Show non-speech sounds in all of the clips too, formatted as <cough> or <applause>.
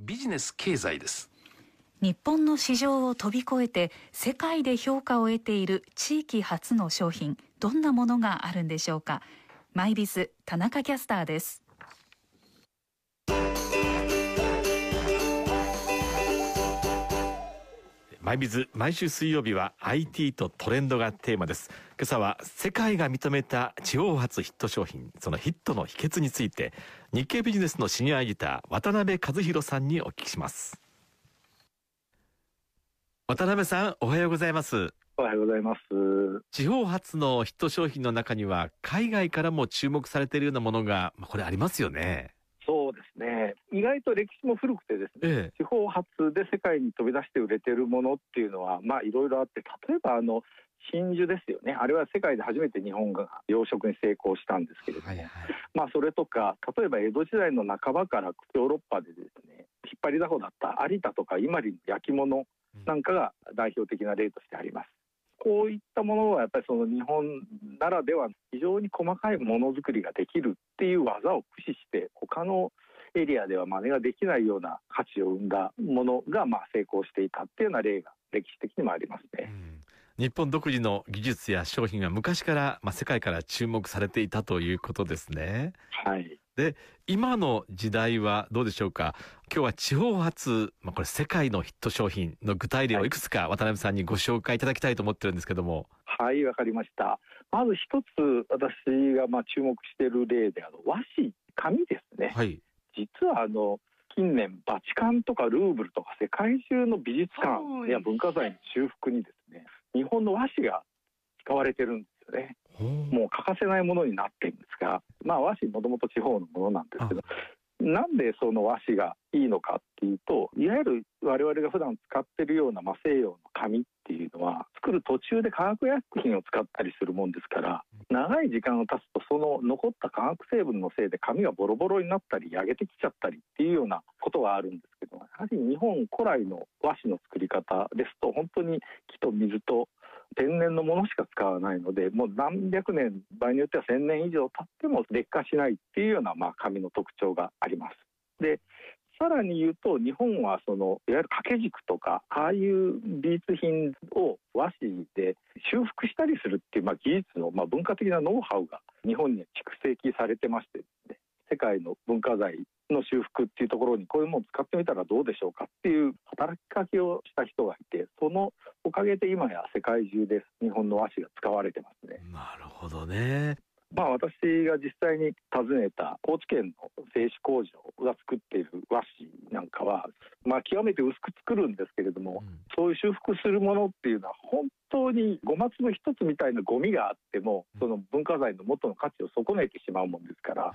ビジネス経済です日本の市場を飛び越えて世界で評価を得ている地域発の商品どんなものがあるんでしょうかマイビズ田中キャスターですマイビズ毎週水曜日は IT とトレンドがテーマです今朝は世界が認めた地方発ヒット商品そのヒットの秘訣について日経ビジネスのシニアエディター渡辺和弘さんにお聞きします渡辺さんおはようございますおはようございます地方発のヒット商品の中には海外からも注目されているようなものがこれありますよねそうですね意外と歴史も古くてですね、ええ、地方発で世界に飛び出して売れてるものっていうのはまあいろいろあって例えばあの真珠ですよねあれは世界で初めて日本が養殖に成功したんですけれども、はいはい、まあそれとか例えば江戸時代の半ばからヨーロッパでですね引っ張りだこだった有田とか伊万里の焼き物なんかが代表的な例としてあります。こういったものはやっぱりその日本ならでは非常に細かいものづくりができるっていう技を駆使して他のエリアでは真似ができないような価値を生んだものがまあ成功していたっていうような例が歴史的にもありますね。日本独自の技術や商品は昔から、まあ、世界から注目されていたということですね。はい。で、今の時代はどうでしょうか今日は地方発、まあ、これ世界のヒット商品の具体例をいくつか渡辺さんにご紹介いただきたいと思ってるんですけども。はい、わかりました。まず一つ私がまあ注目している例で、あの和紙、紙ですね。はい。実はあの、近年バチカンとかルーブルとか世界中の美術館や文化財の修復にですね、日本の和紙が使われてるんでですね、もう欠かせないものになっているんですが、まあ、和紙、もともと地方のものなんですけど、なんでその和紙がいいのかっていうと、いわゆる我々が普段使ってるような、まあ、西洋の紙っていうのは、作る途中で化学薬品を使ったりするもんですから、長い時間を経つと、その残った化学成分のせいで紙がボロボロになったり、焼けてきちゃったりっていうようなことがあるんですけど、やはり日本古来の和紙の作り方ですと、本当に木と水と天然のものしか使わないのでもう何百年場合によっては1,000年以上経っても劣化しないっていうような、まあ、紙の特徴があります。でさらに言うと日本はそのいわゆる掛け軸とかああいう美術品を和紙で修復したりするっていう、まあ、技術の、まあ、文化的なノウハウが日本に蓄積されてまして、ね、世界の文化財の修復っていうところにこういうものを使ってみたらどうでしょうかっていう働きかけをした人がいてそのおかげで今や世界中で日本の和紙が使われてますね。なるほどねまあ、私が実際に訪ねた高知県の製紙工場が作っている和紙なんかは、まあ、極めて薄く作るんですけれども、うん、そういう修復するものっていうのは本当にごま粒一つみたいなゴミがあってもその文化財の元の価値を損ねてしまうもんですから、はい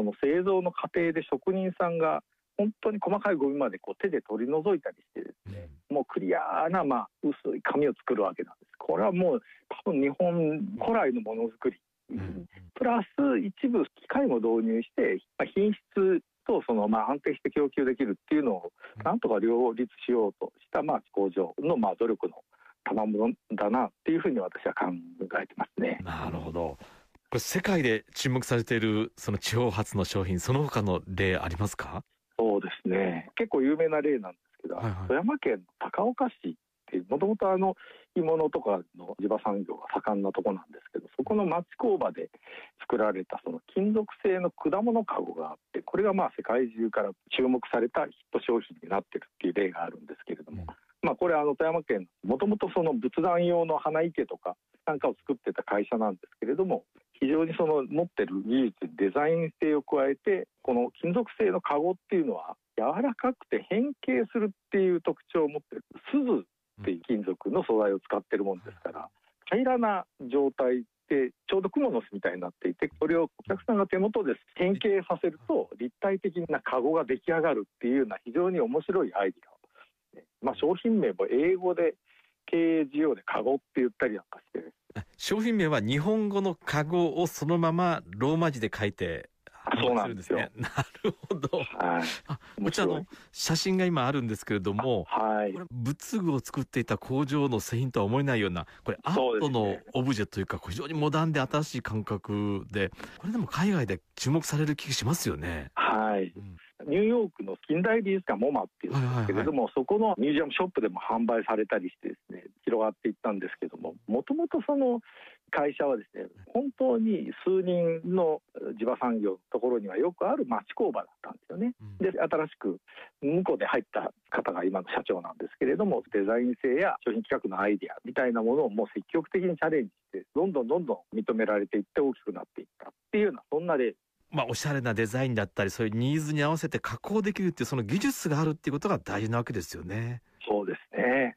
その製造の過程で職人さんが本当に細かいゴミまでこう手で取り除いたりしてですね、もうクリアな、まあ、薄い紙を作るわけなんですこれはもう多分日本古来のものづくり、プラス一部機械も導入して、まあ、品質とそのまあ安定して供給できるっていうのをなんとか両立しようとしたまあ工場のまあ努力の賜物だなっていうふうに私は考えてますね。なるほどこれ世界で注目されているその地方発の商品その他の例ありますかそうですね結構有名な例なんですけど、はいはい、富山県高岡市ってもともとあの物とかの地場産業が盛んなとこなんですけどそこの町工場で作られたその金属製の果物かごがあってこれがまあ世界中から注目されたヒット商品になってるっていう例があるんですけれども、うん、まあこれあの富山県もともとその仏壇用の花池とかんかを作ってた会社なんですけれども非常にその持ってる技術デザイン性を加えてこの金属製の籠っていうのは柔らかくて変形するっていう特徴を持ってる鈴っていう金属の素材を使ってるもんですから平らな状態でちょうど蜘蛛の巣みたいになっていてこれをお客さんが手元で変形させると立体的な籠が出来上がるっていうような非常に面白いアイディア、まあ、商品名も英語で経営事業でゴって言ったりなんかしてです商品名は日本語のカゴをそのままローマ字で書いてそうなんですね。なるほど。はい。もちろんあの、写真が今あるんですけれども、はい。これ、仏具を作っていた工場の製品とは思えないような、これ、アートのオブジェというか、非常にモダンで新しい感覚で、これでも海外で注目される気がしますよね。はい。うんニューヨークの近代美術館モマっていうんですけれども、そこのミュージアムショップでも販売されたりしてですね広がっていったんですけどももともとその会社はですね本当に数人の地場産業のところにはよくある町工場だったんですよね。で新しく向こうで入った方が今の社長なんですけれどもデザイン性や商品企画のアイデアみたいなものをもう積極的にチャレンジしてどんどんどんどん認められていって大きくなっていったっていうようなそんな例まあ、おしゃれなデザインだったり、そういうニーズに合わせて加工できるっていう、その技術があるっていうことが大事なわけですよね。そうですね。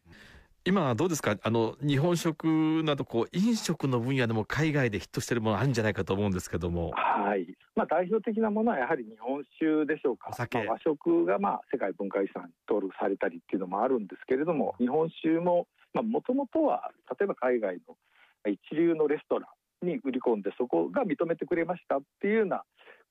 今どうですかあの、日本食など、こう、飲食の分野でも海外でヒットしてるものあるんじゃないかと思うんですけども。はい。まあ、代表的なものはやはり日本酒でしょうか。お酒。まあ、和食が、まあ、世界文化遺産登録されたりっていうのもあるんですけれども、日本酒も、まあ、もともとは、例えば海外の一流のレストランに売り込んでそこが認めてくれましたっていうような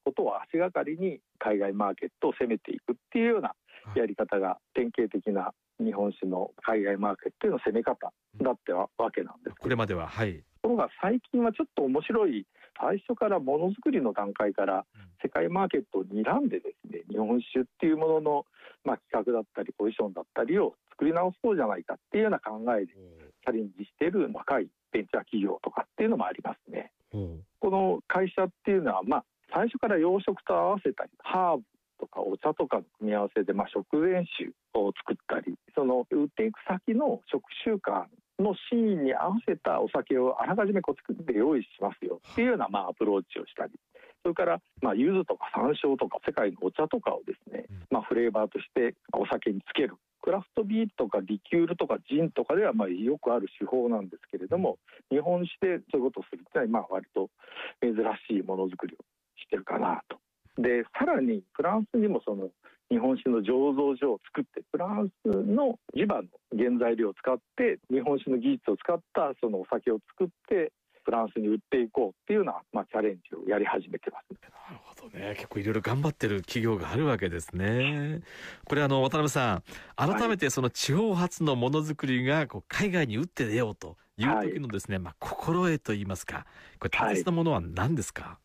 ことを足がかりに海外マーケットを攻めていくっていうようなやり方が典型的な日本酒の海外マーケットへの攻め方だってわけなんです。これまでは、はい、ところが最近はちょっと面白い最初からものづくりの段階から世界マーケットを睨んでですね日本酒っていうものの、まあ、企画だったりポジションだったりを作り直そうじゃないかっていうような考えでチャレンジしている若いベンチャー企業とかっていうのもありますね。うん、この会社っていうのは、まあ、最初から洋食と合わせたりハーブとかお茶とかの組み合わせで、まあ、食前酒を作ったりその売っていく先の食習慣のシーンに合わせたお酒をあらかじめこう作って用意しますよっていうようなまあアプローチをしたりそれから、まあ、柚子とか山椒とか世界のお茶とかをですね、まあ、フレーバーとしてお酒につけるクラフトビールとかリキュールとかジンとかではまあよくある手法なんですけれども日本酒でそういうことをするっていうのはまあ割と珍しいものづくりをしてるかなと。でさらにフランスにもその日本酒の醸造所を作ってフランスの地場の原材料を使って日本酒の技術を使ったそのお酒を作ってフランスに売っていこうっていうような、まあ、チャレンジをやり始めてます、ね、なるほどね結構いろいろ頑張ってる企業があるわけですね。これあの渡辺さん改めてその地方発のものづくりがこう海外に打って出ようという時のですね、はい、まあ、心得といいますかこれ大切なものは何ですか、は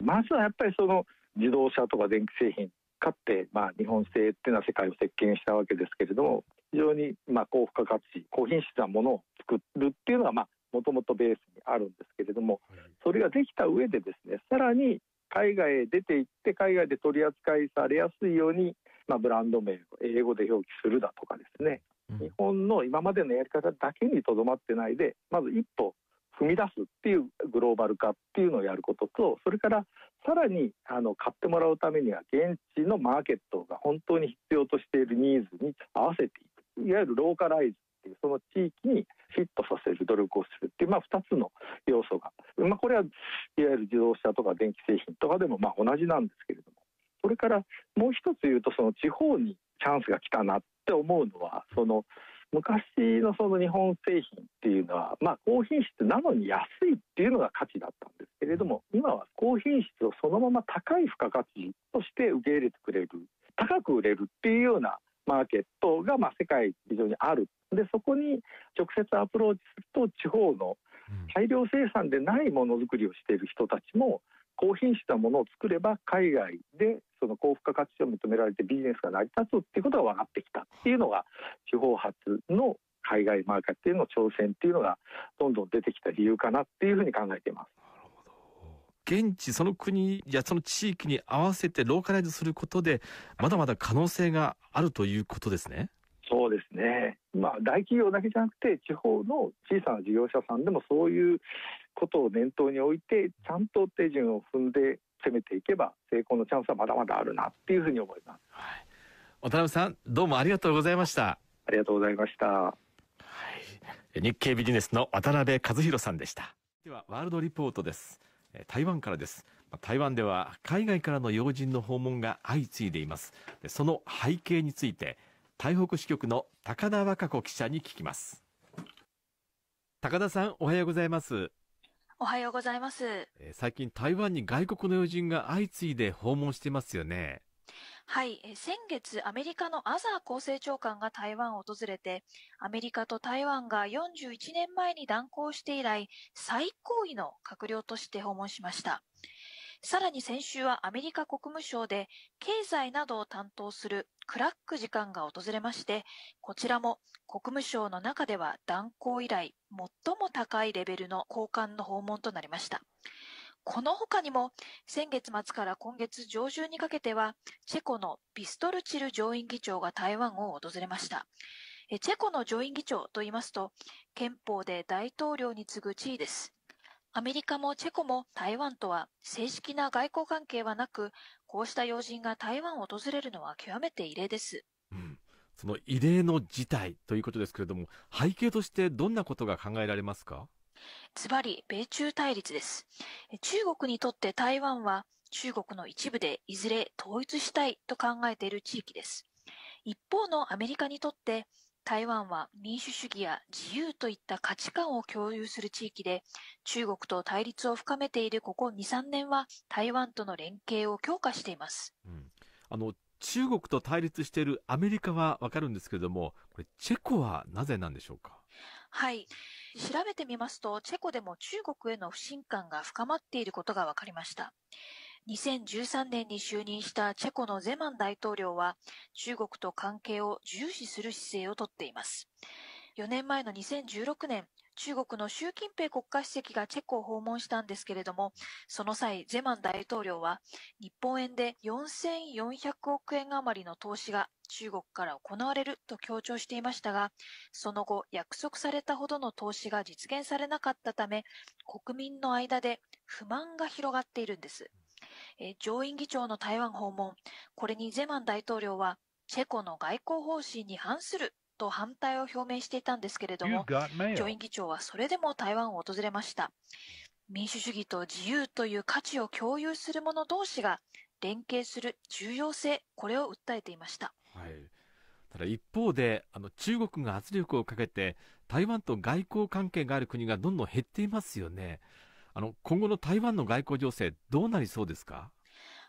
い、まずはやっぱりその自動車とか電気製品買って、まあ、日本製っていうのは世界を席巻したわけですけれども非常にまあ高付加価値高品質なものを作るっていうのはまあもともとベースにあるんですけれども、それができた上でですねさらに海外へ出ていって海外で取り扱いされやすいように、まあ、ブランド名を英語で表記するだとかですね、日本の今までのやり方だけにとどまってないでまず一歩踏み出すっていうグローバル化っていうのをやることとそれからさらにあの買ってもらうためには現地のマーケットが本当に必要としているニーズに合わせていくいわゆるローカライズっていうその地域にヒットさせる努力をするっていう、まあ、2つの要素が、まあ、これはいわゆる自動車とか電気製品とかでもまあ同じなんですけれどもそれからもう一つ言うとその地方にチャンスが来たなって思うのはその昔のその日本製品っていうのは、まあ、高品質なのに安いっていうのが価値だったんですけれども今は高品質をそのまま高い付加価値として受け入れてくれる高く売れるっていうようなマーケットがまあ世界非常にあるでそこに直接アプローチすると地方の大量生産でないものづくりをしている人たちも高品質なものを作れば海外でその高付加価値を認められてビジネスが成り立つっていうことが分かってきたっていうのが地方発の海外マーケットへの挑戦っていうのがどんどん出てきた理由かなっていうふうに考えています。現地その国やその地域に合わせてローカライズすることでまだまだ可能性があるということですね。そうですね、まあ、大企業だけじゃなくて地方の小さな事業者さんでもそういうことを念頭に置いてちゃんと手順を踏んで攻めていけば成功のチャンスはまだまだあるなっていうふうに思います、はい、渡辺さんどうもありがとうございましたありがとうございました、はい、日経ビジネスの渡辺和弘さんでしたではワールドリポートです台湾からです。台湾では海外からの要人の訪問が相次いでいます。その背景について、台北支局の高田和歌子記者に聞きます。高田さん、おはようございます。おはようございます。最近台湾に外国の要人が相次いで訪問してますよね。はい、先月、アメリカのアザー厚生長官が台湾を訪れて、アメリカと台湾が41年前に断交して以来、最高位の閣僚として訪問しました。さらに先週はアメリカ国務省で経済などを担当するクラック次官が訪れまして、こちらも国務省の中では断交以来最も高いレベルの交換の訪問となりました。この他にも、先月末から今月上旬にかけては、チェコのビストルチル上院議長が台湾を訪れました。チェコの上院議長と言いますと、憲法で大統領に次ぐ地位です。アメリカもチェコも台湾とは正式な外交関係はなく、こうした要人が台湾を訪れるのは極めて異例です。うん、その異例の事態ということですけれども、背景としてどんなことが考えられますかズバリ、米中対立です。中国にとって台湾は中国の一部でいずれ統一したいと考えている地域です。一方のアメリカにとって台湾は民主主義や自由といった価値観を共有する地域で、中国と対立を深めているここ2、3年は台湾との連携を強化しています。うん、あの中国と対立しているアメリカはわかるんですけれども、これチェコはなぜなんでしょうかはい。調べてみますと、チェコでも中国への不信感が深まっていることが分かりました。2013年に就任したチェコのゼマン大統領は、中国と関係を重視する姿勢をとっています。4年前の2016年、中国の習近平国家主席がチェコを訪問したんですけれども、その際、ゼマン大統領は、日本円で4400億円余りの投資が中国から行われると強調していましたが、その後、約束されたほどの投資が実現されなかったため、国民の間で不満が広がっているんです。え上院議長の台湾訪問、これにゼマン大統領は、チェコの外交方針に反すると反対を表明していたんですけれども、上院議長はそれでも台湾を訪れました。民主主義と自由という価値を共有する者同士が連携する重要性、これを訴えていました。はい。ただ一方で、あの中国が圧力をかけて、台湾と外交関係がある国がどんどん減っていますよね。あの、今後の台湾の外交情勢、どうなりそうですか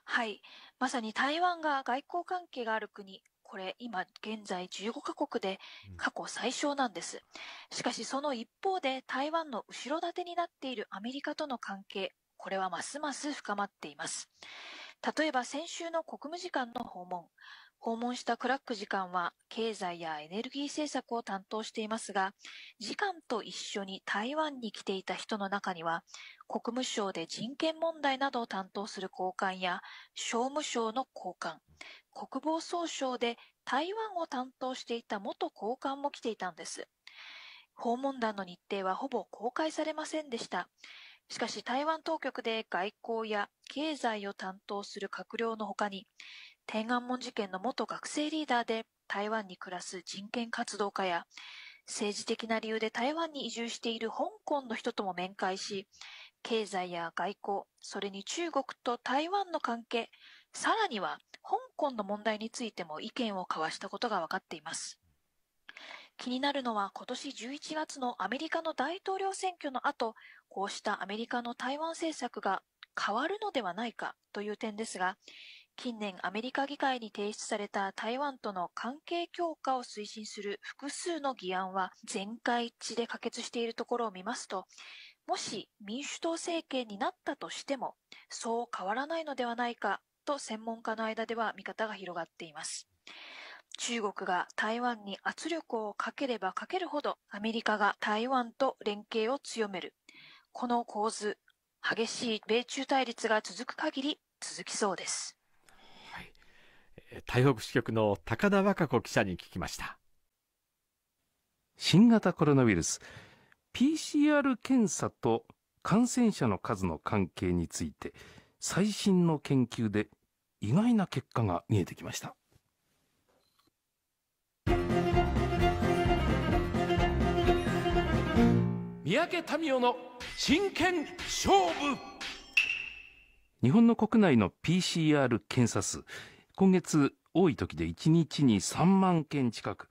はい。まさに台湾が外交関係がある国、これ今現在15カ国で過去最小なんです。しかしその一方で台湾の後ろ盾になっているアメリカとの関係、これはますます深まっています。例えば先週の国務次官の訪問、訪問したクラック次官は経済やエネルギー政策を担当していますが、次官と一緒に台湾に来ていた人の中には、国務省で人権問題などを担当する高官や、商務省の高官、国防総省で台湾を担当していた元高官も来ていたんです。訪問団の日程はほぼ公開されませんでした。しかし台湾当局で外交や経済を担当する閣僚の他に、天安門事件の元学生リーダーで台湾に暮らす人権活動家や、政治的な理由で台湾に移住している香港の人とも面会し、経済や外交、それに中国と台湾の関係、さらには香港の問題についても意見を交わしたことが分かっています。気になるのは今年11月のアメリカの大統領選挙の後、こうしたアメリカの台湾政策が変わるのではないかという点ですが、近年アメリカ議会に提出された台湾との関係強化を推進する複数の議案は全会一致で可決しているところを見ますと、もし民主党政権になったとしても、そう変わらないのではないかと専門家の間では見方が広がっています。中国が台湾に圧力をかければかけるほど、アメリカが台湾と連携を強める。この構図、激しい米中対立が続く限り続きそうです。台北支局の高田和歌子記者に聞きました。新型コロナウイルス、PCR 検査と感染者の数の関係について、最新の研究で意外な結果が見えてきました。三宅民夫の真剣勝負日本の国内の PCR 検査数今月、多い時で1日に3万件近く、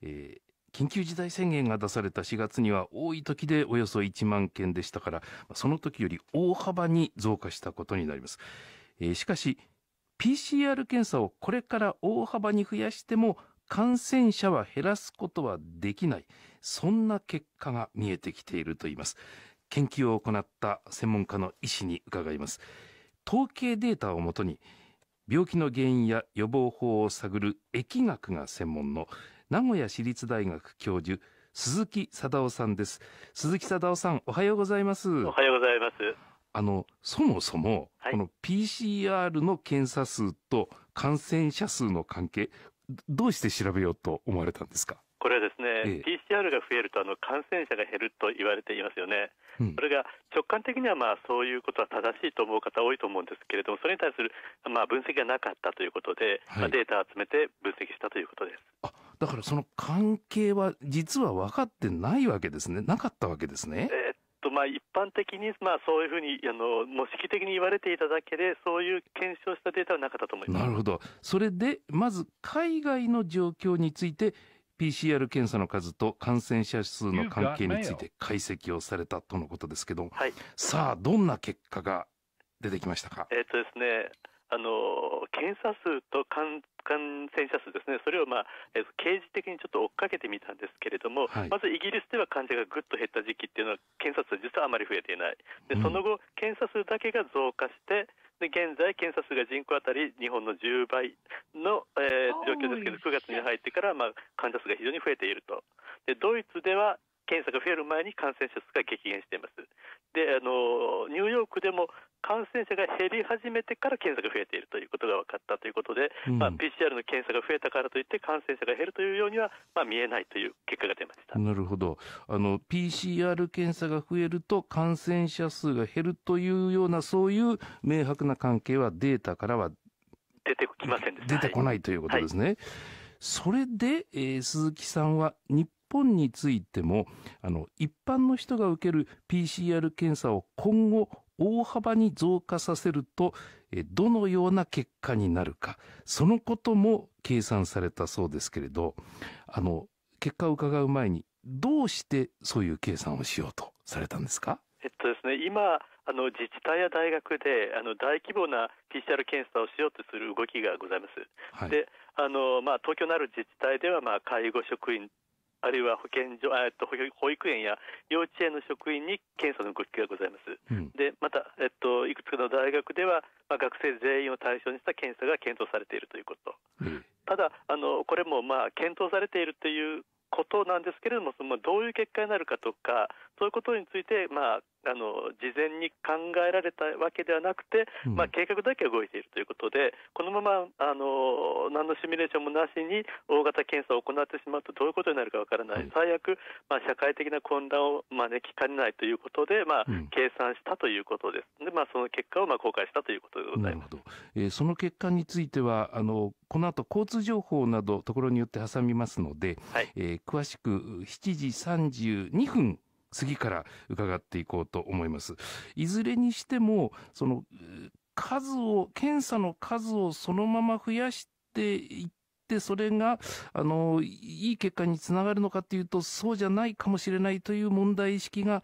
えー、緊急事態宣言が出された4月には多い時でおよそ1万件でしたから、その時より大幅に増加したことになります。えー、しかし、PCR 検査をこれから大幅に増やしても感染者は減らすことはできない。そんな結果が見えてきていると言います。研究を行った専門家の医師に伺います。統計データをもとに、病気の原因や予防法を探る疫学が専門の名古屋市立大学教授鈴木貞夫さんです鈴木貞夫さんおはようございますおはようございますあのそもそも、はい、この PCR の検査数と感染者数の関係どうして調べようと思われたんですかこれはですね、ええ、PCR が増えるとあの感染者が減ると言われていますよね、うん、それが直感的にはまあそういうことは正しいと思う方多いと思うんですけれども、それに対するまあ分析がなかったということで、はい、まあ、データを集めて分析したということですあだからその関係は実は分かってないわけですね、なかったわけですね。えーとまあ一般的にまあそういうふうにあの模式的に言われていただけでそういう検証したデータはなかったと思いますなるほどそれでまず海外の状況について PCR 検査の数と感染者数の関係について解析をされたとのことですけど、はい、さあ、どんな結果が出てきましたか。えー、っとですねあの検査数と感感染者数ですね、それを、まあえ刑事的にちょっと追っかけてみたんですけれども、はい、まずイギリスでは患者がぐっと減った時期っていうのは、検査数、実はあまり増えていない、でその後、検査数だけが増加して、で現在、検査数が人口当たり日本の10倍の、えー、状況ですけど、9月に入ってから、まあ、患者数が非常に増えていると。でドイツでは検査が増える前に感染者数が激減しています。であのニューヨークでも感染者が減り始めてから検査が増えているということが分かったということで、うん、まあ、PCR の検査が増えたからといって感染者が減るというようには、まあ、見えないという結果が出ましたなるほどあの PCR 検査が増えると感染者数が減るというようなそういう明白な関係はデータからは出てきません出てこないということですね。はいはいそれで、えー、鈴木さんは日本についてもあの一般の人が受ける PCR 検査を今後大幅に増加させるとえどのような結果になるかそのことも計算されたそうですけれどあの結果を伺う前にどうしてそういう計算をしようとされたんですかえっとですね今あの自治体や大学であの大規模な PCR 検査をしようとする動きがございます。はい、であのまあ、東京のある自治体では、まあ、介護職員あるいは保健所、えっと、保育園や幼稚園の職員に検査の動きがございます。うん、で、また、えっと、いくつかの大学では、まあ、学生全員を対象にした検査が検討されているということ。うん、ただ、あの、これも、まあ、検討されているということなんですけれども、そのどういう結果になるかとか、そういうことについて、まあ、あの事前に考えられたわけではなくて、まあ、計画だけ動いているということで、このままあの何のシミュレーションもなしに大型検査を行ってしまうとどういうことになるかわからない、最悪、まあ、社会的な混乱を招きかねないということで、まあ、計算したということです、でまあ、その結果をまあ公開したということでございます、えー、その結果についてはあの、この後交通情報など、ところによって挟みますので、はい、えー、詳しく7時32分次から伺っていこうと思います。いずれにしても、その、数を、検査の数をそのまま増やしていって、それが、あの、いい結果につながるのかというと、そうじゃないかもしれないという問題意識が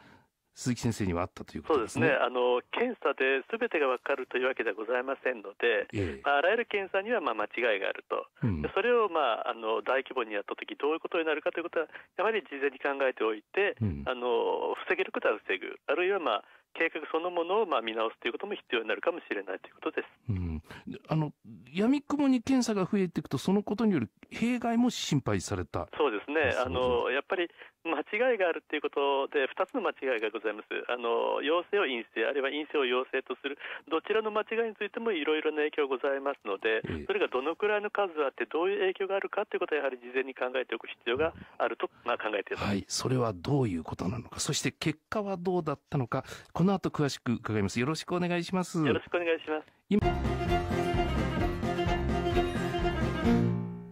鈴木先生にはあったということ、ね、そうですねあの検査で全てが分かるというわけではございませんので、ええ、まあ、あらゆる検査にはまあ間違いがあると、うん、それを、まあ、あの大規模にやったとき、どういうことになるかということは、やはり事前に考えておいて、うん、あの防げることは防ぐ、あるいは、まあ計画そのものをまあ見直すということも必要になるかもしれないということです、うん、あの闇雲に検査が増えていくと、そのことによる弊害も心配されたそうですね、あのやっぱり間違いがあるということで、2つの間違いがございますあの、陽性を陰性、あるいは陰性を陽性とする、どちらの間違いについてもいろいろな影響がございますので、それがどのくらいの数あって、どういう影響があるかということは、やはり事前に考えておく必要があると、まあ、考えています、はい、それはどういうことなのか、そして結果はどうだったのか。この後詳しく伺いますよろしくお願いしますよろしくお願いします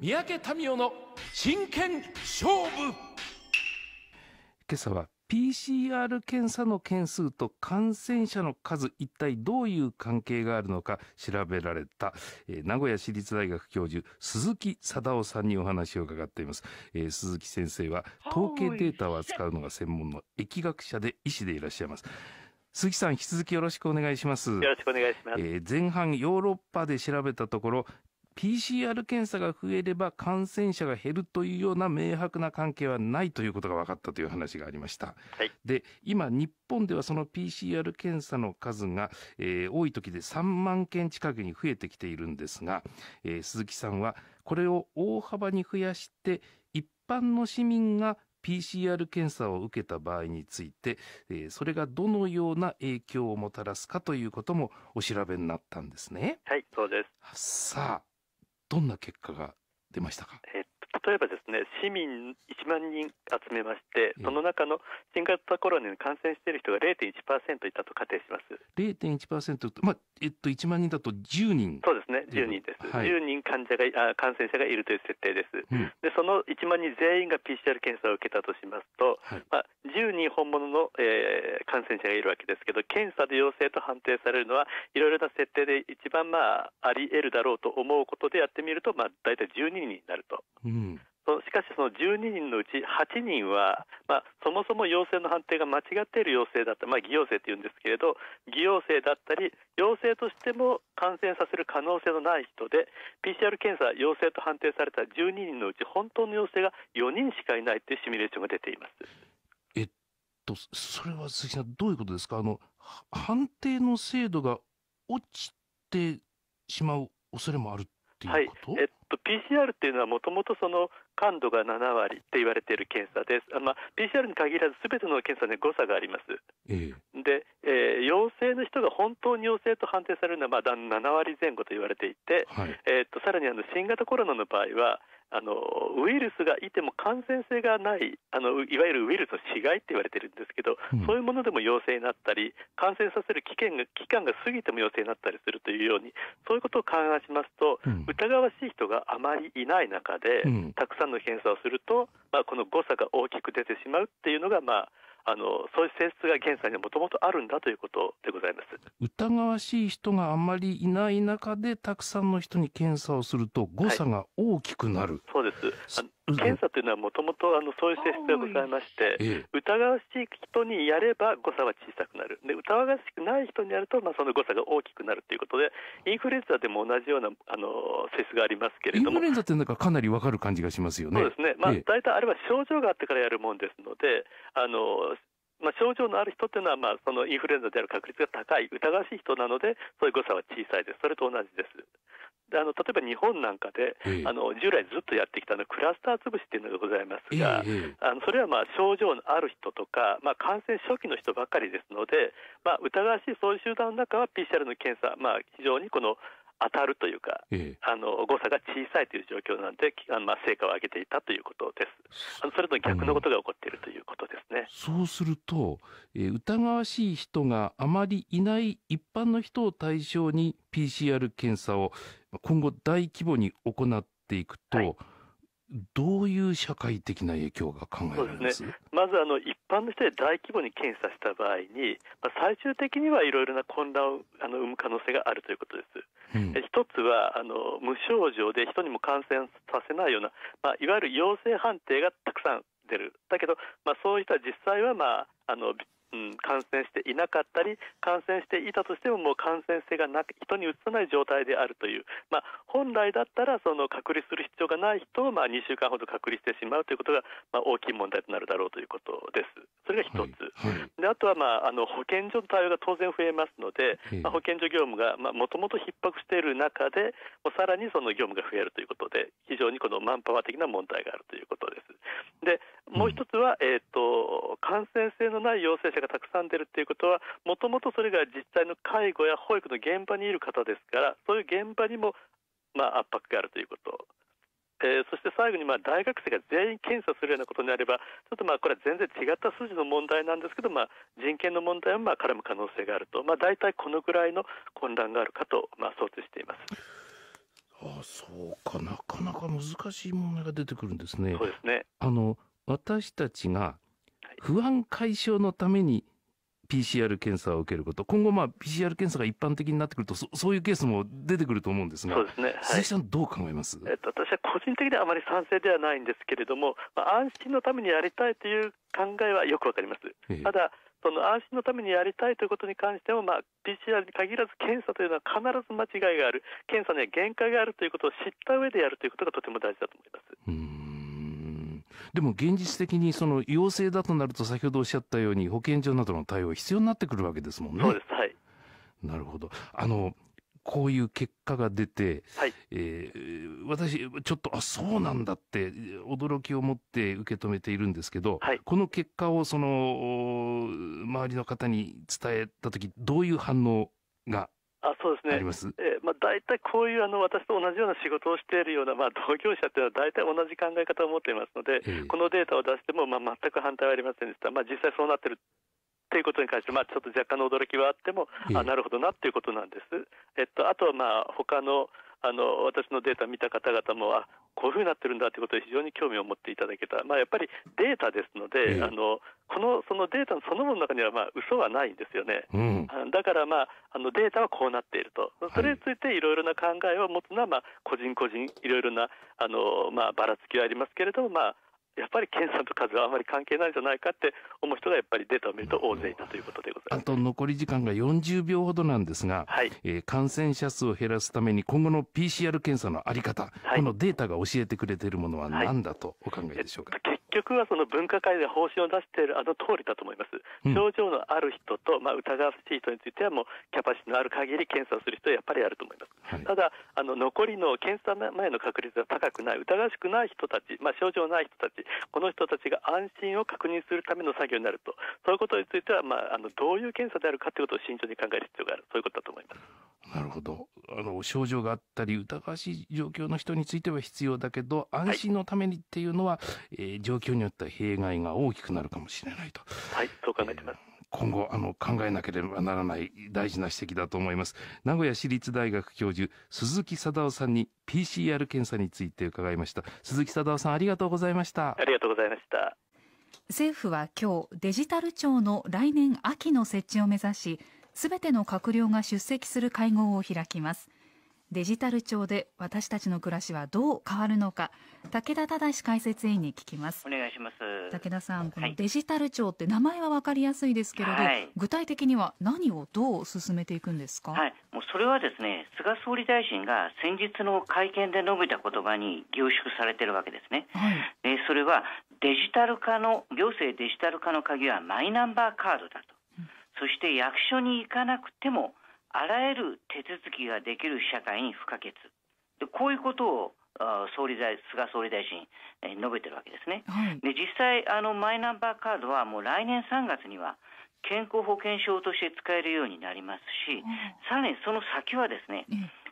三宅民夫の真剣勝負今朝は PCR 検査の件数と感染者の数一体どういう関係があるのか調べられた、えー、名古屋市立大学教授鈴木貞夫さんにお話を伺っています、えー、鈴木先生は統計データを扱うのが専門の疫学者で医師でいらっしゃいます鈴木さん、引き続きよろしくお願いします。よろしくお願いします。えー、前半、ヨーロッパで調べたところ、PCR 検査が増えれば感染者が減るというような明白な関係はないということが分かったという話がありました。はい、で、今、日本ではその PCR 検査の数が、えー、多い時で3万件近くに増えてきているんですが、えー、鈴木さんはこれを大幅に増やして、一般の市民が PCR 検査を受けた場合について、えー、それがどのような影響をもたらすかということもお調べになったんですね。はい、そうです。さあ、どんな結果が出ましたかえっ例えばですね市民1万人集めましてその中の新型コロナに感染している人が0.1%いたと仮定します0.1%まあえっと1万人だと10人そうですね10人です、はい、人患者があ感染者がいるという設定です、うん、でその1万人全員が PCR 検査を受けたとしますと、はい、まあ、10人本物の、えー、感染者がいるわけですけど検査で陽性と判定されるのはいろいろな設定で一番まああり得るだろうと思うことでやってみるとまあ大体12人になると。うんしかし、その12人のうち8人は、まあ、そもそも陽性の判定が間違っている陽性だった、まあ、偽陽性というんですけれど偽陽性だったり陽性としても感染させる可能性のない人で PCR 検査陽性と判定された12人のうち本当の陽性が4人しかいないというシミュレーションが出ています。えっと、それは鈴木さん、どういうことですかあの判定の精度が落ちてしまう恐れもあるはいえっと、PCR っていうのはもともとその感度が7割って言われている検査です。あまあ、PCR に限らずすべての検査で誤差があります。えー、で、えー、陽性の人が本当に陽性と判定されるのはまあ7割前後と言われていて、はい、えー、っとさらにあの新型コロナの場合はあのウイルスがいても感染性がないあのいわゆるウイルスの死骸って言われてるんですけど、うん、そういうものでも陽性になったり感染させる期間が期間が過ぎても陽性になったりするというようにそういうことを勘案しますと、うん、疑わしい人があまりいない中で、たくさんの検査をすると、まあ、この誤差が大きく出てしまうっていうのが、まあ、あのそういう性質が現在にもともとあるんだということでございます疑わしい人があまりいない中でたくさんの人に検査をすると誤差が大きくなる、はい、そうです検査というのはもともとそういう性質がございまして、疑わしい人にやれば誤差は小さくなるで疑わしくない人にやると、まあ、その誤差が大きくなるということでインフルエンザでも同じようなあの性質がありますけれどもインフルエンザってなんかかなりわかる感じがしますよねそうですね、まあ、大体あれは症状があってからやるもんですのであのまあ、症状のある人というのは、まあ、そのインフルエンザである確率が高い、疑わしい人なので、そういう誤差は小さいです、それと同じです。あの例えば日本なんかで、えー、あの従来ずっとやってきたのクラスター潰しっていうのがございますが、えー、あのそれはまあ症状のある人とか、まあ、感染初期の人ばかりですので、まあ、疑わしいそういう集団の中は PCR の検査、まあ、非常にこの当たるというか、ええ、あの誤差が小さいという状況なんで、あまあ、成果を上げていたということです、それと逆のことが起こっているということですねそうすると、えー、疑わしい人があまりいない一般の人を対象に PCR 検査を今後、大規模に行っていくと、はいどういう社会的な影響が考えられます、ね、まずあの一般の人で大規模に検査した場合に、まあ、最終的にはいろいろな混乱をあの生む可能性があるということです。うん、一つはあの無症状で人にも感染させないような、まあ、いわゆる陽性判定がたくさん出る。だけど、まあ、そういった実際は、まあ、あのうん、感染していなかったり感染していたとしてももう感染性がなく人にうつさない状態であるという、まあ、本来だったらその隔離する必要がない人をまあ2週間ほど隔離してしまうということがまあ大きい問題となるだろうということです。それが一つ、はいはい、であとは、まあ、あの保健所の対応が当然増えますので、まあ、保健所業務がもともと逼迫している中でもうさらにその業務が増えるということで非常にこのマンパワー的な問題があるということです。でもう一つは、えーと、感染性のない陽性者者がたくさん出るっていうことはもともとそれが実際の介護や保育の現場にいる方ですからそういう現場にもまあ圧迫があるということ。えー、そして最後にまあ大学生が全員検査するようなことになればちょっとまあこれは全然違った数字の問題なんですけど、まあ、人権の問題はまあ絡む可能性があると、まあ、大体このぐらいの混乱があるかとまあ想定しています。あそうかなかなか難しい問題が出てくるんですね。そうですねあの私たちが不安解消のために PCR 検査を受けること、今後、まあ、PCR 検査が一般的になってくるとそ、そういうケースも出てくると思うんですが、そうですね、はい、鈴木さん、どう考えます、えっと、私は個人的にはあまり賛成ではないんですけれども、まあ、安心のためにやりたいという考えはよくわかります。ええ、ただその安心のためにやりたいということに関しても、まあ、PCR に限らず検査というのは必ず間違いがある、検査には限界があるということを知った上でやるということがとても大事だと思います。でも現実的にその陽性だとなると、先ほどおっしゃったように、保健所などの対応、必要になってくるわけですもんね。そうですはいなるほどあのこういう結果が出て、はい、えー、私、ちょっと、あそうなんだって、驚きを持って受け止めているんですけど、はい、この結果をその周りの方に伝えたとき、どういう反応があそうですね、ありますえー、まあ、大体こういうあの私と同じような仕事をしているような、まあ、同業者というのは大体同じ考え方を持っていますので、えー、このデータを出しても、まあ、全く反対はありませんでした、まあ、実際そうなってるということに関して、まあ、ちょっと若干の驚きはあっても、えー、あなるほどなということなんです。えっと、あとは、まあ、他のあの私のデータ見た方々もあこういうふうになってるんだということで非常に興味を持っていただけた、まあ、やっぱりデータですので、えー、あのこのそのデータそのものの中にはまあ嘘はないんですよね、うん、だから、まあ、あのデータはこうなっていると、それについていろいろな考えを持つのは、まあ、個人個人、いろいろなあの、まあ、ばらつきはありますけれども、まあやっぱり検査の数はあまり関係ないんじゃないかって思う人がやっぱりデータを見ると大勢いたということでございます。あと残り時間が40秒ほどなんですが、はい、えー、感染者数を減らすために今後の PCR 検査のあり方、はい、このデータが教えてくれているものは何だとお考えでしょうか。はい局はその分科会で方針を出しているあの通りだと思います、症状のある人と、まあ、疑わしい人についてはもうキャパシティのある限り検査をする人はやっぱりあると思います、はい、ただあの残りの検査前の確率が高くない疑わしくない人たち、まあ、症状ない人たちこの人たちが安心を確認するための作業になるとそういうことについては、まあ、あのどういう検査であるかということを慎重に考える必要があるそういうことだと思います。なるほど。あの、症状があったり、疑わしい状況の人については必要だけど、安心のためにっていうのは、はい、えー、状況況によっては弊害が大きくなるかもしれないと。はい、そう考えてます。えー今後あの考えなければならない大事な指摘だと思います名古屋市立大学教授鈴木貞夫さんに PCR 検査について伺いました鈴木貞夫さんありがとうございましたありがとうございました政府は今日デジタル庁の来年秋の設置を目指しすべての閣僚が出席する会合を開きますデジタル庁で私たちの暮らしはどう変わるのか武田忠解説委員に聞きますお願いします武田さんこのデジタル庁って名前はわかりやすいですけれど、はい、具体的には何をどう進めていくんですか、はい、もうそれはですね菅総理大臣が先日の会見で述べた言葉に凝縮されてるわけですね、はい、でそれはデジタル化の行政デジタル化の鍵はマイナンバーカードだと、うん、そして役所に行かなくてもあらゆる手続きができる社会に不可欠でこういうことを総理大菅総理大臣、え述べてるわけですね、はい、で実際あのマイナンバーカードはもう来年3月には健康保険証として使えるようになりますし、さらにその先はですね、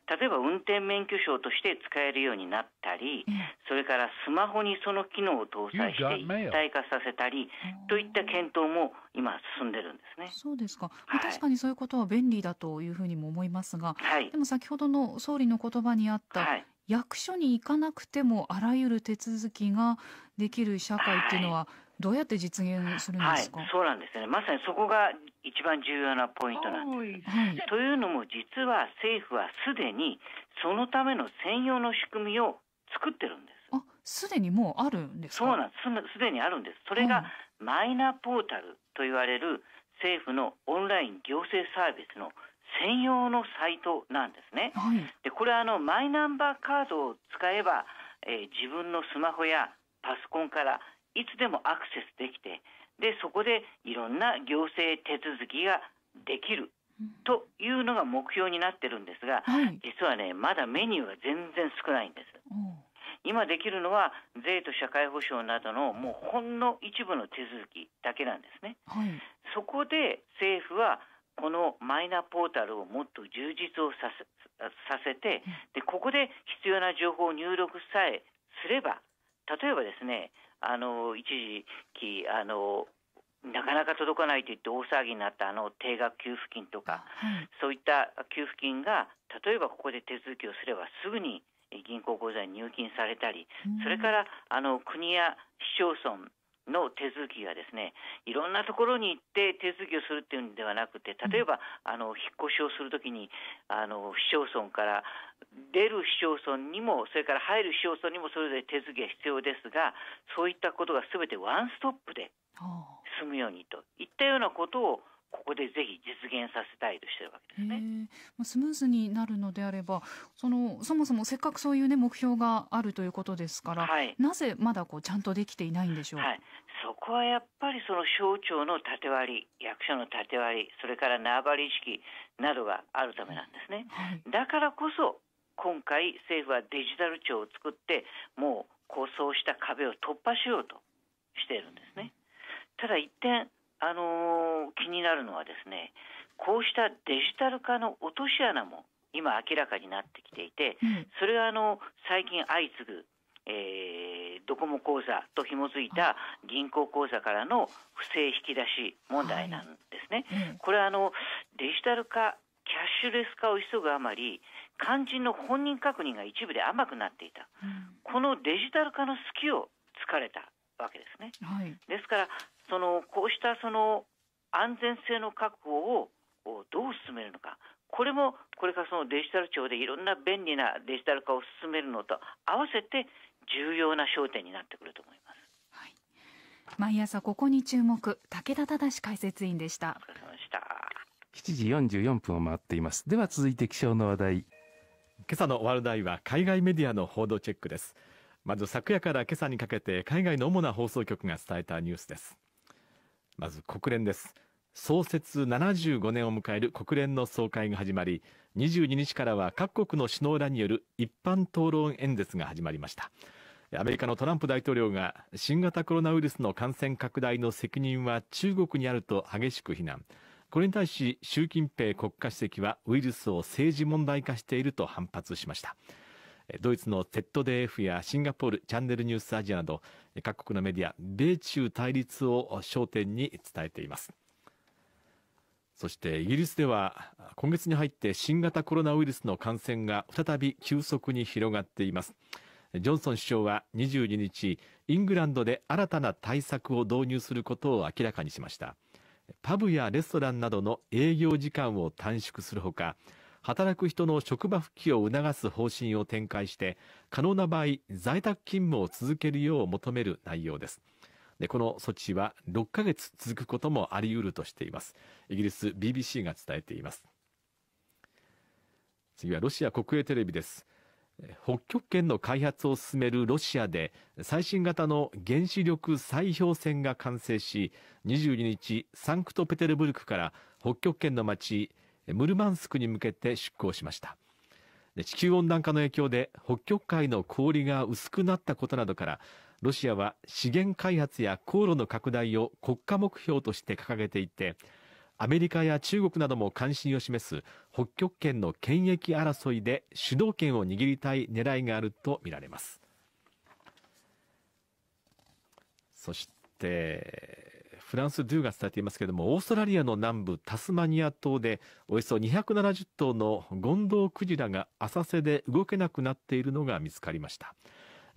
例えば運転免許証として使えるようになったり、それからスマホにその機能を搭載して一体化させたりといった検討も今進んでるんですね。そうですか、はい、確かにそういうことは便利だというふうにも思いますが、はい、でも先ほどの総理の言葉にあった、はい、役所に行かなくてもあらゆる手続きができる社会っていうのは、はいどうやって実現するんですか、はい、そうなんですね。まさにそこが一番重要なポイントなんです。はい、というのも実は政府はすでにそのための専用の仕組みを作ってるんです。あ、すでにもうあるんですそうなんです。すでにあるんです。それがマイナポータルと言われる政府のオンライン行政サービスの専用のサイトなんですね。はい、で、これはあのマイナンバーカードを使えば、えー、自分のスマホやパソコンからいつでもアクセスできてでそこでいろんな行政手続きができるというのが目標になってるんですが、はい、実はねまだメニューが全然少ないんです。今できるのは税と社会保障などのもうほんの一部の手続きだけなんですね。はい、そこで政府はこのマイナポータルをもっと充実をさせさせてでここで必要な情報を入力さえすれば例えばですねあの一時期あのなかなか届かないといって大騒ぎになったあの定額給付金とか、そういった給付金が例えばここで手続きをすればすぐに銀行口座に入金されたり、それからあの国や市町村の手続きがですね、いろんなところに行って手続きをするっていうんではなくて、例えば、あの、引っ越しをするときに、あの、市町村から出る市町村にも、それから入る市町村にもそれぞれ手続きが必要ですが、そういったことが全てワンストップで済むようにといったようなことをここでぜひ実現させたいとしてるわけですね。スムーズになるのであればそのそもそもせっかくそういうね目標があるということですから、はい、なぜまだこうちゃんとできていないんでしょう、はい、そこはやっぱりその省庁の縦割り役所の縦割りそれから縄張り意識などがあるためなんですね。はい、だからこそ今回政府はデジタル庁を作ってもう構想した壁を突破しようとしているんですね。ただ一点あの気になるのはですね、こうしたデジタル化の落とし穴も今明らかになってきていて、うん、それはあの最近相次ぐ、えー、ドコモ口座と紐づいた銀行口座からの不正引き出し問題なんですね。はいうん、これはあのデジタル化キャッシュレス化を急ぐあまり、肝心の本人確認が一部で甘くなっていた、うん、このデジタル化の隙を突かれたわけですね。はい、ですから、そのこうしたその安全性の確保をどう進めるのか、これもこれからそのデジタル庁でいろんな便利なデジタル化を進めるのと合わせて重要な焦点になってくると思います。はい、毎朝ここに注目、武田正解説員でした。お疲れ様でした。7時44分を回っています。では続いて気象の話題。今朝の話題は海外メディアの報道チェックです。まず昨夜から今朝にかけて海外の主な放送局が伝えたニュースです。まず国連です。創設75年を迎える国連の総会が始まり、22日からは各国の首脳らによる一般討論演説が始まりました。アメリカのトランプ大統領が新型コロナウイルスの感染拡大の責任は中国にあると激しく非難。これに対し習近平国家主席はウイルスを政治問題化していると反発しました。ドイツの ZDF やシンガポール、チャンネルニュースアジアなど、各国のメディア、米中対立を焦点に伝えています。そしてイギリスでは今月に入って新型コロナウイルスの感染が再び急速に広がっています。ジョンソン首相は22日、イングランドで新たな対策を導入することを明らかにしました。パブやレストランなどの営業時間を短縮するほか、働く人の職場復帰を促す方針を展開して、可能な場合、在宅勤務を続けるよう求める内容です。でこの措置は6ヶ月続くこともあり得るとしています。イギリス BBC が伝えています。次はロシア国営テレビです。北極圏の開発を進めるロシアで最新型の原子力砕氷船が完成し22日サンクトペテルブルクから北極圏の町ムルマンスクに向けて出港しました。地球温暖化の影響で北極海の氷が薄くなったことなどからロシアは資源開発や航路の拡大を国家目標として掲げていてアメリカや中国なども関心を示す北極圏の権益争いで主導権を握りたい狙いがあるとみられますそしてフランス・ドゥが伝えていますけれども、オーストラリアの南部タスマニア島で、およそ270頭のゴンドウクジラが浅瀬で動けなくなっているのが見つかりました。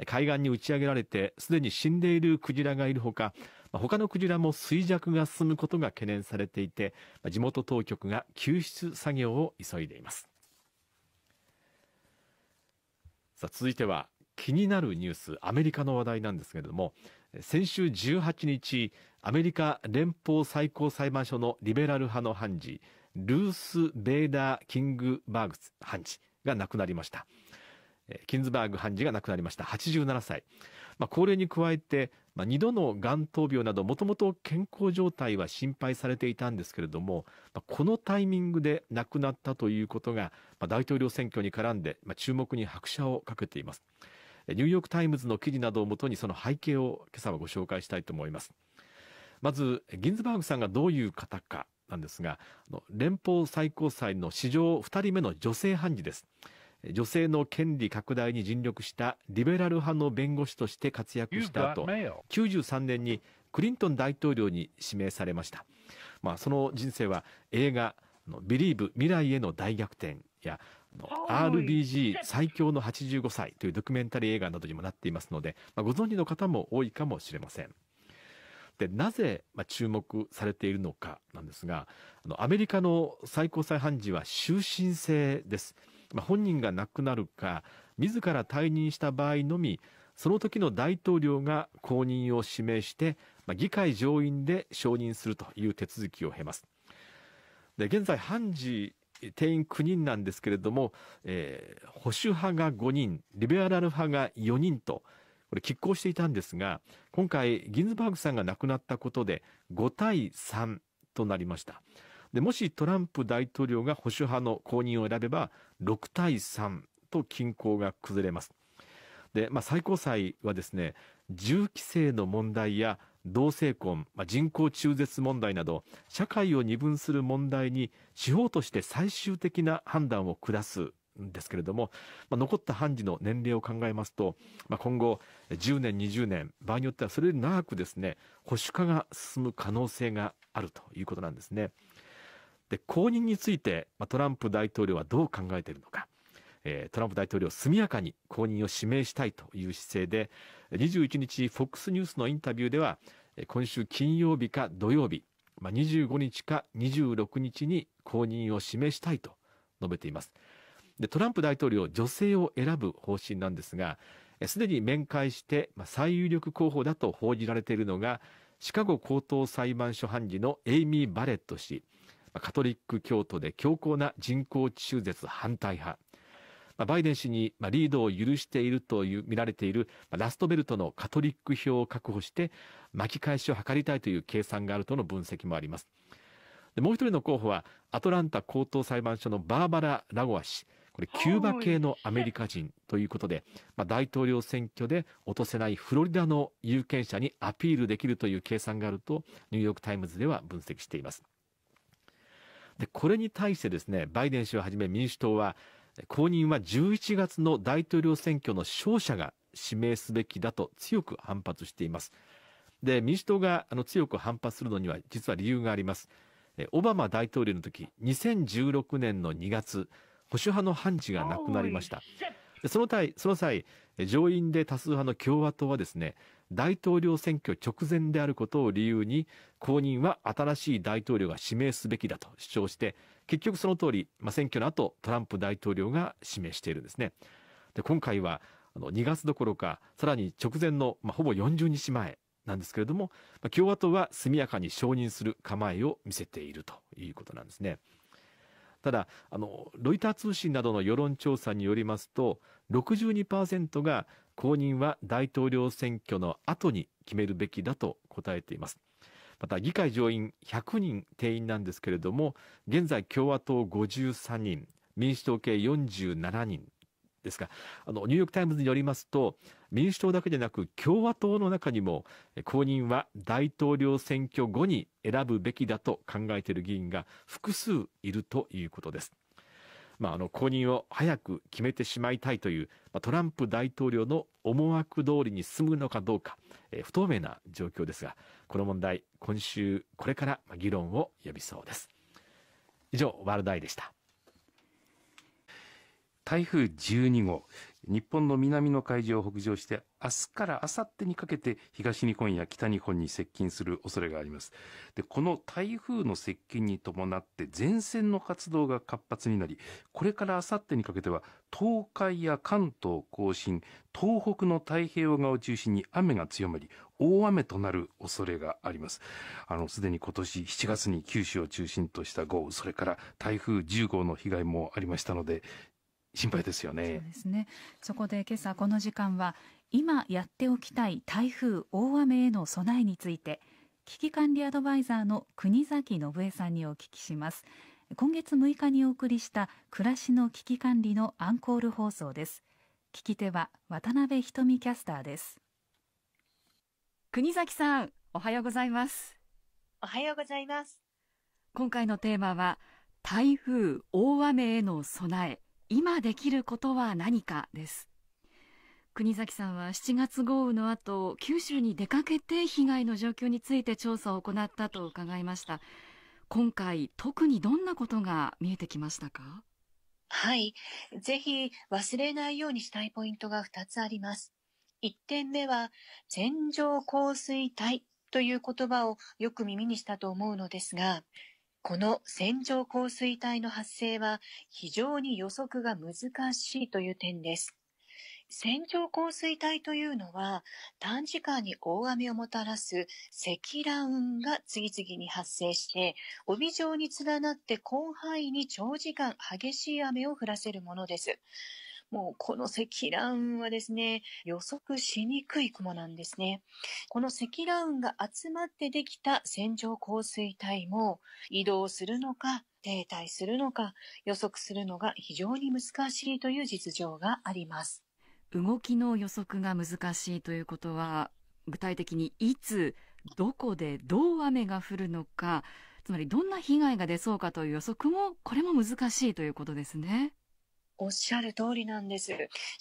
海岸に打ち上げられて、すでに死んでいるクジラがいるほか、他のクジラも衰弱が進むことが懸念されていて、地元当局が救出作業を急いでいます。さあ、続いては気になるニュース、アメリカの話題なんですけれども、先週18日、アメリカ連邦最高裁判所のリベラル派の判事、ルース・ベーダー・キングバーグ判事が亡くなりました。キンズバーグ判事が亡くなりました。87歳。まあ、高齢に加えて、まあ、2度のがん闘病など、もともと健康状態は心配されていたんですけれども、まあ、このタイミングで亡くなったということが、まあ、大統領選挙に絡んで、まあ、注目に拍車をかけています。ニューヨーク・タイムズの記事などをもとにその背景を今朝はご紹介したいと思います。まず、ギンズバーグさんがどういう方かなんですが、連邦最高裁の史上2人目の女性判事です。女性の権利拡大に尽力したリベラル派の弁護士として活躍した後、93年にクリントン大統領に指名されました。まあ、その人生は映画、ビリーブ未来への大逆転や RBG 最強の85歳というドキュメンタリー映画などにもなっていますので、まあ、ご存知の方も多いかもしれません。で、なぜ、ま注目されているのかなんですが、あの、アメリカの最高裁判事は終身制です。まあ、本人が亡くなるか、自ら退任した場合のみ、その時の大統領が後任を指名して、まあ、議会上院で承認するという手続きを経ます。で、現在判事定員9人なんですけれども、えー、保守派が5人、リベラル派が4人と、これ、拮抗していたんですが、今回、ギンズバーグさんが亡くなったことで、5対3となりました。で、もしトランプ大統領が保守派の公認を選べば、6対3と均衡が崩れます。で、まあ、最高裁はですね、銃規制の問題や同性婚、まあ、人口中絶問題など社会を二分する問題に司法として最終的な判断を下すんですけれども、まあ、残った判事の年齢を考えますと、まあ、今後10年20年場合によってはそれより長くですね保守化が進む可能性があるということなんですね。で後任について、まあ、トランプ大統領はどう考えているのか。トランプ大統領速やかに後任を指名したいという姿勢で、21日、フォックスニュースのインタビューでは、今週金曜日か土曜日、まあ、25日か26日に後任を示したいと述べています。で、トランプ大統領、女性を選ぶ方針なんですが、すでに面会して、最有力候補だと報じられているのが、シカゴ高等裁判所判事のエイミー・バレット氏、カトリック教徒で強硬な人工中絶反対派、まあ、バイデン氏に、まあ、リードを許しているという見られている、まあ、ラストベルトのカトリック票を確保して巻き返しを図りたいという計算があるとの分析もあります。でもう一人の候補はアトランタ高等裁判所のバーバラ・ラゴア氏。これキューバ系のアメリカ人ということで、まあ、大統領選挙で落とせないフロリダの有権者にアピールできるという計算があるとニューヨーク・タイムズでは分析しています。でこれに対してですねバイデン氏をはじめ民主党は後任は11月の大統領選挙の勝者が指名すべきだと強く反発しています。で、民主党があの強く反発するのには実は理由があります。オバマ大統領の時、2016年の2月、保守派の判事が亡くなりました。その際、その際、上院で多数派の共和党はですね、大統領選挙直前であることを理由に、後任は新しい大統領が指名すべきだと主張して、結局その通り、まあ、選挙の後、トランプ大統領が指名しているんですね。で、今回は、あの、2月どころか、さらに直前の、まあ、ほぼ40日前なんですけれども、まあ、共和党は速やかに承認する構えを見せているということなんですね。ただ、あの、ロイター通信などの世論調査によりますと、62%が公認は大統領選挙の後に決めるべきだと答えています。また議会上院100人定員なんですけれども現在共和党53人民主党系47人ですがあのニューヨーク・タイムズによりますと民主党だけでなく共和党の中にも公認は大統領選挙後に選ぶべきだと考えている議員が複数いるということです。まあ、あの後任を早く決めてしまいたいという、まあ、トランプ大統領の思惑通りに進むのかどうか、えー、不透明な状況ですが、この問題、今週これから議論を呼びそうです。以上、ワールドアイでした。台風12号、日本の南の海上を北上して明日から明後日にかけて東日本や北日本に接近する恐れがありますでこの台風の接近に伴って前線の活動が活発になりこれから明後日にかけては東海や関東甲信東北の太平洋側を中心に雨が強まり大雨となる恐れがありますあのすでに今年7月に九州を中心とした豪雨それから台風10号の被害もありましたので心配ですよね。そうですね。そこで今朝この時間は今やっておきたい台風大雨への備えについて危機管理アドバイザーの国崎信江さんにお聞きします。今月6日にお送りした暮らしの危機管理のアンコール放送です。聞き手は渡辺瞳キャスターです。国崎さん、おはようございます。おはようございます。今回のテーマは台風大雨への備え。今できることは何かです国崎さんは7月豪雨の後九州に出かけて被害の状況について調査を行ったと伺いました今回特にどんなことが見えてきましたかはい。ぜひ忘れないようにしたいポイントが2つあります。1点目は、線状降水帯という言葉をよく耳にしたと思うのですが、この線状降水帯の発生は非常に予測が難しいという点です。線状降水帯というのは短時間に大雨をもたらす積乱雲が次々に発生して帯状に連なって広範囲に長時間激しい雨を降らせるものです。もうこの積乱雲はですね、予測しにくい雲なんですね。この積乱雲が集まってできた線状降水帯も移動するのか、停滞するのか、予測するのが非常に難しいという実情があります。動きの予測が難しいということは、具体的にいつ、どこでどう雨が降るのか、つまりどんな被害が出そうかという予測も、これも難しいということですね。おっしゃる通りなんです。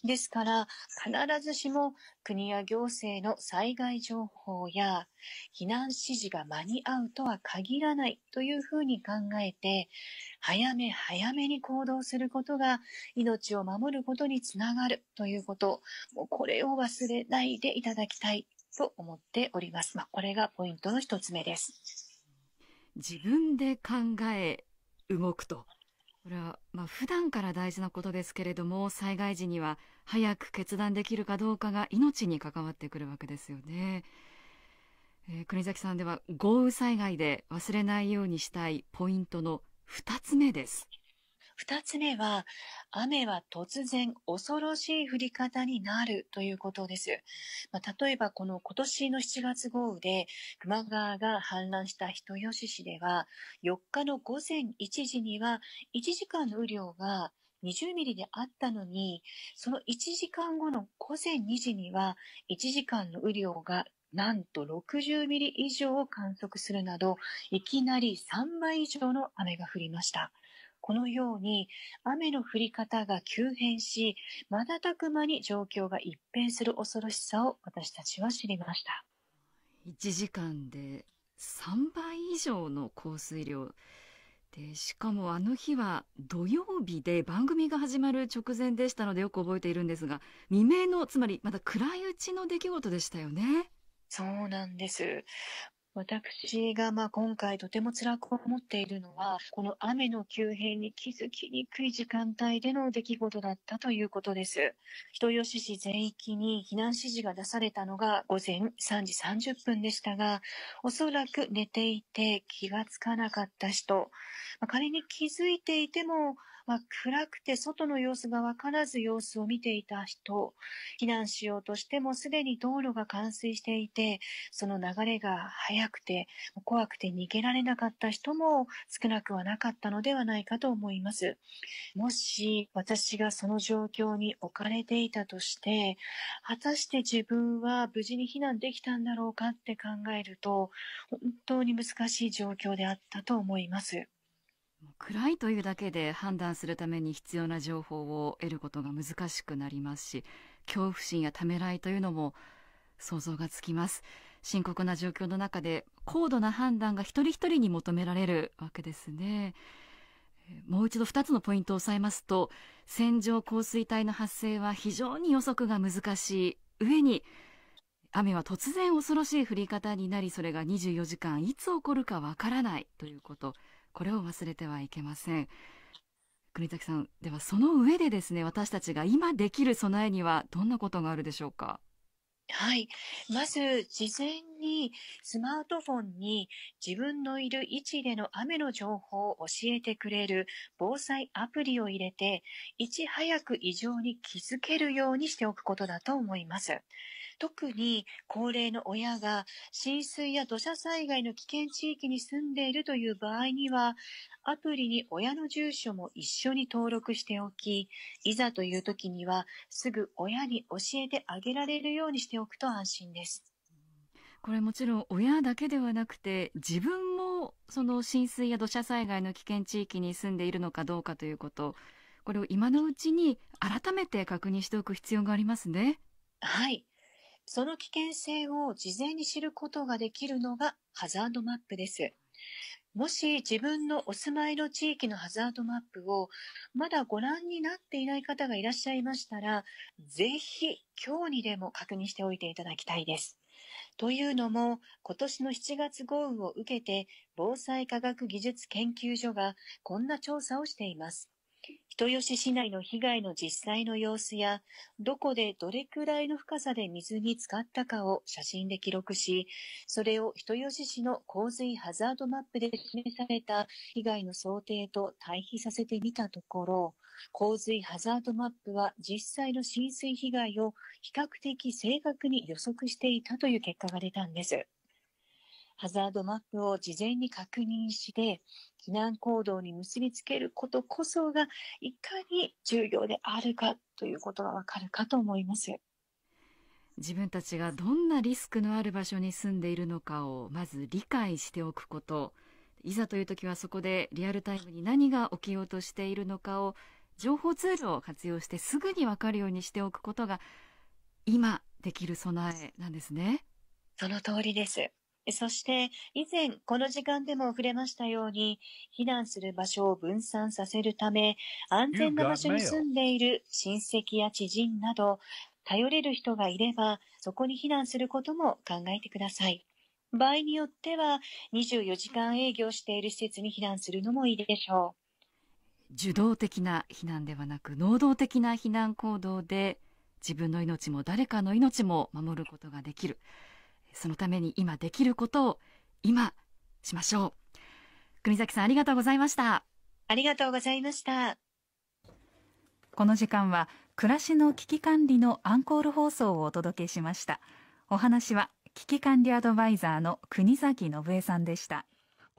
ですから、必ずしも国や行政の災害情報や避難指示が間に合うとは限らないというふうに考えて、早め早めに行動することが命を守ることにつながるということ、もうこれを忘れないでいただきたいと思っております。まあ、これがポイントの一つ目です。自分で考え、動くとこれは、まあ、普段から大事なことですけれども災害時には早く決断できるかどうかが命に関わってくるわけですよね。えー、国崎さんでは豪雨災害で忘れないようにしたいポイントの2つ目です。二つ目は、雨は突然恐ろしい降り方になるということです。まあ、例えばこの今年の7月豪雨で、球磨川が氾濫した人吉市では、4日の午前1時には1時間の雨量が20ミリであったのに、その1時間後の午前2時には1時間の雨量がなんと60ミリ以上を観測するなど、いきなり3倍以上の雨が降りました。このように雨の降り方が急変し、瞬く間に状況が一変する恐ろしさを私たちは知りました。1時間で3倍以上の降水量。でしかもあの日は土曜日で番組が始まる直前でしたのでよく覚えているんですが未明のつまりまだ暗いうちの出来事でしたよね。そうなんです。私がまあ今回とても辛く思っているのは、この雨の急変に気づきにくい時間帯での出来事だったということです。人吉市全域に避難指示が出されたのが午前3時30分でしたが、おそらく寝ていて気がつかなかった人、まあ、仮に気づいていても、まあ、暗くて外の様子がわからず様子を見ていた人、避難しようとしてもすでに道路が冠水していて、その流れが速くて、怖くて逃げられなかった人も少なくはなかったのではないかと思います。もし私がその状況に置かれていたとして、果たして自分は無事に避難できたんだろうかって考えると、本当に難しい状況であったと思います。暗いというだけで判断するために必要な情報を得ることが難しくなりますし恐怖心やためらいというのも想像がつきます深刻な状況の中で高度な判断が一人一人に求められるわけですねもう一度2つのポイントを押さえますと線状降水帯の発生は非常に予測が難しい上に雨は突然恐ろしい降り方になりそれが24時間いつ起こるかわからないということこれを忘れてはいけません国崎さんではその上でですね私たちが今できる備えにはどんなことがあるでしょうかはい。まず、事前にスマートフォンに自分のいる位置での雨の情報を教えてくれる防災アプリを入れて、いち早く異常に気づけるようにしておくことだと思います。特に高齢の親が浸水や土砂災害の危険地域に住んでいるという場合には、アプリに親の住所も一緒に登録しておき、いざという時にはすぐ親に教えてあげられるようにしておくと安心です。これもちろん親だけではなくて自分もその浸水や土砂災害の危険地域に住んでいるのかどうかということこれを今のうちに改めて確認しておく必要がありますね。はいその危険性を事前に知ることができるのがハザードマップです。もし自分のお住まいの地域のハザードマップをまだご覧になっていない方がいらっしゃいましたら、ぜひ今日にでも確認しておいていただきたいです。というのも、今年の7月豪雨を受けて、防災科学技術研究所がこんな調査をしています。人吉市内の被害の実際の様子や、どこでどれくらいの深さで水に浸かったかを写真で記録し、それを人吉市の洪水ハザードマップで示された被害の想定と対比させてみたところ、洪水ハザードマップは実際の浸水被害を比較的正確に予測していたという結果が出たんです。ハザードマップを事前に確認して、避難行動に結びつけることこそが、いかに重要であるかということがわかるかと思います。自分たちがどんなリスクのある場所に住んでいるのかをまず理解しておくこといざという時はそこでリアルタイムに何が起きようとしているのかを情報ツールを活用してすぐに分かるようにしておくことが今できる備えなんですね。その通りです。そして、以前この時間でも触れましたように、避難する場所を分散させるため、安全な場所に住んでいる親戚や知人など、頼れる人がいれば、そこに避難することも考えてください。場合によっては、24時間営業している施設に避難するのもいいでしょう。受動的な避難ではなく、能動的な避難行動で、自分の命も誰かの命も守ることができる。そのために今できることを今しましょう国崎さんありがとうございましたありがとうございましたこの時間は暮らしの危機管理のアンコール放送をお届けしましたお話は危機管理アドバイザーの国崎信江さんでした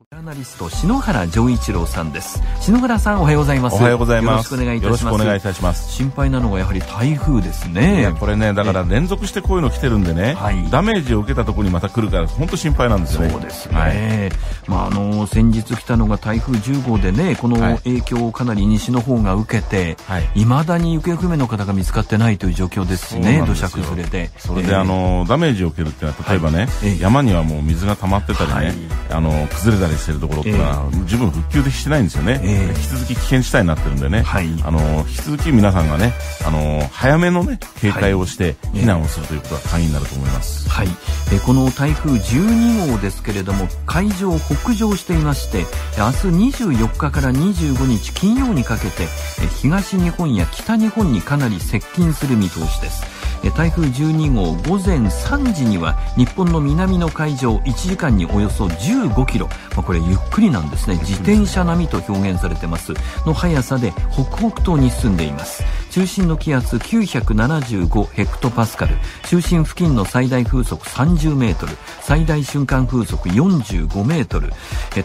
ジャーナリスト篠原丈一郎さんです篠原さんおはようございますおはようございますよろしくお願いいたします心配なのがやはり台風ですねこれねだから連続してこういうの来てるんでね、はい、ダメージを受けたところにまた来るから本当心配なんですねそうですね、はい、まああの先日来たのが台風10号でねこの影響をかなり西の方が受けて、はいまだに行方不明の方が見つかってないという状況ですね土砂崩れでそれで、えー、あのダメージを受けるってのは例えばね、はい、山にはもう水が溜まってたりね、あの崩れたりしてるところってのは、えー、十分復旧できてないんですよね、えー、引き続き危険地帯になってるんでね、はい、あの引き続き皆さんがねあの早めの、ね、警戒をして避難をするということが鍵になると思います、はいえこの台風12号ですけれども海上北上していまして明日24日から25日金曜にかけて東日本や北日本にかなり接近する見通しです。台風12号午前3時には日本の南の海上1時間におよそ15キロ、まあ、これゆっくりなんですね自転車並みと表現されてますの速さで北北東に進んでいます中心の気圧975ヘクトパスカル中心付近の最大風速30メートル最大瞬間風速45メートル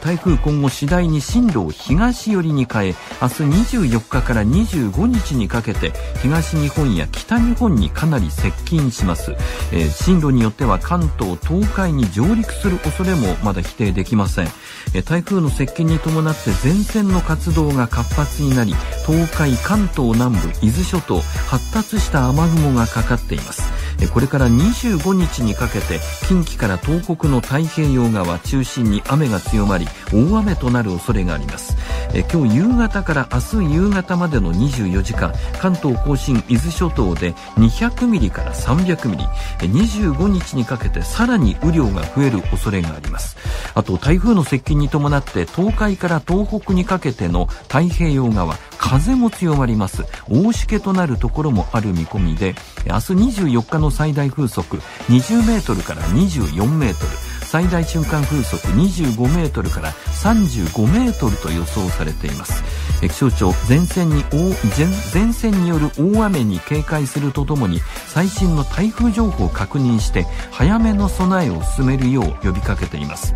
台風今後次第に進路を東寄りに変え明日24日から25日にかけて東日本や北日本にかなり接近します、えー、進路によっては関東東海に上陸する恐れもまだ否定できません、えー、台風の接近に伴って前線の活動が活発になり東海関東南部伊豆諸島発達した雨雲がかかっていますこれから25日にかけて近畿から東北の太平洋側中心に雨が強まり大雨となる恐れがあります今日夕方から明日夕方までの24時間関東甲信伊豆諸島で200ミリから300ミリ25日にかけてさらに雨量が増える恐れがありますあと台風の接近に伴って東海から東北にかけての太平洋側風も強まります大しけとなるところもある見込みで明日24日の最大風速20メートルから24メートル最大瞬間風速25メートルから35メートルと予想されています気象庁前線に前線による大雨に警戒するとともに最新の台風情報を確認して早めの備えを進めるよう呼びかけています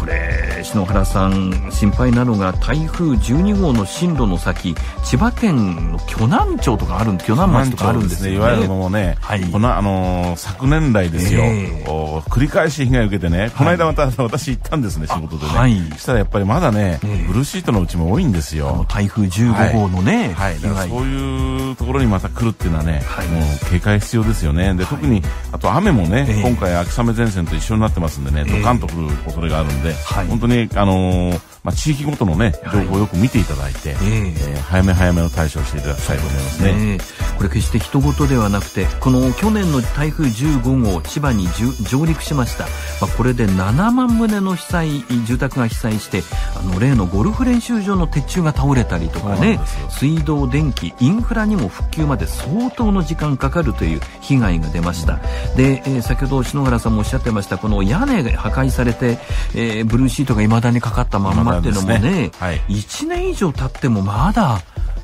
これ篠原さん心配なのが台風12号の進路の先千葉県の鋸南町とかある鋸南町とかあるんですね、ね、いわゆるもうね、はい、このあのー、昨年来ですよ、えー、繰り返し被害を受けてねこの間また、はい、私行ったんですね仕事でね、はい、したらやっぱりまだね、えー、ブルーシートのうちも多いんですよ台風15号のね、はいそういうところにまた来るっていうのはね、もう警戒必要ですよねで特に、あと雨もね、えー、今回秋雨前線と一緒になってますんでねドカンと降る恐れがあるんで、で、はい、本当に、あのーまあ、地域ごとのね、情報をよく見ていただいて、はい、えー、早め早めの対処をしていただきたいと思いますね。これ決して人事ではなくて、この去年の台風15号、千葉にじゅ上陸しました。まあ、これで7万棟の被災、住宅が被災して、あの、例のゴルフ練習場の鉄柱が倒れたりとかね、水道、電気、インフラにも復旧まで相当の時間かかるという被害が出ました。で、えー、先ほど篠原さんもおっしゃってました、この屋根が破壊されて、えー、ブルーシートが未だにかかったままかっていうのもね、ねはい、1年以上経ってもまだ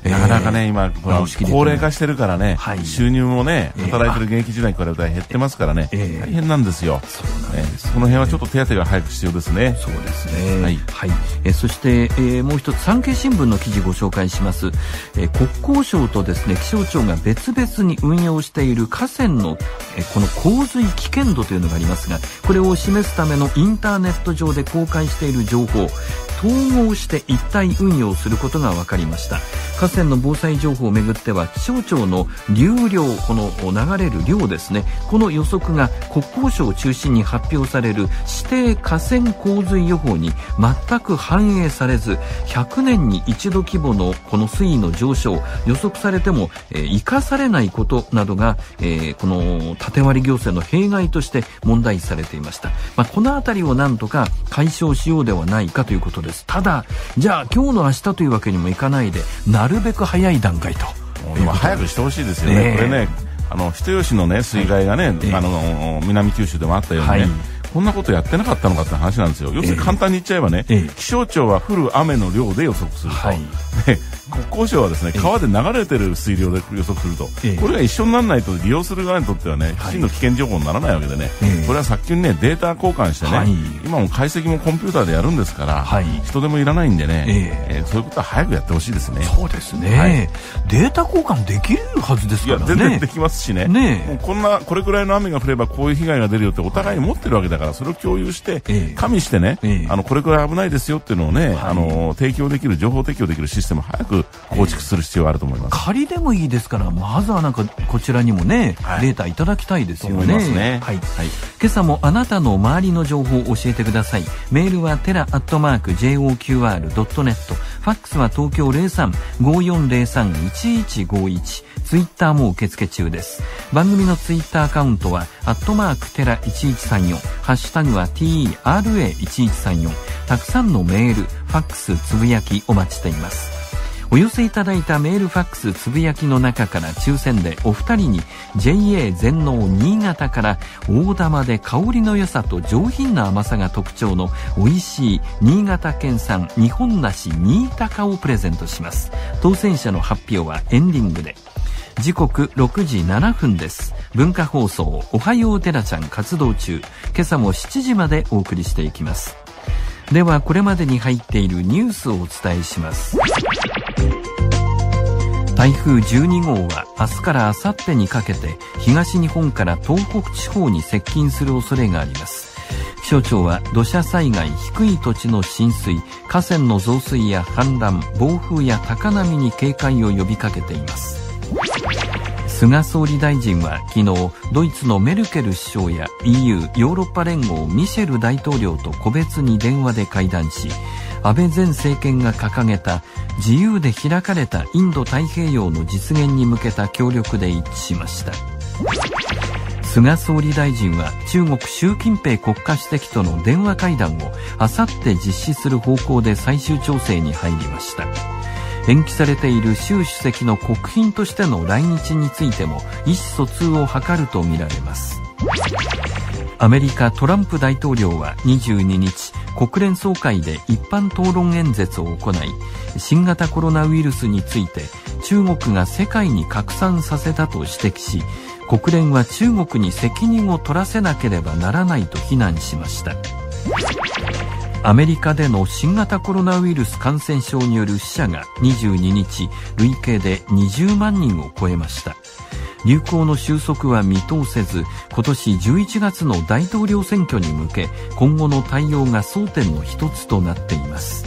なかなかね、今、こ高齢化してるからね、収入もね、働いてる現役時代か比べたら減ってますからね、大変なんですよ、そねの辺はちょっと手当が早く必要ですね。そうですねはいえそして、えもう一つ、産経新聞の記事ご紹介します、え国交省とですね気象庁が別々に運用している河川の、えこの洪水危険度というのがありますが、これを示すためのインターネット上で公開している情報、統合して一体運用することが分かりました。河線の防災情報をめぐっては気象庁の流量この流れる量ですねこの予測が国交省を中心に発表される指定河川洪水予報に全く反映されず100年に一度規模のこの水位の上昇予測されても、えー、生かされないことなどが、えー、この縦割り行政の弊害として問題視されていました、まあ、この辺りをなんとか解消しようではないかということですただじゃあ今日の明日というわけにもいかないでなるるべく早い段階とと早くしてほしいですよね、これねあの人吉の、ね、水害がね、あの南九州でもあったようにね、はいこんなことやってなかったのかって話なんですよ、要するに簡単に言っちゃえばね、ええ、気象庁は降る雨の量で予測すると、はい、国交省はですね川で流れてる水量で予測すると、ええ、これが一緒にならないと利用する側にとってはね真の危険情報にならないわけでね、え、これは早急にねデータ交換してね、はい、今も解析もコンピューターでやるんですから、はい、人でもいらないんでね、ええそういうことは早くやってほしいですねそうですね、はい、データ交換できるはずですからね全然できますしねねもうこんなこれくらいの雨が降ればこういう被害が出るよってお互いに持ってるわけだからそれを共有して、加味してね、あのこれくらい危ないですよっていうのをね、あの提供できる情報提供できるシステム早くく構築する必要があると思います。仮でもいいですから、まずはなんかこちらにもね、はい、データいただきたいですよね。ねはい、はい。今朝もあなたの周りの情報を教えてください。メールはテラアットマーク JOQR ドットネット。ファックスは東京零三五四零三一一五一。ツイッターも受付中です。番組のツイッターアカウントはアットマークテラ一一三四。ハッシュタグは TERA 一一三四。たくさんのメール、ファックス、つぶやきお待ちしています。お寄せいただいたメールファックスつぶやきの中から抽選でお二人に JA 全農新潟から大玉で香りの良さと上品な甘さが特徴の美味しい新潟県産日本梨新高をプレゼントします当選者の発表はエンディングで時刻6時7分です文化放送おはようてらちゃん活動中今朝も7時までお送りしていきますではこれまでに入っているニュースをお伝えします台風12号は明日から明後日にかけて東日本から東北地方に接近する恐れがあります気象庁は土砂災害低い土地の浸水河川の増水や氾濫暴風や高波に警戒を呼びかけています菅総理大臣は昨日ドイツのメルケル首相や EU ヨーロッパ連合ミシェル大統領と個別に電話で会談し安倍前政権が掲げた自由で開かれたインド太平洋の実現に向けた協力で一致しました菅総理大臣は中国習近平国家主席との電話会談をあさって実施する方向で最終調整に入りました延期されている習主席の国賓としての来日についても意思疎通を図るとみられますアメリカトランプ大統領は22日国連総会で一般討論演説を行い新型コロナウイルスについて中国が世界に拡散させたと指摘し国連は中国に責任を取らせなければならないと非難しましたアメリカでの新型コロナウイルス感染症による死者が22日累計で20万人を超えました流行の収束は見通せず今年11月の大統領選挙に向け今後の対応が争点の一つとなっています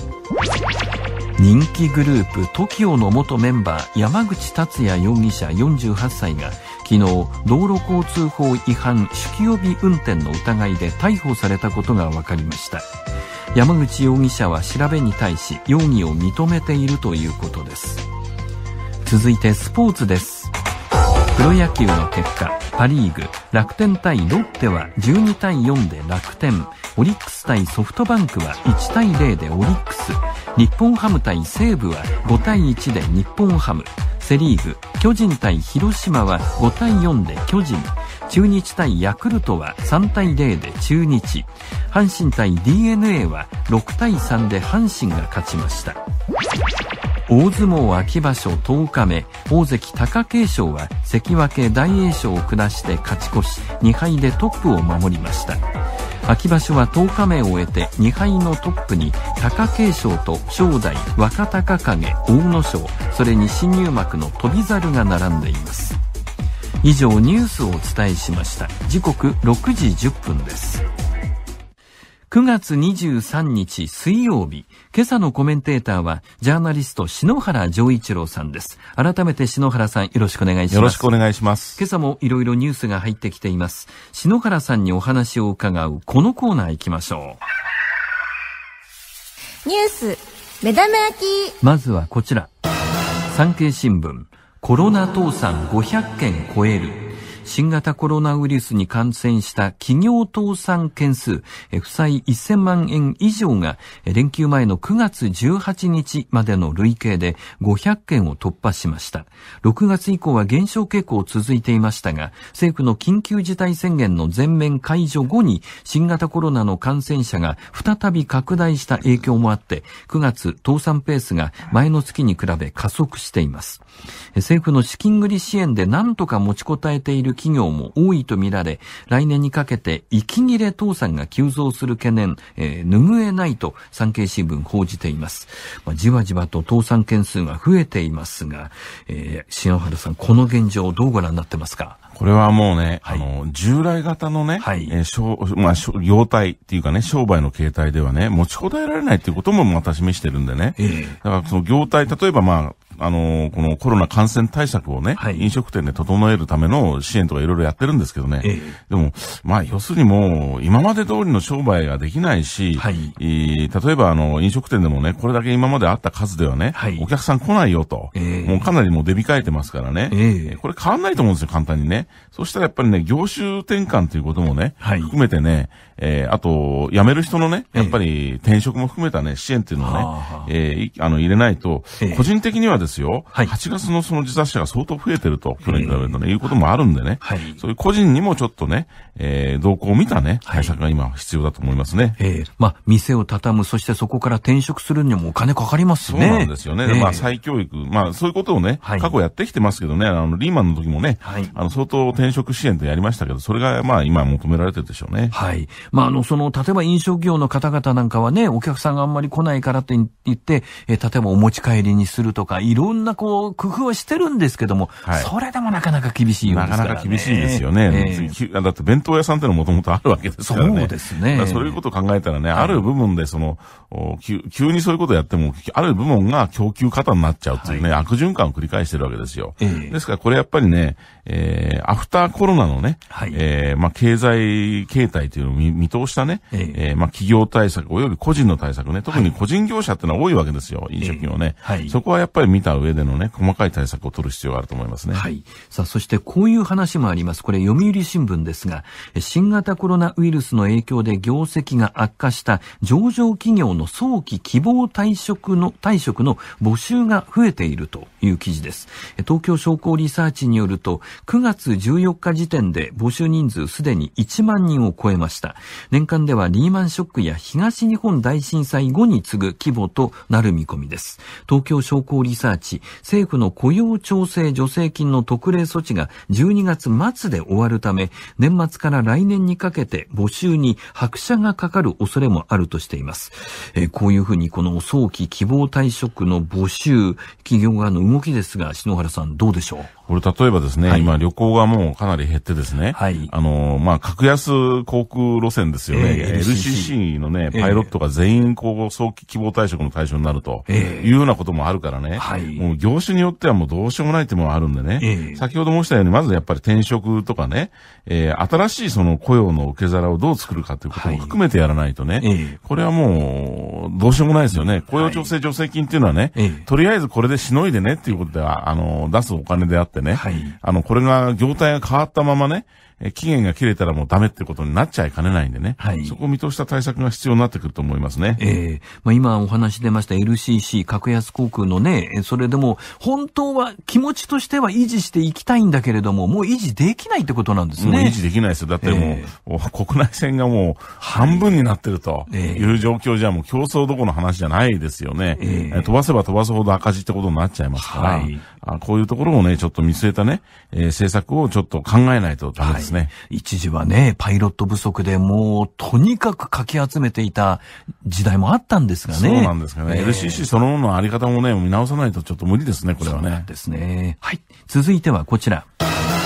人気グループ TOKIO の元メンバー山口達也容疑者48歳が昨日道路交通法違反酒気帯び運転の疑いで逮捕されたことが分かりました山口容疑者は調べに対し容疑を認めているということです続いてスポーツですプロ野球の結果パ・リーグ楽天対ロッテは12対4で楽天オリックス対ソフトバンクは1対0でオリックス日本ハム対西武は5対1で日本ハムセ・リーグ巨人対広島は5対4で巨人中日対ヤクルトは3対0で中日阪神対 d n a は6対3で阪神が勝ちました大相撲秋場所10日目大関貴景勝は関脇大栄翔を下して勝ち越し2敗でトップを守りました秋場所は10日目を終えて2敗のトップに貴景勝と正代若隆景大野翔、それに新入幕の翔猿が並んでいます以上ニュースをお伝えしました時刻6時10分です9月23日水曜日今朝のコメンテーターは、ジャーナリスト、篠原丈一郎さんです。改めて篠原さん、よろしくお願いします。よろしくお願いします。今朝もいろいろニュースが入ってきています。篠原さんにお話を伺う、このコーナー行きましょう。ニュース、目玉焼き。まずはこちら。産経新聞、コロナ倒産500件超える。新型コロナウイルスに感染した企業倒産件数、負債1000万円以上が、連休前の9月18日までの累計で500件を突破しました。6月以降は減少傾向続いていましたが、政府の緊急事態宣言の全面解除後に、新型コロナの感染者が再び拡大した影響もあって、9月倒産ペースが前の月に比べ加速しています。政府の資金繰り支援で何とか持ちこたえている企業も多いとみられ、来年にかけて息切れ倒産が急増する懸念、えー、拭えないと産経新聞報じています。まあ、じわじわと倒産件数が増えていますが、えー、篠原さん、この現状をどうご覧になってますかこれはもうね、はい、あの、従来型のね、はい、えー、しょまあ、業態っていうかね、商売の形態ではね、持ちこたえられないっていうこともまた示してるんでね。ええ。だからその業態、例えばまあ、あのー、このコロナ感染対策をね、はい、飲食店で整えるための支援とかいろいろやってるんですけどね。ええ。でも、まあ、要するにもう、今まで通りの商売ができないし、はい、えー、例えば、あの、飲食店でもね、これだけ今まであった数ではね、はい、お客さん来ないよと、ええ。もうかなりもう出控えてますからね、ええ。これ変わんないと思うんですよ、簡単にね。そしたらやっぱりね、業種転換ということもね、はい、含めてね、えー、あと、辞める人のね、やっぱり転職も含めたね、支援っていうのをね、えー、あの、入れないと、個人的にはですよ、はい、8月のその自殺者が相当増えてると、去年に比べるとね、いうこともあるんでね、はい、そういう個人にもちょっとね、えー、動向を見たね、対策が今必要だと思いますね。ええまあ、店を畳む、そしてそこから転職するにもお金かかりますね。そうなんですよね。まあ、再教育、まあ、そういうことをね、過去やってきてますけどね、あの、リーマンの時もね、はい、あの、相当等転職支援でやりましたけど、それがまあ今求められてるでしょうね。はい。まああの、その、例えば飲食業の方々なんかはね、お客さんがあんまり来ないからと言って、えー、例えばお持ち帰りにするとか、いろんなこう、工夫はしてるんですけども、はい、それでもなかなか厳しいですから、ね、なかなか厳しいですよね。えー、だって弁当屋さんってのもともとあるわけですからね。そうですね。そういうことを考えたらね、ある部分でその、お急急にそういうことやっても、ある部門が供給過多になっちゃうというね、はい、悪循環を繰り返してるわけですよ。えー、ですからこれやっぱりね、えー、アフターコロナのね、はい、えー、まあ、経済形態というのを見見通したね、ええー、まあ、企業対策及び個人の対策ね、特に個人業者ってのは多いわけですよ、はい、飲食業ね、えはい。そこはやっぱり見た上でのね、細かい対策を取る必要があると思いますね。はい。さあ、そしてこういう話もあります。これ、読売新聞ですが、新型コロナウイルスの影響で業績が悪化した上場企業の早期希望退職の、退職の募集が増えているという記事です。東京商工リサーチによると、9月14日時点で募集人数すでに1万人を超えました。年間ではリーマンショックや東日本大震災後に次ぐ規模となる見込みです。東京商工リサーチ、政府の雇用調整助成金の特例措置が12月末で終わるため、年末から来年にかけて募集に拍車がかかる恐れもあるとしています。えー、こういうふうにこの早期希望退職の募集、企業側の動きですが、篠原さんどうでしょうこれ例えばですね、はい、今旅行がもうかなり減ってですね、はい、あの、まあ、格安航空路線ですよね、えー、LCC のね、えー、パイロットが全員こう、早期希望退職の対象になると、いうようなこともあるからね、はい、もう業種によってはもうどうしようもないってもあるんでね、えー、先ほど申したように、まずやっぱり転職とかね、えー、新しいその雇用の受け皿をどう作るかということも含めてやらないとね、これはもう、どうしようもないですよね。雇用調整助成金っていうのはね、とりあえずこれでしのいでねっていうことでは、あの、出すお金であって、ってね、はい、あの、これが業態が変わったままね、え期限が切れたらもうダメってことになっちゃいかねないんでね、はい、そこを見通した対策が必要になってくると思いますね。ええー、まあ、今お話出ました LCC、格安航空のね、それでも本当は気持ちとしては維持していきたいんだけれども、もう維持できないってことなんですね。もう維持できないですよ。だってもう、えー、国内線がもう半分になってるという状況じゃもう競争どこの話じゃないですよね。えー、飛ばせば飛ばすほど赤字ってことになっちゃいますから、はい、あこういうところをね、ちょっと見据えたね、えー、政策をちょっと考えないとダメです。はいですね。一時はね、パイロット不足でもう、とにかくかき集めていた時代もあったんですがね。そうなんですかね。えー、LCC そのもののあり方もね、見直さないとちょっと無理ですね、これはね。ですね。はい。続いてはこちら。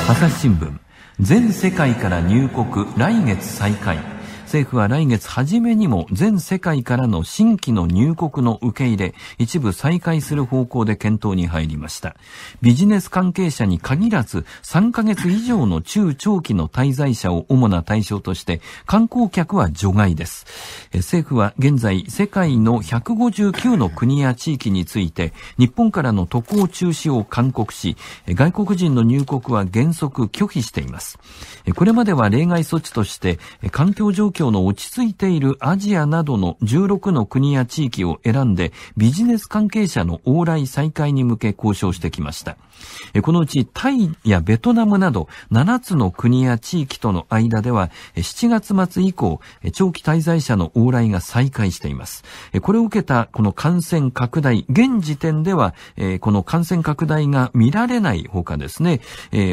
朝日新聞。全世界から入国、来月再開。政府は来月初めにも全世界からの新規の入国の受け入れ、一部再開する方向で検討に入りました。ビジネス関係者に限らず、3ヶ月以上の中長期の滞在者を主な対象として、観光客は除外です。政府は現在、世界の159の国や地域について、日本からの渡航中止を勧告し、外国人の入国は原則拒否しています。これまでは例外措置として、環境状況況の落ち着いているアジアなどの16の国や地域を選んでビジネス関係者の往来再開に向け交渉してきました。このうちタイやベトナムなど7つの国や地域との間では7月末以降、長期滞在者の往来が再開しています。これを受けたこの感染拡大、現時点ではこの感染拡大が見られないほかですね、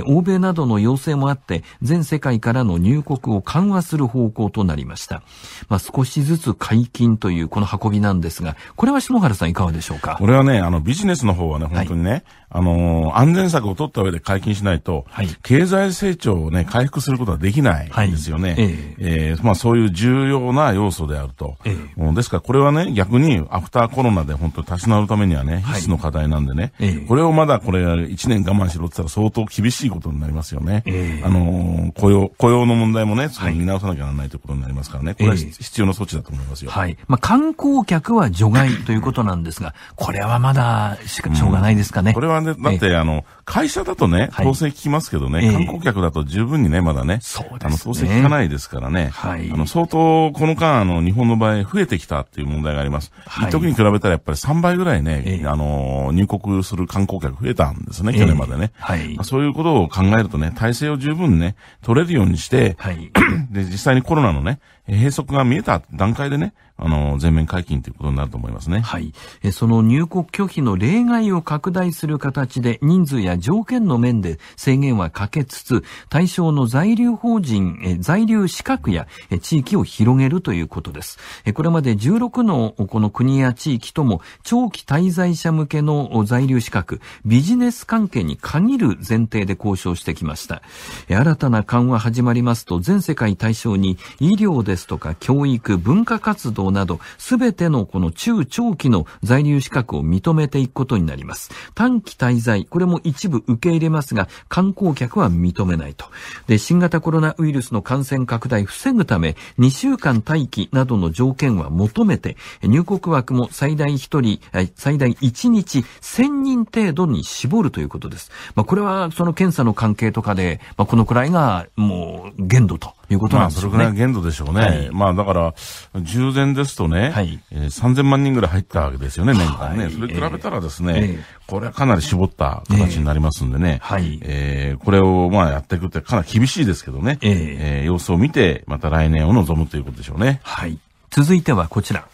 欧米などの要請もあって全世界からの入国を緩和する方向となりました。まあ、少しずつ解禁というこの運びなんですが、これは篠原さんいかがでしょうかこれはね、あのビジネスの方はね、本当にね、はい、あの安全策を取った上で解禁しないと、はい、経済成長をね、回復することはできないんですよね。はい、えー、えー、まあ、そういう重要な要素であると。えー、ですから、これはね、逆に、アフターコロナで本当に立ち直るためにはね、必須の課題なんでね、はい、これをまだこれ、1年我慢しろって言ったら相当厳しいことになりますよね。えー、あのー、雇用、雇用の問題もね、その見直さなきゃならないということになりますからね、これは、必要な措置だと思いますよ。はい。まあ、観光客は除外ということなんですが、これはまだし、しょうがないですかね。うん、これはね、だって、あの、会社だとね、統制聞きますけどね、観光客だと十分にね、まだね、あの、統制聞かないですからね、はい。あの、相当、この間、あの、日本の場合、増えてきたっていう問題があります。はい。時に比べたらやっぱり3倍ぐらいね、あの、入国する観光客増えたんですね、去年までね。はい。そういうことを考えるとね、体制を十分ね、取れるようにして、はい。で、実際にコロナのね、え閉塞が見えた段階でね、あの、全面解禁ということになると思いますね。はい。えその入国拒否の例外を拡大する形で、人数や条件の面で制限はかけつつ、対象の在留法人、え在留資格やえ地域を広げるということです。えこれまで16のこの国や地域とも、長期滞在者向けの在留資格、ビジネス関係に限る前提で交渉してきました。え新たな緩和始まりますと、全世界対象に医療でですとか教育、文化活動など、すべてのこの中長期の在留資格を認めていくことになります。短期滞在、これも一部受け入れますが、観光客は認めないと。で、新型コロナウイルスの感染拡大を防ぐため、2週間待機などの条件は求めて、入国枠も最大1人、最大1日1000人程度に絞るということです。まあ、これはその検査の関係とかで、まあ、このくらいがもう限度と。いうことなんですね。まあ、それぐらい限度でしょうね。はい、まあ、だから、従前ですとね、はい、えー、3000万人ぐらい入ったわけですよね、年間ね。それ比べたらですね、えー、これはかなり絞った形になりますんでね、えー、はい、えー、これをまあやっていくってかなり厳しいですけどね、えー、えー、様子を見て、また来年を望むということでしょうね。はい。続いてはこちら。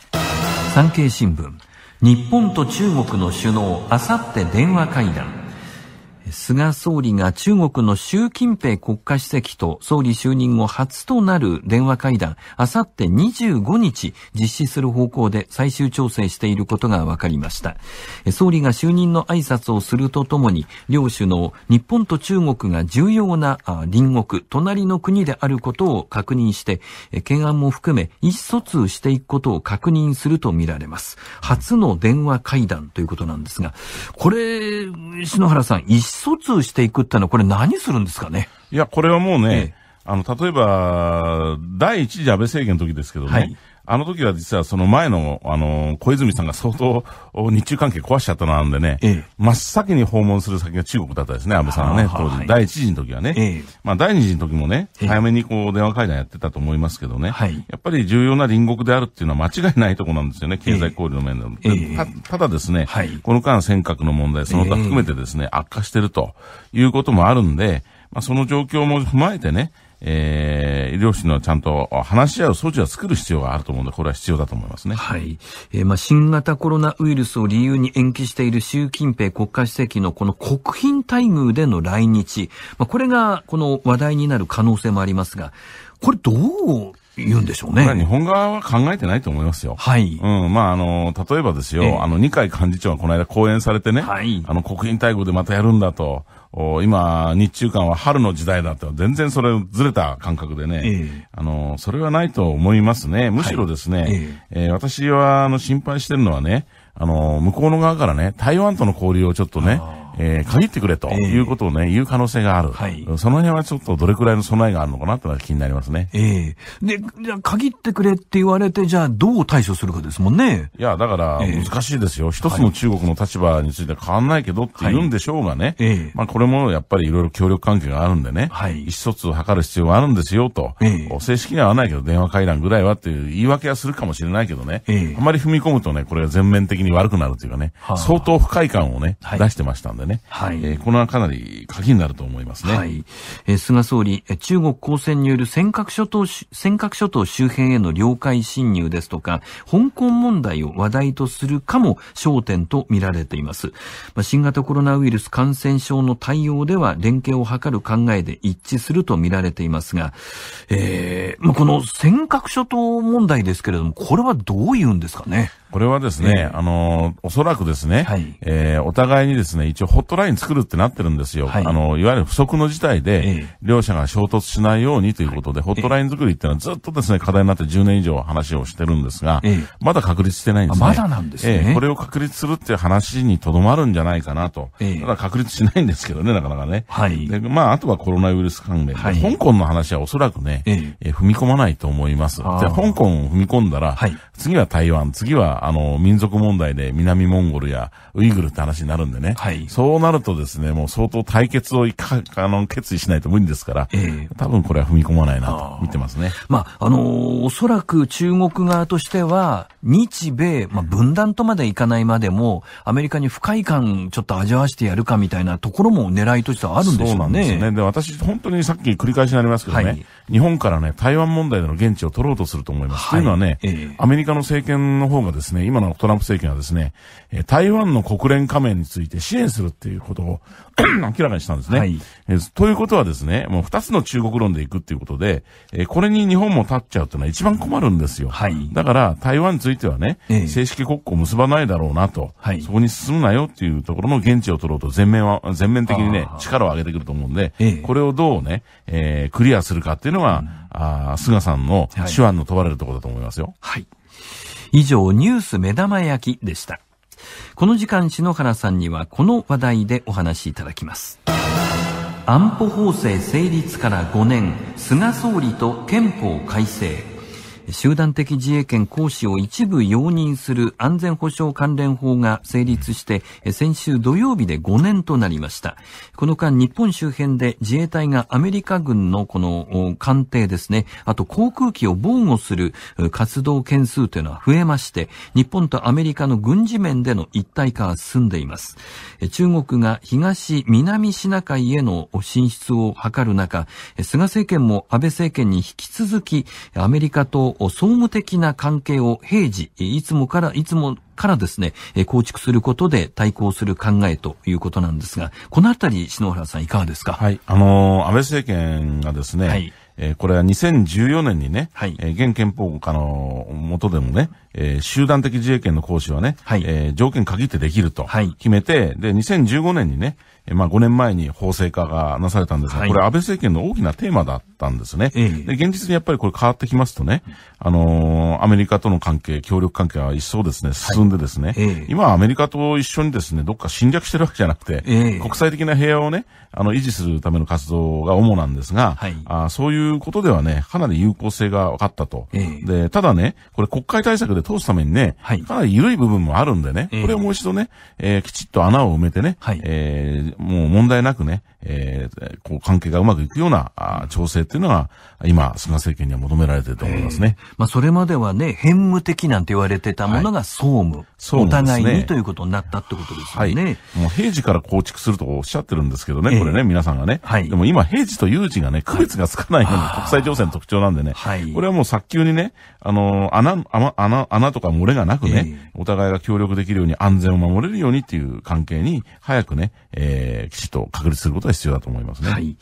産経新聞。日本と中国の首脳、あさって電話会談。菅総理が中国の習近平国家主席と総理就任後初となる電話会談、あさって25日実施する方向で最終調整していることが分かりました。総理が就任の挨拶をするとともに、両首脳、日本と中国が重要な隣国、隣の国であることを確認して、懸案も含め意思疎通していくことを確認するとみられます。初の電話会談ということなんですが、これ、篠原さん、疎通していくってのは、これ何するんですかねいや、これはもうね、ええ、あの、例えば、第一次安倍政権の時ですけどね、はいあの時は実はその前の、あの小泉さんが相当、日中関係壊しちゃったのなんでね、ええ、真っ先に訪問する先が中国だったですね、安倍さんはね、当時。第一次の時はね。え、まあ、第二次の時もね、早めにこう、電話会談やってたと思いますけどね、やっぱり重要な隣国であるっていうのは間違いないとこなんですよね、経済交流の面でも。たただですね、はい、この間尖閣の問題、その他含めてですね、悪化してるということもあるんで、まあ、その状況も踏まえてね、えー、医療士のちゃんと話し合う措置は作る必要があると思うので、これは必要だと思いますね。はい。えー、まあ、新型コロナウイルスを理由に延期している習近平国家主席のこの国賓待遇での来日。まあ、これが、この話題になる可能性もありますが、これどう言うんでしょうね。日本側は考えてないと思いますよ。はい。うん。まあ、あの、例えばですよ、えあの、二階幹事長がこの間講演されてね、はい。あの、国賓待遇でまたやるんだと、今、日中間は春の時代だと、全然それずれた感覚でね、えー、あの、それはないと思いますね。むしろですね、はい、ええー、私は、あの、心配してるのはね、あの、向こうの側からね、台湾との交流をちょっとね、えー、限ってくれということをね、えー、言う可能性がある、はい、その辺はちょっとどれくらいの備えがあるのかなってのが気になりますね。ええー、で、じゃあ、限ってくれって言われて、じゃあ、どう対処するかですもんね。いや、だから、難しいですよ、えー、一つの中国の立場について変わんないけどって言うんでしょうがね、はい、まあ、これもやっぱりいろいろ協力関係があるんでね、はい、意思疎通を図る必要があるんですよと、えー、正式には合わないけど、電話会談ぐらいはっていう言い訳はするかもしれないけどね、あまり踏み込むとね、これが全面的に悪くなるというかね、はい。相当不快感をね、はい、出してましたんでね。ね、はい、えー、これはかなり鍵になると思いますね。はい、えー、菅総理、中国公船による尖閣諸島、尖閣諸島周辺への領海侵入ですとか、香港問題を話題とするかも焦点と見られています。まあ、新型コロナウイルス感染症の対応では連携を図る考えで一致すると見られていますが、えー、まあ、この尖閣諸島問題ですけれども、これはどういうんですかね。これはですね、えー、あの、おそらくですね、はい、えー、お互いにですね、一応ホットライン作るってなってるんですよ。はい、あの、いわゆる不測の事態で、両者が衝突しないようにということで、ホットライン作りっていうのはずっとですね、課題になって10年以上話をしてるんですが、まだ確立してないんですね。まだなんですね。ええ、これを確立するっていう話にとどまるんじゃないかなと。ただ確立しないんですけどね、なかなかね。はい。で、まあ、あとはコロナウイルス関連。はい、香港の話はおそらくね、え踏み込まないと思います。じゃあ、香港を踏み込んだら、はい、次は台湾、次は、あの、民族問題で南モンゴルやウイグルって話になるんでね。はい。そうなるとですね、もう相当対決をいか、あの、決意しないと無理ですから、えー、多分これは踏み込まないなと見てますね。まあ、あのー、おそらく中国側としては、日米、まあ、分断とまでいかないまでも、アメリカに不快感ちょっと味わわしてやるかみたいなところも狙いとしてはあるんでしょうね。そうなんですね。で、私、本当にさっき繰り返しになりますけどね、はい、日本からね、台湾問題での現地を取ろうとすると思います。はい、というのはね、えー、アメリカの政権の方がですね、今のトランプ政権はですね、台湾の国連加盟について支援するっていうことを <coughs> 明らかにしたんですね、はいえー、ということはですね、もう二つの中国論でいくっていうことで、えー、これに日本も立っちゃうっていうのは一番困るんですよ。はい、だから、台湾についてはね、えー、正式国交を結ばないだろうなと、はい、そこに進むなよっていうところの現地を取ろうと全面は、全面的にね、力を上げてくると思うんで、これをどうね、えー、クリアするかっていうののは、あ菅さんの手腕の問われるところだと思いますよ。はい。以上、ニュース目玉焼きでした。この時間、篠原さんにはこの話題でお話しいただきます。安保法制成立から5年、菅総理と憲法改正。集団的自衛権行使を一部容認する安全保障関連法が成立して、先週土曜日で5年となりました。この間、日本周辺で自衛隊がアメリカ軍のこの艦艇ですね、あと航空機を防護する活動件数というのは増えまして、日本とアメリカの軍事面での一体化は進んでいます。中国が東、南シナ海への進出を図る中、菅政権も安倍政権に引き続き、アメリカと総務的な関係を平時、いつもから、いつもからですね、構築することで対抗する考えということなんですが、このあたり、篠原さんいかがですかはい。あの安倍政権がですね、はいえー、これは2014年にね、はい、え現憲法下の元でもね、えー、集団的自衛権の行使はね、はい、えー、条件限ってできると決めて、はい、で、2015年にね、まあ5年前に法制化がなされたんですが、はい、これ安倍政権の大きなテーマだったんですね。えー、で、現実にやっぱりこれ変わってきますとね、あのー、アメリカとの関係、協力関係は一層ですね、進んでですね、はいえー、今アメリカと一緒にですね、どっか侵略してるわけじゃなくて、えー、国際的な平和をね、あの、維持するための活動が主なんですが、はい、あそういうことではね、かなり有効性が分かったと。で、ただね、これ国会対策で通すためにね、はい、かなり緩い部分もあるんでね、これをもう一度ね、えー、きちっと穴を埋めてね、はい、えー、もう問題なくね、えー、こう関係がうまくいくようなあ調整っていうのが、今、菅政権には求められてると思いますね。まあ、それまではね、変務的なんて言われてたものが総務、はいね、お互いにということになったってことですよね。はい、もう平時から構築するとおっしゃってるんですけどね、これね、皆さんがね。はい、でも今、平時と有事がね、区別がつかないのが国際情勢の特徴なんでね、はい、これはもう早急にね、あのー、穴、穴、穴とか漏れがなくね、お互いが協力できるように安全を守れるようにっていう関係に、早くね、えー、きちっと確立することが必要だと思いますね。はい。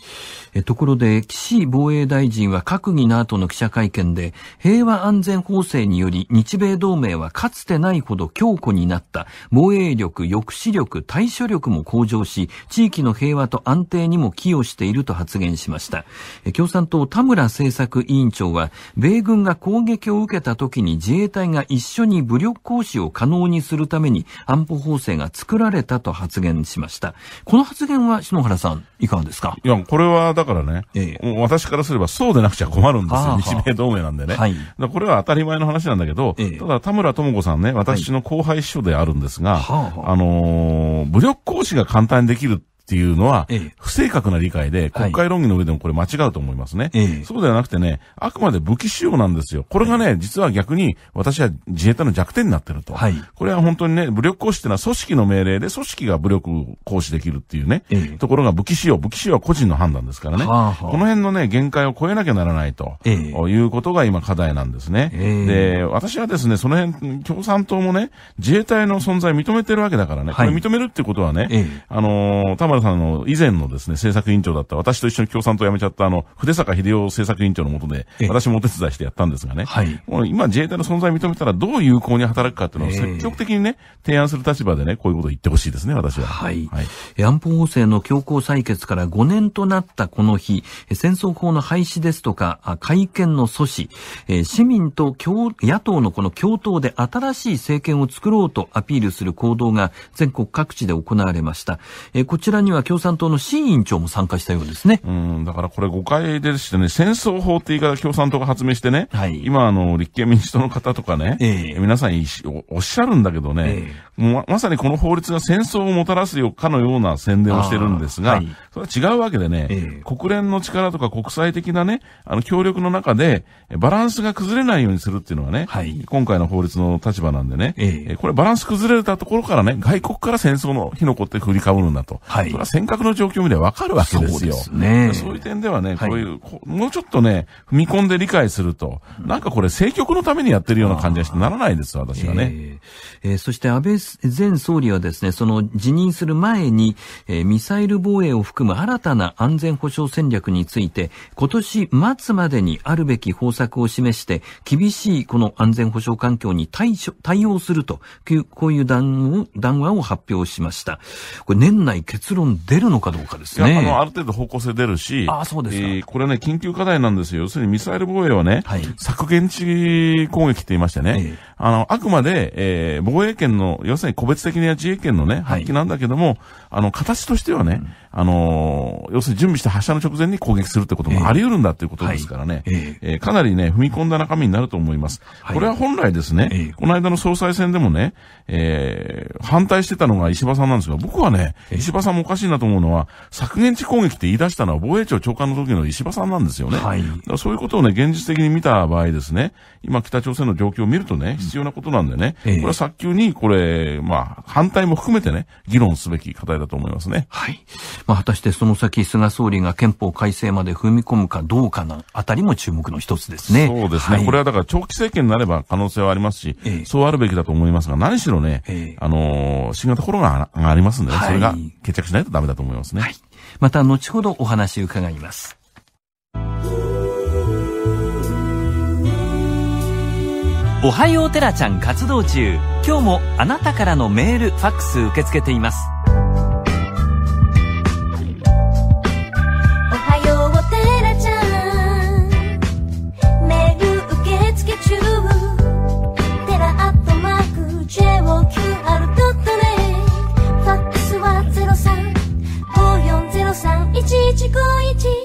えところで、岸防衛大臣は閣議の後の記者会見で、平和安全法制により日米同盟はかつてないほど強固になった。防衛力、抑止力、対処力も向上し、地域の平和と安定にも寄与していると発言しました。共産党田村政策委員長は、米軍が攻撃を受けた時に自衛隊が一緒に武力行使を可能にするために安保法制が作られたと発言しました。この発言は篠原さん、いかがですかいや、これはだからね、ええ、私からすればそうでなくちゃ困るんですよ、日米同盟なんでね。はい、これは当たり前の話なんだけど、ええ、ただ田村智子さんね、私の後輩秘書であるんですが、はい、あのー、武力行使が簡単にできるっていうのは、不正確な理解で、国会論議の上でもこれ間違うと思いますね。そうではなくてね、あくまで武器使用なんですよ。これがね、実は逆に私は自衛隊の弱点になってると。これは本当にね、武力行使っていうのは組織の命令で組織が武力行使できるっていうね、ところが武器使用、武器使用は個人の判断ですからね。この辺のね、限界を超えなきゃならないと、いうことが今課題なんですね。で、私はですね、その辺、共産党もね、自衛隊の存在認めてるわけだからね、これ認めるってことはね、あのー、丸さんの以前のですね、政策委員長だった、私と一緒に共産党辞めちゃったあの、筆坂秀夫政策委員長のもとで、私もお手伝いしてやったんですがね、はい、もう今自衛隊の存在を認めたらどう有効に働くかっていうのを積極的にね、提案する立場でね、こういうことを言ってほしいですね、私は。はい。はい、安保法制の強行採決から5年となったこの日、戦争法の廃止ですとか、会見の阻止、市民と野党のこの共闘で新しい政権を作ろうとアピールする行動が全国各地で行われました。こちらには共産党の新委員長も参加したようですね。うん、だからこれ誤解でしてね、戦争法って言い方共産党が発明してね、はい、今あの、立憲民主党の方とかね、えー、皆さんおっしゃるんだけどね、えー、ま、まさにこの法律が戦争をもたらすよかのような宣伝をしてるんですが、はい、それは違うわけでね、えー、国連の力とか国際的なね、あの、協力の中で、バランスが崩れないようにするっていうのはね、はい、今回の法律の立場なんでね、えー、これバランス崩れたところからね、外国から戦争の火の粉って振りかぶるんだと。はい、それは尖閣の状況見ればわかるわけですよ。そうね。そういう点ではね、こういう、もうちょっとね、踏み込んで理解すると、なんかこれ政局のためにやってるような感じがしてならないです、私はね。えー、えー、そして安倍前総理はですね、その辞任する前に、えー、ミサイル防衛を含む新たな安全保障戦略について、今年末までにあるべき方策を示して、厳しいこの安全保障環境に対処、対応するという、こういう談話を発表しました。これ年内結論論出るのかどうかですね。あの、ある程度方向性出るし、あそうですえー、これね、緊急課題なんですよ。要するにミサイル防衛はね、はい、削減地攻撃って言いましてね、ええ、あの、あくまで、えー、防衛権の、要するに個別的な自衛権のね、発揮なんだけども、はい、あの、形としてはね、うん、あの、要するに準備した発射の直前に攻撃するってこともあり得るんだっていうことですからね、えええー、かなりね、踏み込んだ中身になると思います。はい、これは本来ですね、この間の総裁選でもね、えー、反対してたのが石破さんなんですが、僕はね、石破さんもおかしいなと思うのは、削減地攻撃って言い出したのは防衛庁長官の時の石破さんなんですよね。はい、そういうことをね、現実的に見た場合ですね、今北朝鮮の状況を見るとね、必要なことなんでね、うんえー、これは早急にこれ、まあ、反対も含めてね、議論すべき課題だと思いますね。はい。まあ、果たしてその先、菅総理が憲法改正まで踏み込むかどうかな、あたりも注目の一つですね。そうですね。はい、これはだから長期政権になれば可能性はありますし、えー、そうあるべきだと思いますが、何しろね、えー、あのー、新型コロナがありますんでね、はい、それが決着しないないとダメだと思いますね。はい。また後ほどお話伺います。おはようテラちゃん活動中。今日もあなたからのメール、ファックス受け付けています。一期一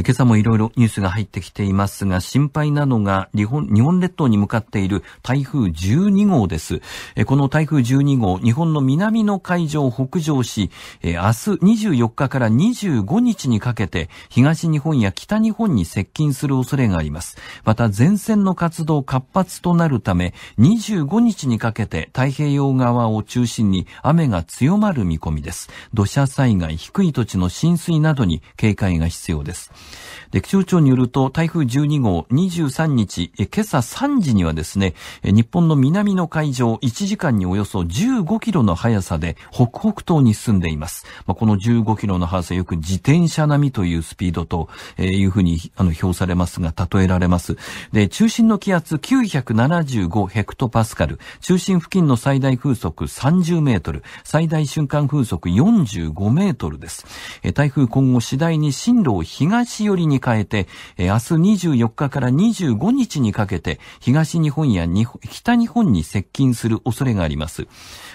今朝もいろいろニュースが入ってきていますが、心配なのが日本、日本列島に向かっている台風12号です。この台風12号、日本の南の海上を北上し、明日24日から25日にかけて、東日本や北日本に接近する恐れがあります。また、前線の活動活発となるため、25日にかけて太平洋側を中心に雨が強まる見込みです。土砂災害、低い土地の浸水などに警戒が必要です。で、気象庁によると、台風12号23日、今朝3時にはですね、日本の南の海上1時間におよそ15キロの速さで北北東に進んでいます。まあ、この15キロの速さ、よく自転車並みというスピードというふうにあの表されますが、例えられます。で、中心の気圧975ヘクトパスカル、中心付近の最大風速30メートル、最大瞬間風速45メートルです。台風今後次第に進路を東寄りにに変えて、明日24日から25日にかけて、東日本や北日本に接近する恐れがあります。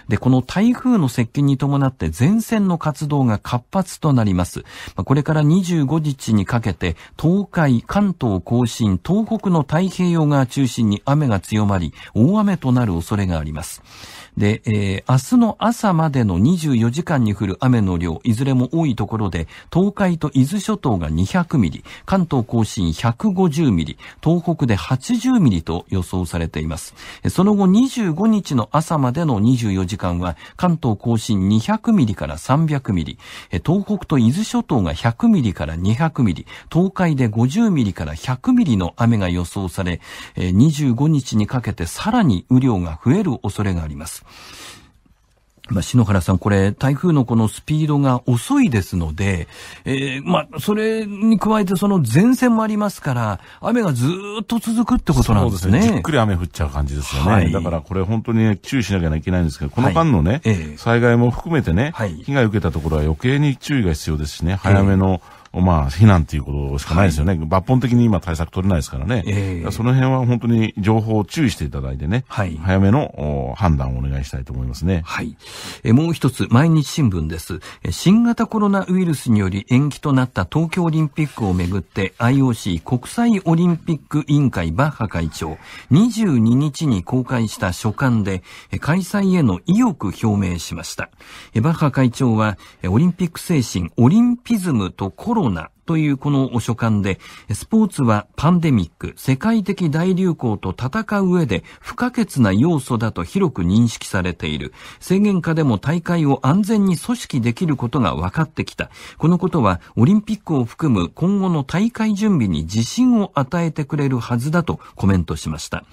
で、この台風の接近に伴って前線の活動が活発となります。これから25日にかけて、東海、関東甲信、東北の太平洋側中心に雨が強まり、大雨となる恐れがあります。で、えー、明日の朝までの24時間に降る雨の量、いずれも多いところで、東海と伊豆諸島が200ミリ、関東甲信150ミリ、東北で80ミリと予想されています。その後25日の朝までの24時間は、関東甲信200ミリから300ミリ、東北と伊豆諸島が100ミリから200ミリ、東海で50ミリから100ミリの雨が予想され、25日にかけてさらに雨量が増える恐れがあります。。まあ、篠原さん、これ、台風のこのスピードが遅いですので、えー、まあ、それに加えて、その前線もありますから、雨がずっと続くってことなんですね。そうですね。じっくり雨降っちゃう感じですよね。はい、だから、これ本当に、ね、注意しなきゃいけないんですけど、この間のね、はいえー、災害も含めてね、はい、被害を受けたところは余計に注意が必要ですしね、早めの、えーまあ、避難ということしかないですよね。はい、抜本的に今対策取れないですからね。えー、その辺は本当に情報を注意していただいてね、はい、早めの判断をお願いしたいと思いますね。はい。えもう一つ、毎日新聞です。新型コロナウイルスにより延期となった東京オリンピックをめぐって IOC 国際オリンピック委員会バッハ会長、22日に公開した書簡で開催への意欲表明しました。バッハ会長は、オリンピック精神、オリンピズムとコロ coluna. というこの書簡で、スポーツはパンデミック、世界的大流行と戦う上で不可欠な要素だと広く認識されている。制限下でも大会を安全に組織できることが分かってきた。このことはオリンピックを含む今後の大会準備に自信を与えてくれるはずだとコメントしました。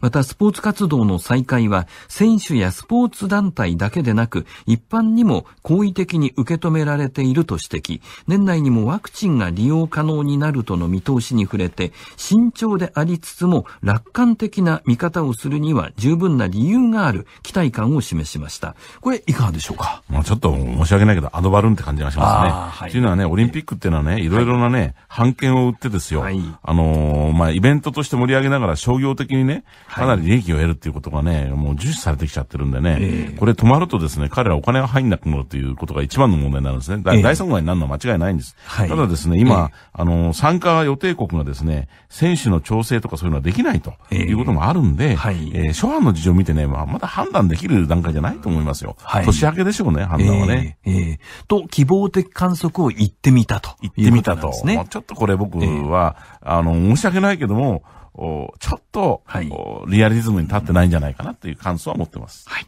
またスポーツ活動の再開は選手やスポーツ団体だけでなく一般にも好意的に受け止められていると指摘。年内にもワクチンが利用可能になるとの見通しに触れて、慎重でありつつも楽観的な見方をするには十分な理由がある期待感を示しました。これいかがでしょうかまあちょっと申し訳ないけど、アドバルーンって感じがしますね。はい、というのはね、オリンピックっていうのはね、いろいろなね、判権を売ってですよ。はい、あのー、まあイベントとして盛り上げながら商業的にね、かなり利益を得るっていうことがね、もう重視されてきちゃってるんでね、えー、これ止まるとですね、彼らお金が入んなくなるということが一番の問題になるんですね。大損害になるのは間違いないんです。はい、ただですね、ね、今、あの、参加予定国がですね、選手の調整とかそういうのはできないということもあるんで、えー、はい、えー、初犯の事情を見てね、まあ、まだ判断できる段階じゃないと思いますよ。はい、年明けでしょうね、判断はね。えー、えー、と、希望的観測を言ってみたと、ね、言ってみたと。まちょっとこれ僕は、えー、あの、申し訳ないけども、おちょっと、はい、リアリズムに立ってないんじゃないかなという感想は持ってます。はい。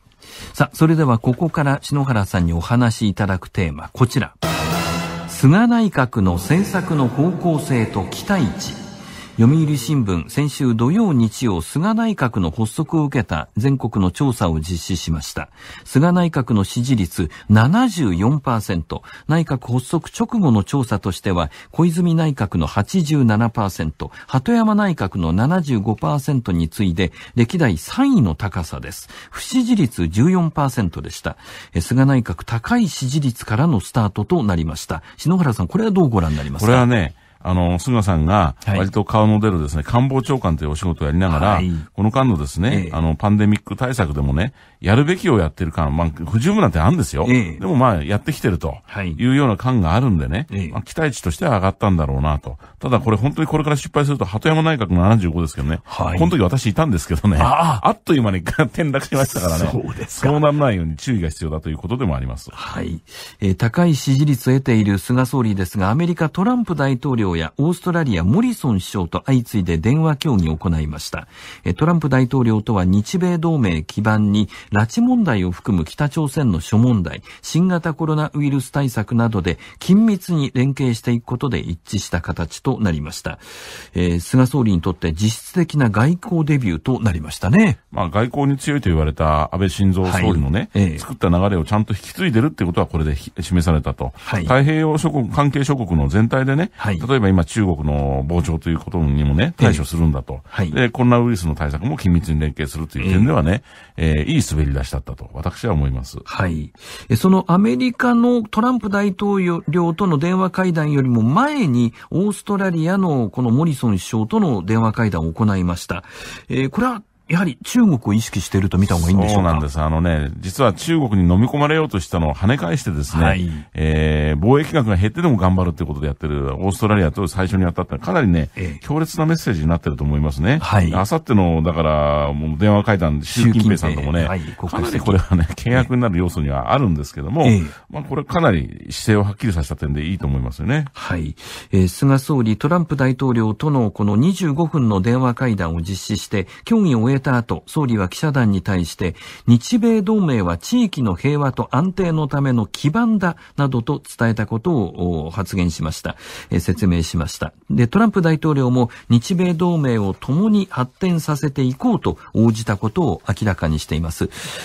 さあ、それではここから篠原さんにお話しいただくテーマ、こちら。菅内閣の政策の方向性と期待値読売新聞、先週土曜日曜、菅内閣の発足を受けた全国の調査を実施しました。菅内閣の支持率74%、内閣発足直後の調査としては、小泉内閣の87%、鳩山内閣の75%に次いで、歴代3位の高さです。不支持率14%でした。菅内閣高い支持率からのスタートとなりました。篠原さん、これはどうご覧になりますかこれはね、あの、菅さんが、割と顔の出るですね、はい、官房長官というお仕事をやりながら、はい、この間のですね、えー、あの、パンデミック対策でもね、やるべきをやってる感、まあ、不十分なんてあるんですよ。えー、でもまあ、やってきてるというような感があるんでね、はい、まあ、期待値としては上がったんだろうなと。ただこれ本当にこれから失敗すると、鳩山内閣の75ですけどね、はい、この時私いたんですけどね、ああっという間に転落しましたからね、そうですそうならないように注意が必要だということでもあります。はい。えー、高い支持率を得ている菅総理ですが、アメリカトランプ大統領長やオーストラリアモリソン首相と相次いで電話協議を行いました。トランプ大統領とは日米同盟基盤に拉致問題を含む北朝鮮の諸問題、新型コロナウイルス対策などで緊密に連携していくことで一致した形となりました。えー、菅総理にとって実質的な外交デビューとなりましたね。まあ外交に強いと言われた安倍晋三総理のね、はいえー、作った流れをちゃんと引き継いでるってことはこれで示されたと。はい、太平洋諸国、関係諸国の全体でね、はい、例えばば今中国の膨張ということにもね、対処するんだと。はい、で、コロナウイルスの対策も緊密に連携するという点ではね、えー、えー、いい滑り出しだったと、私は思います。はい。そのアメリカのトランプ大統領との電話会談よりも前に、オーストラリアのこのモリソン首相との電話会談を行いました。えー、これはやはり中国を意識していると見た方がいいんでしょうかそうなんです。あのね、実は中国に飲み込まれようとしたのを跳ね返してですね、はい、えー、貿易額が減ってでも頑張るということでやってるオーストラリアと最初にやったってかなりね、え強烈なメッセージになってると思いますね。はい。あさっての、だから、もう電話会談、習近平さんともね、はい、かなりこれはね、契約になる要素にはあるんですけども、え、まあこれかなり姿勢をはっきりさせた点でいいと思いますよね。はい。えー、菅総理、トランプ大統領とのこの25分の電話会談を実施して、協議を終え終えた後、総理は記者団に対して、日米同盟は地域の平和と安定のための基盤だ、などと伝えたことを発言しました。え説明しました。で、トランプ大統領も日米同盟を共に発展させていこうと応じたことを明らかにしています。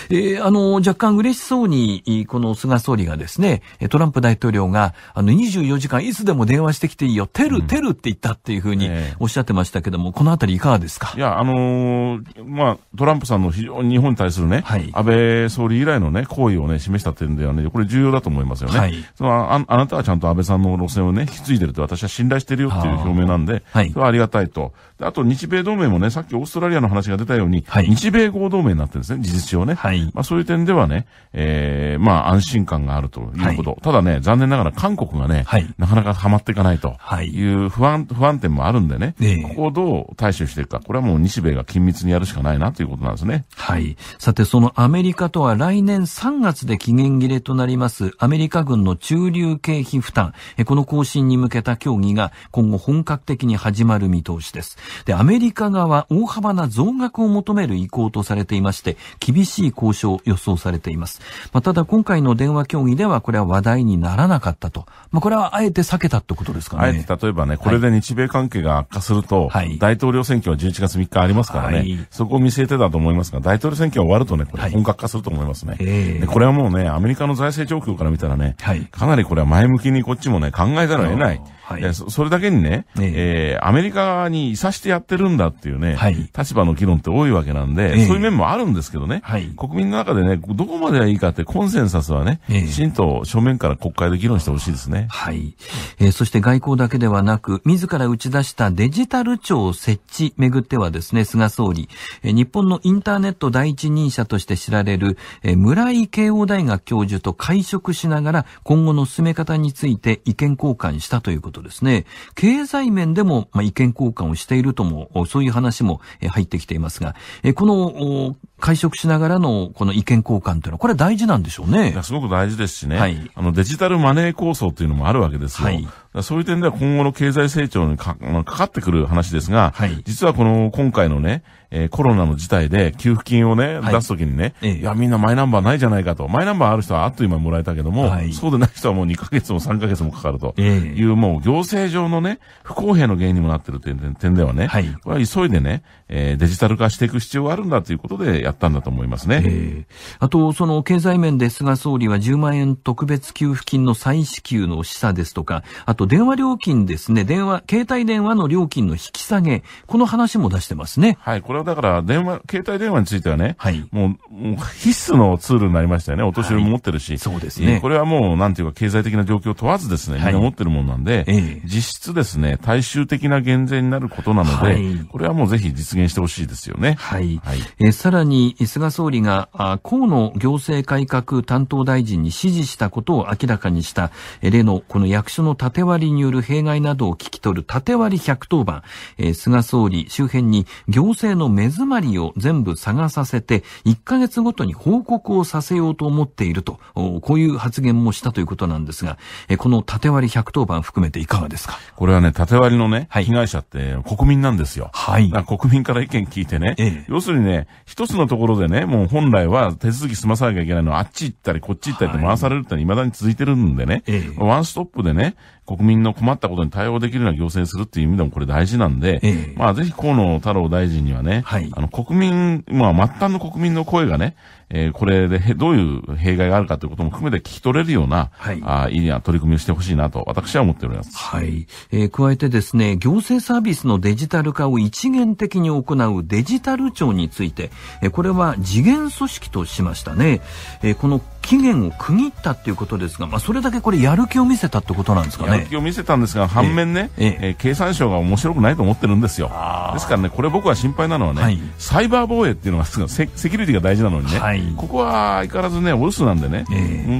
えー、あの、若干嬉しそうに、この菅総理がですね、トランプ大統領が、あの、24時間いつでも電話してきていいよ、テル、テルって言ったっていうふうにおっしゃってましたけども、このあたりいかがですかいや、あのー、まあ、トランプさんの非常に日本に対するね、はい、安倍総理以来のね、行為をね、示した点ではね、これ重要だと思いますよね。はい、そのああなたはちゃんと安倍さんの路線をね、引き継いでると私は信頼してるよっていう表明なんで、はい、それはありがたいと。あと、日米同盟もね、さっきオーストラリアの話が出たように、はい、日米合同盟になってるんですね、事実上ね。はい、まあ、そういう点ではね、ええー、まあ、安心感があるということ。はい、ただね、残念ながら韓国がね、はい、なかなかはまっていかないという不安、不安点もあるんでね、えい、ここをどう対処していくか。これはもう日米が緊密にやるしかないなということなんですね。はい。さて、そのアメリカとは来年3月で期限切れとなります、アメリカ軍の駐留経費負担、この更新に向けた協議が今後本格的に始まる見通しです。で、アメリカ側、大幅な増額を求める意向とされていまして、厳しい交渉を予想されています。まあ、ただ、今回の電話協議では、これは話題にならなかったと。まあ、これはあえて避けたってことですかね。あえて、例えばね、これで日米関係が悪化すると、はい、大統領選挙は11月3日ありますからね、はい、そこを見据えてたと思いますが、大統領選挙が終わるとね、これ本格化すると思いますね。はい、これはもうね、アメリカの財政状況から見たらね、はい、かなりこれは前向きにこっちもね、考えざるを得ない。はい、えそれだけにね、ええー、アメリカにいさしてやってるんだっていうね、はい、立場の議論って多いわけなんで、えー、そういう面もあるんですけどね、はい、国民の中でね、どこまではいいかってコンセンサスはね、えー、きちんと正面から国会で議論してほしいですね。はい。えー、そして外交だけではなく、自ら打ち出したデジタル庁設置めぐってはですね、菅総理、えー、日本のインターネット第一人者として知られる、えー、村井慶応大学教授と会食しながら、今後の進め方について意見交換したということとですね、経済面でも、まあ、意見交換をしているとも、そういう話も入ってきていますが、この、会食しながらのこの意見交換というのは、これ大事なんでしょうね。すごく大事ですしね、はい、あのデジタルマネー構想というのもあるわけですよ。はい、そういう点では今後の経済成長にかかかってくる話ですが、はい、実はこの今回のね、えー、コロナの事態で給付金をね、はい、出すときにね、えいや、みんなマイナンバーないじゃないかと。マイナンバーある人はあっという間もらえたけども、はい、そうでない人はもう2ヶ月も3ヶ月もかかるという、もう行政上のね、不公平の原因にもなっている点ではね、はい、これは急いでね、えー、デジタル化していく必要があるんだということで、やったんだと思いますね。えー、あと、その経済面で菅総理は10万円特別給付金の再支給の示唆ですとか、あと電話料金ですね、電話、携帯電話の料金の引き下げ、この話も出してますね。はい、これはだから電話、携帯電話についてはね、はい、もう、もう必須のツールになりましたよね。お年寄りも持ってるし、はい、そうですね。これはもう、なんていうか経済的な状況問わずですね、みんな持ってるもんなんで、はい、えー、実質ですね、大衆的な減税になることなので、はい、これはもうぜひ実現してほしいですよね。はい。はい、えー、さらにに菅総理が河野行政改革担当大臣に指示したことを明らかにした例のこの役所の縦割りによる弊害などを聞き取る縦割り110番、え菅総理周辺に行政の目詰まりを全部探させて1ヶ月ごとに報告をさせようと思っているとこういう発言もしたということなんですが、えこの縦割り110番含めていかがですかこれはね縦割りのね、被害者って国民なんですよ。はい、国民から意見聞いてね、ええ、要するにね一つののところでね、もう本来は手続き済まさなきゃいけないのは、あっち行ったり、こっち行ったりって回されるってのは未だに続いてるんでね、ワンストップでね、国民の困ったことに対応できるような行政にするっていう意味でもこれ大事なんで、えまあぜひ河野太郎大臣にはね、はい、あの国民、まあ末端の国民の声がね、えー、これでどういう弊害があるかということも含めて聞き取れるような、はい、あいい取り組みをしてほしいなと私は思っております。はい。えー、加えてですね、行政サービスのデジタル化を一元的に行うデジタル庁について、えー、これは次元組織としましたね。えー、この期限を区切ったということですが、まあ、それだけこれやる気を見せたってことなんですかねやる気を見せたんですが反面ね、ええ経産省が面白くないと思ってるんですよですからねこれ僕は心配なのはね、はい、サイバー防衛っていうのがセセキュリティが大事なのにね、はい、ここは相変わらずねお留守なんでね、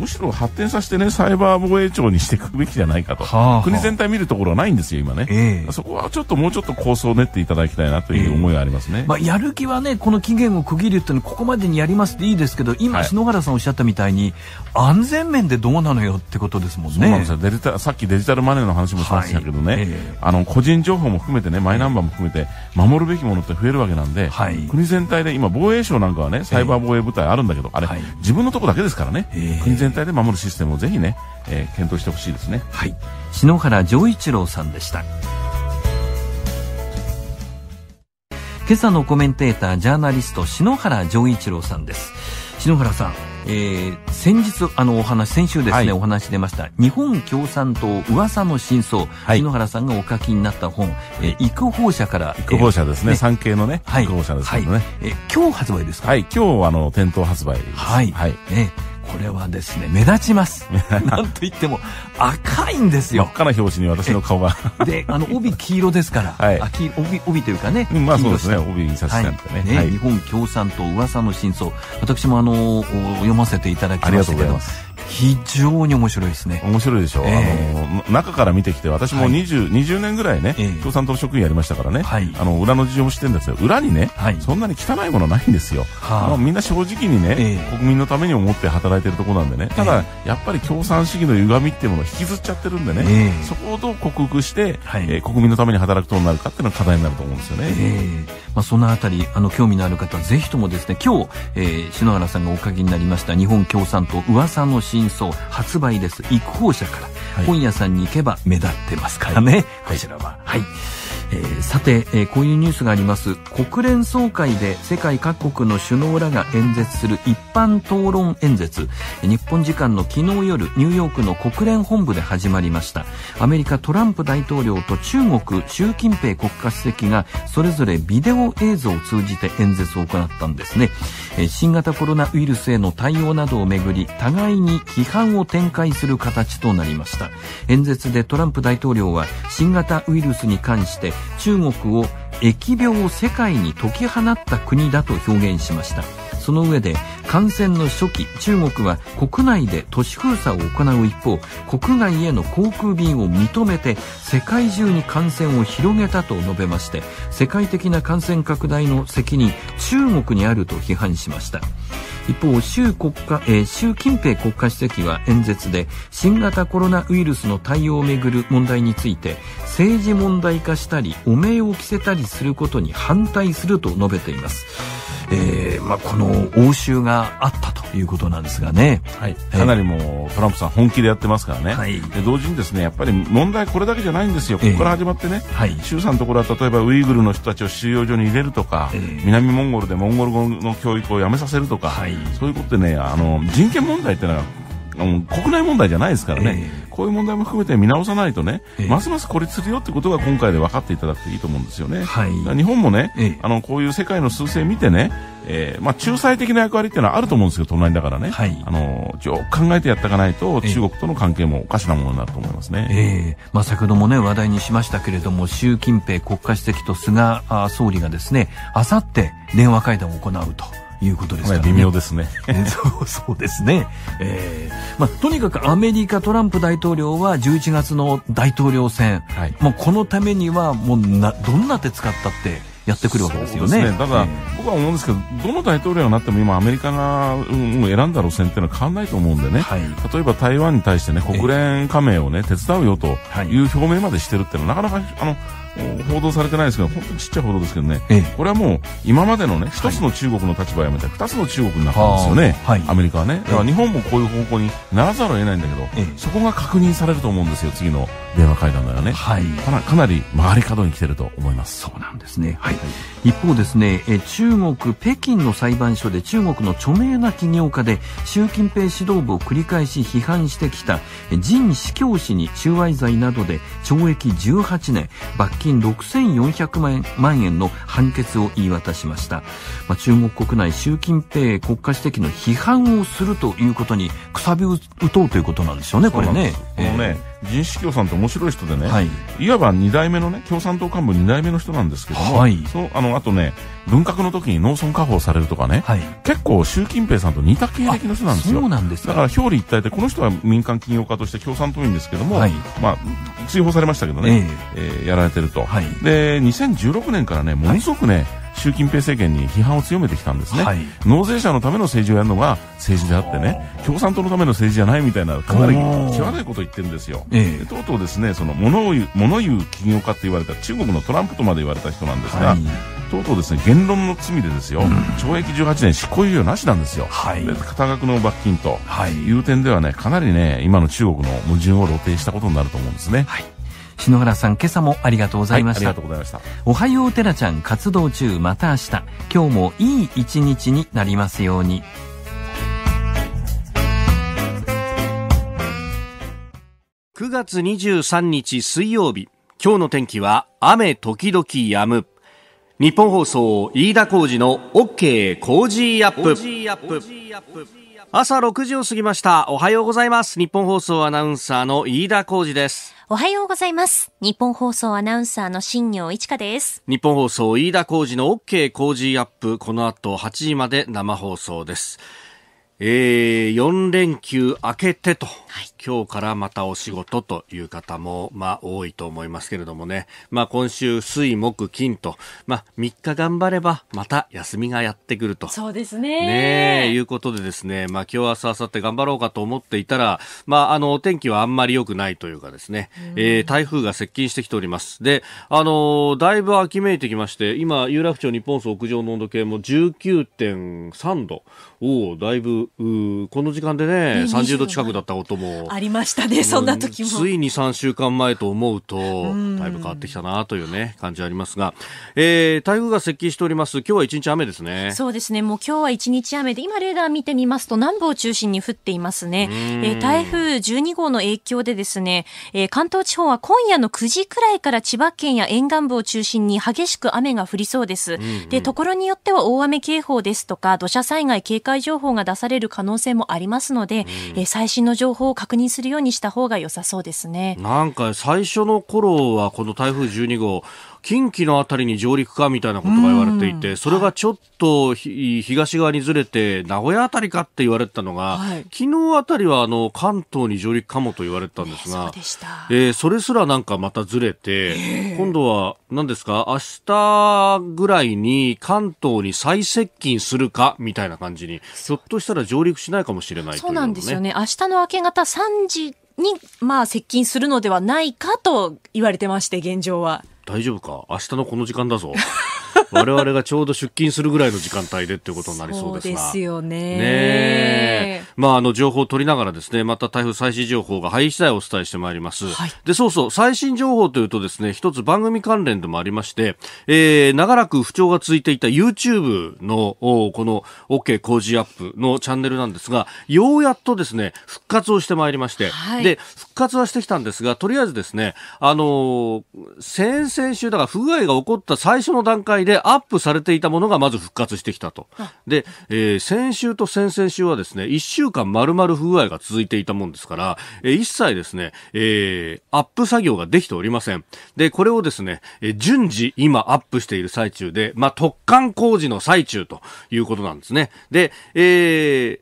むしろ発展させてねサイバー防衛庁にしていくべきじゃないかと、はは国全体見るところはないんですよ今ね、そこはちょっともうちょっと構想を練っていただきたいなという思いがありますね、まあ、やる気はねこの期限を区切るっていうのここまでにやりますっていいですけど今、篠原さんおっしゃったみたいにに安全面でどうなのよってことですもんねんデジタさっきデジタルマネーの話もしましたけどね、はいえー、あの個人情報も含めてねマイナンバーも含めて守るべきものって増えるわけなんで、はい、国全体で今、防衛省なんかはねサイバー防衛部隊あるんだけど、えー、あれ、はい、自分のとこだけですからね、えー、国全体で守るシステムをぜひね、えー、検討してほしいですね。はい篠原丈一郎さんでした今朝のコメンテータージャーナリスト篠原丈一郎さんです篠原さんえー、先日あのお話先週ですね、はい、お話出ました日本共産党噂の真相、はい、井ノ原さんがお書きになった本、えー、育法社から育法社ですね産経、ね、のね、はい、育法社ですけどね、はい、えー、今日発売ですかはい今日あの店頭発売ですはい、はいえーこれはですね目立ちます <laughs> なんと言っても赤いんですよ真っ赤な表紙に私の顔がであの帯黄色ですから、<laughs> はい、秋帯帯というかね、まあそうですね帯に刺しなんてねはいねはい、日本共産党噂の真相私もあの読ませていただきましたけどありがとうございます非常に面白いですね面白いでしょ、えー、あの中から見てきて私も 20,、はい、20年ぐらいね、えー、共産党職員やりましたからね、はい、あの裏の事情も知ってるんですよ裏にね、はい、そんなに汚いものないんですよ、はあ、みんな正直にね、えー、国民のために思って働いてるとこなんでねただ、やっぱり共産主義の歪みっていうものを引きずっちゃってるんでね、そこをどう克服して、はい、えー、国民のために働くとなるかっていうのが課題になると思うんですよね、えーまあ、そのあたりあの興味のある方ぜひともですね今日、えー、篠原さんがおかげになりました日本共産党噂の詩真相発売です。育報社から、本屋さんに行けば目立ってますからね。こちらは。はいえー、さて、えー、こういうニュースがあります国連総会で世界各国の首脳らが演説する一般討論演説日本時間の昨日夜ニューヨークの国連本部で始まりましたアメリカトランプ大統領と中国習近平国家主席がそれぞれビデオ映像を通じて演説を行ったんですね、えー、新型コロナウイルスへの対応などをめぐり互いに批判を展開する形となりました演説でトランプ大統領は新型ウイルスに関して中国を疫病を世界に解き放った国だと表現しました。その上で感染の初期中国は国内で都市封鎖を行う一方国外への航空便を認めて世界中に感染を広げたと述べまして世界的な感染拡大の責任中国にあると批判しました一方習国家、えー、習近平国家主席は演説で新型コロナウイルスの対応をめぐる問題について政治問題化したり汚名を着せたりすることに反対すると述べていますえーまあ、この応酬があったということなんですがね、はい、かなりもうトランプさん本気でやってますからね、はい、で同時にですねやっぱり問題これだけじゃないんですよ、ここから始まってね、えーはい、衆参のところは例えばウイグルの人たちを収容所に入れるとか、えー、南モンゴルでモンゴル語の教育をやめさせるとか、はい、そういうことでねあの人権問題ってのは国内問題じゃないですからね、えー、こういう問題も含めて見直さないとね、えー、ますます孤立するよってことが今回で分かっていただくといいと思うんですよね。はい、日本もね、えー、あのこういう世界の趨勢見てね、えー、まあ、仲裁的な役割っていうのはあると思うんですけど、隣だからね、はい、あのよく考えてやっていかないと、中国との関係もおかしなものになると思いますね、えーまあ、先ほども、ね、話題にしましたけれども、習近平国家主席と菅総理がですねあさって電話会談を行うと。いうことですからね、微妙ですね <laughs> そうそうですね、えーまあ、とにかくアメリカトランプ大統領は11月の大統領選、はい、もうこのためにはもうなどんな手使ったってやってくるわけですよね。ねただ、僕は思うんですけど、どの大統領になっても今、アメリカが、うん、選んだ路線っていうのは変わらないと思うんでね、はい、例えば台湾に対してね、国連加盟をね、手伝うよという表明までしてるっていうのは、なかなかあの報道されてないですけど、本当にちっちゃい報道ですけどね、ええ、これはもう今までのね、一つの中国の立場をやめて、二つの中国になったんですよね、はい、アメリカはね。だから日本もこういう方向にならざるを得ないんだけど、え、そこが確認されると思うんですよ、次の電話会談ではね。はい、かなかなり回り角に来てると思います。そうなんですね。はい。一方ですね、え中国、北京の裁判所で中国の著名な起業家で、習近平指導部を繰り返し批判してきた、陳司教氏に収賄罪などで懲役18年、罰金金6400万円万円の判決を言い渡しました、まあ、中国国内習近平国家主席の批判をするということにくさびを打とうということなんでしょうねこれね。このね、人種共産って面白い人でね、はい、いわば2代目のね、共産党幹部2代目の人なんですけども、はい、そのあのあとね、文革の時に農村家宝されるとかね、はい、結構習近平さんと似た経歴の人なんですよ。そうなんです、ね、だから表裏一体で、この人は民間企業家として共産党員ですけども、はい、まあ、追放されましたけどね、えー、えー、やられてると、はい、で、2016年からね、ものすごくね、はい習近平政権に批判を強めてきたんですね、はい、納税者のための政治をやるのが政治であってね共産党のための政治じゃないみたいなかなり際どいことを言ってるんですよ、ええとうとうですねその物を言う物言う起業家って言われた中国のトランプとまで言われた人なんですが、はいとうとうですね言論の罪でですよ、うん、懲役18年執行猶予なしなんですよ、はい、多額の罰金という点ではねかなりね今の中国の矛盾を露呈したことになると思うんですね。はい篠原さん今朝もありがとうございました、はい、ありがとうございましたおはようてらちゃん活動中また明日今日もいい一日になりますように9月23日水曜日今日の天気は雨時々止む日本放送飯田浩二の OK ジーアップ朝6時を過ぎましたおはようございます日本放送アナウンサーの飯田浩二ですおはようございます日本放送アナウンサーの新業一華です日本放送飯田浩二の OK 工事アップこの後8時まで生放送ですえー、4連休明けてと、はい今日からまたお仕事という方も、まあ、多いと思いますけれどもね、まあ、今週、水、木、金と、まあ、3日頑張れば、また休みがやってくると。そうですね。ねいうことでですね、まあ、今日、明日、明後日頑張ろうかと思っていたら、まあ、あの、お天気はあんまり良くないというかですね、うえー、台風が接近してきております。で、あのー、だいぶ秋めいてきまして、今、有楽町日本総屋上の温度計も19.3度。おお、だいぶ、この時間でね、30度近くだったこともありましたね、そんな時も。ついに3週間前と思うと、だいぶ変わってきたなというね、感じありますが、えー、台風が接近しております。今日は一日雨ですね。そうですね、もう今日は一日雨で、今レーダー見てみますと、南部を中心に降っていますね。えー、台風12号の影響でですね、えー、関東地方は今夜の9時くらいから千葉県や沿岸部を中心に激しく雨が降りそうです。うんうん、で、ところによっては大雨警報ですとか、土砂災害警戒情報が出される可能性もありますので、うん、えー、最新の情報を確認認するようにした方が良さそうですね。なんか最初の頃はこの台風12号近畿の辺りに上陸かみたいなことが言われていて、それがちょっと東側にずれて、名古屋あたりかって言われてたのが、はい、昨日あたりはあの関東に上陸かもと言われてたんですが、ね、そえー、それすらなんかまたずれて、えー、今度は何ですか、明日ぐらいに関東に最接近するかみたいな感じに、ひょっとしたら上陸しないかもしれない、ね、そうなんですよね。明日の明け方3時に、まあ、接近するのではないかと言われてまして、現状は。大丈夫か明日のこの時間だぞ <laughs> 我々がちょうど出勤するぐらいの時間帯でっていうことになりそうですが。ですよね。ねまあ、あの、情報を取りながらですね、また台風最新情報が入り次第お伝えしてまいります。はい、で、そうそう、最新情報というとですね、一つ番組関連でもありまして、えー、長らく不調が続いていた YouTube の、この OK 工事アップのチャンネルなんですが、ようやっとですね、復活をしてまいりまして、はい、で、活はしてきたんですが、とりあえずですね、あのー、先々週、だから不具合が起こった最初の段階でアップされていたものがまず復活してきたと。で、えー、先週と先々週はですね、1週間丸々不具合が続いていたもんですから、えー、一切ですね、えー、アップ作業ができておりません。で、これをですね、えー、順次今アップしている最中で、まあ、特貫工事の最中ということなんですね。で、えー、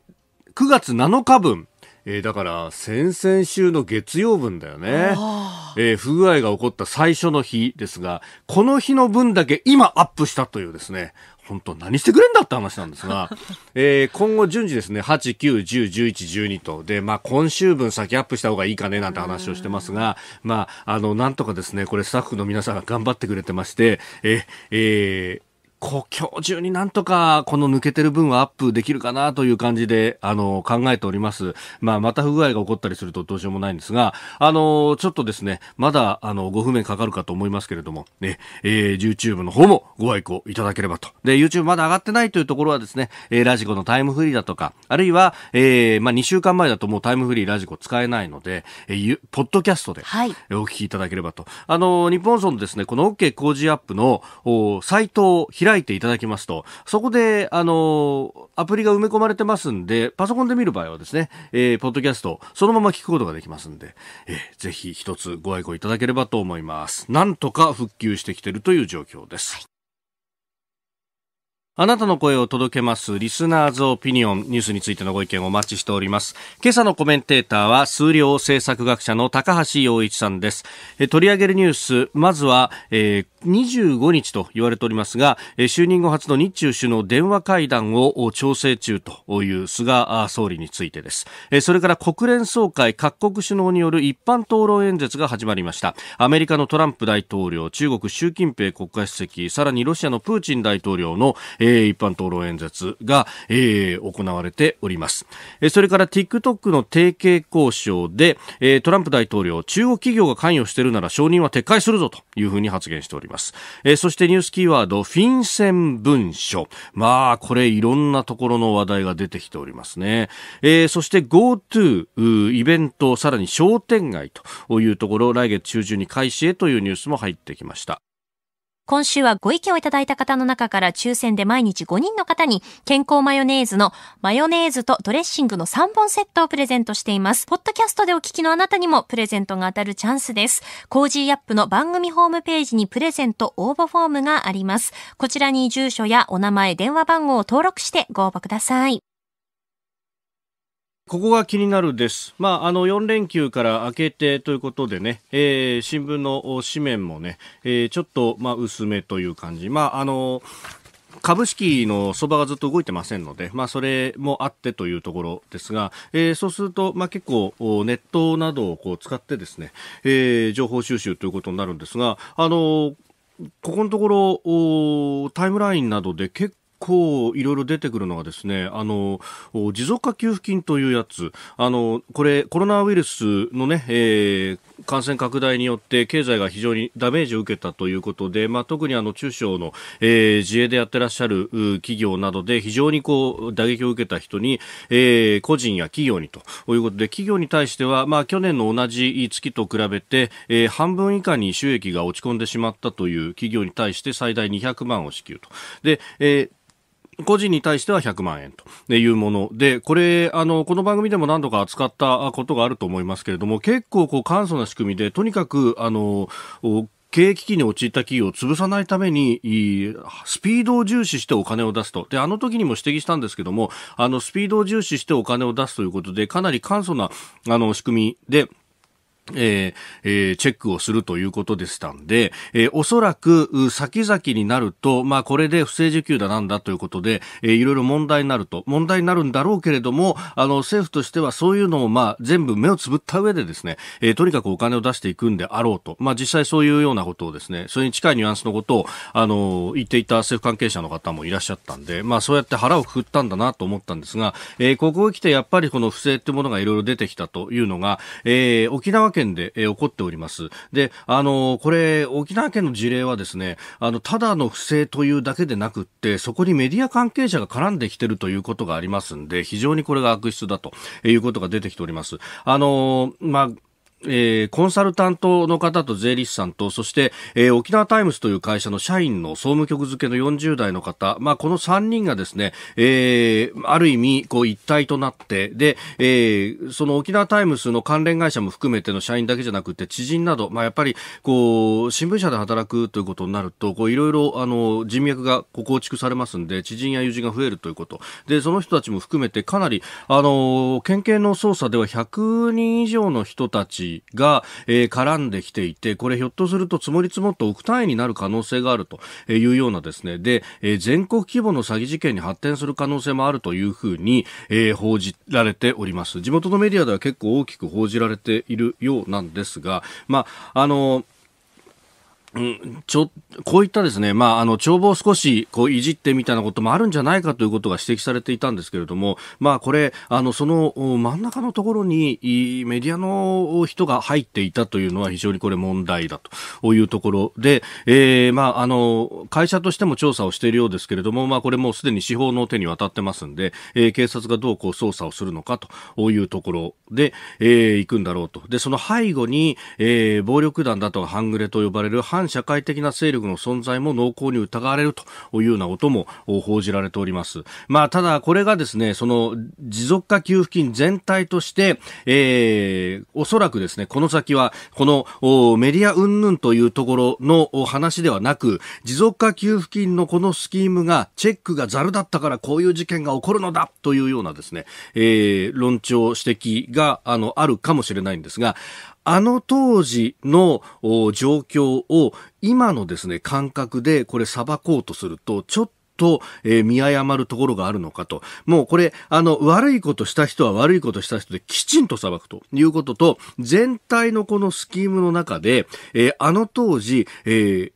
9月7日分、えー、だから先々週の月曜分だよね、えー、不具合が起こった最初の日ですがこの日の分だけ今アップしたというですね本当何してくれんだって話なんですが、<laughs> えー、今後順次ですね、8、9、10、11、12と、で、まあ今週分先アップした方がいいかねなんて話をしてますが、まあ、あの、なんとかですね、これスタッフの皆さんが頑張ってくれてまして、え、えーこう今日中になんとかこの抜けてる分はアップできるかなという感じであの考えております。まあまた不具合が起こったりするとどうしようもないんですが、あのちょっとですね、まだあのご不明かかるかと思いますけれども、ね、えー、YouTube の方もご愛顧いただければと。で、YouTube まだ上がってないというところはですね、えー、ラジコのタイムフリーだとか、あるいは、えー、まあ2週間前だともうタイムフリーラジコ使えないので、えー、ポッドキャストでお聞きいただければと。はい、あの日本層のですね、この OK 工事アップのサイトを開開いていただきますと、そこで、あの、アプリが埋め込まれてますんで、パソコンで見る場合はですね、えー、ポッドキャスト、そのまま聞くことができますんで、えー、ぜひ一つご愛顧いただければと思います。なんとか復旧してきてるという状況です。はいあなたの声を届けます。リスナーズオピニオンニュースについてのご意見をお待ちしております。今朝のコメンテーターは数量政策学者の高橋洋一さんです。取り上げるニュース、まずは、25日と言われておりますが、就任後初の日中首脳電話会談を調整中という菅総理についてです。それから国連総会各国首脳による一般討論演説が始まりました。アメリカのトランプ大統領、中国習近平国家主席、さらにロシアのプーチン大統領の、えー、一般討論演説が、えー、行われております。えー、それから TikTok の提携交渉で、えー、トランプ大統領、中国企業が関与してるなら承認は撤回するぞというふうに発言しております。えー、そしてニュースキーワード、フィンセン文書。まあ、これいろんなところの話題が出てきておりますね。えー、そして GoTo イベント、さらに商店街というところ、来月中旬に開始へというニュースも入ってきました。今週はご意見をいただいた方の中から抽選で毎日5人の方に健康マヨネーズのマヨネーズとドレッシングの3本セットをプレゼントしています。ポッドキャストでお聞きのあなたにもプレゼントが当たるチャンスです。コージーアップの番組ホームページにプレゼント応募フォームがあります。こちらに住所やお名前、電話番号を登録してご応募ください。ここが気になるです。まあ、あの、4連休から明けてということでね、えー、新聞の紙面もね、えー、ちょっと、まあ、薄めという感じ。まあ、あの、株式の相場がずっと動いてませんので、まあ、それもあってというところですが、えー、そうすると、まあ、結構ネットなどをこう使ってですね、えー、情報収集ということになるんですが、あのここのところタイムラインなどで結構いろいろ出てくるのはですね、あの、持続化給付金というやつ、あの、これコロナウイルスのね、えー、感染拡大によって経済が非常にダメージを受けたということで、まあ、特にあの中小の、えー、自営でやってらっしゃる企業などで非常にこう打撃を受けた人に、えー、個人や企業にということで企業に対しては、まあ、去年の同じ月と比べて、えー、半分以下に収益が落ち込んでしまったという企業に対して最大200万を支給と。で、えー個人に対しては100万円というもので、これ、あの、この番組でも何度か扱ったことがあると思いますけれども、結構こう簡素な仕組みで、とにかく、あの、経営危機に陥った企業を潰さないために、スピードを重視してお金を出すと。で、あの時にも指摘したんですけども、あの、スピードを重視してお金を出すということで、かなり簡素な、あの、仕組みで、えーえー、チェックをするということでしたんで、えー、おそらく先々になると、まあ、これで不正受給だなんだということで、えー、いろいろ問題になると、問題になるんだろうけれども、あの政府としてはそういうのを、まあ、全部目をつぶった上でですね、えー、とにかくお金を出していくんであろうと、まあ、実際そういうようなことをですね、それに近いニュアンスのことを、あの言っていた政府関係者の方もいらっしゃったんで、まあ、そうやって腹をくくったんだなと思ったんですが、えー、ここへ来てやっぱりこの不正ってものがいろいろ出てきたというのが、えー、沖縄県で、えー、起こっております。で、あのー、これ、沖縄県の事例はですね、あの、ただの不正というだけでなくって、そこにメディア関係者が絡んできてるということがありますんで、非常にこれが悪質だということが出てきております。あのー、まあ、えー、コンサルタントの方と税理士さんと、そして、えー、沖縄タイムズという会社の社員の総務局付けの40代の方、まあ、この3人がですね、えー、ある意味、こう、一体となって、で、えー、その沖縄タイムズの関連会社も含めての社員だけじゃなくて、知人など、まあ、やっぱり、こう、新聞社で働くということになると、こう、いろいろ、あの、人脈がこう構築されますんで、知人や友人が増えるということ。で、その人たちも含めて、かなり、あの、県警の捜査では100人以上の人たち、が、えー、絡んできていて、これひょっとすると積もり積もって億単位になる可能性があるというようなですね、で、えー、全国規模の詐欺事件に発展する可能性もあるというふうに、えー、報じられております。地元のメディアでは結構大きく報じられているようなんですが、まあ、あのーうん、ちょこういったですね、まあ、あの帳簿を少しこういじってみたいなこともあるんじゃないかということが指摘されていたんですけれども、まあ、これあの、その真ん中のところにメディアの人が入っていたというのは非常にこれ問題だというところで、えーまあ、あの会社としても調査をしているようですけれども、まあ、これもうすでに司法の手に渡ってますんで、えー、警察がどうこう捜査をするのかというところで、えー、行くんだろうと。でその背後に、えー、暴力団だと半グレと呼ばれる反社会的な勢力の存在も濃厚に疑われるというようなことも報じられております。まあ、ただ、これがですね、その持続化給付金全体として、えー、おそらくですね、この先は、このメディア云々というところの話ではなく、持続化給付金のこのスキームが、チェックがざるだったからこういう事件が起こるのだというようなですね、えー、論調指摘が、あの、あるかもしれないんですが、あの当時の状況を今のですね、感覚でこれ裁こうとすると、ちょっとと、えー、見誤るところがあるのかと。もうこれ、あの、悪いことした人は悪いことした人できちんと裁くということと、全体のこのスキームの中で、えー、あの当時、えー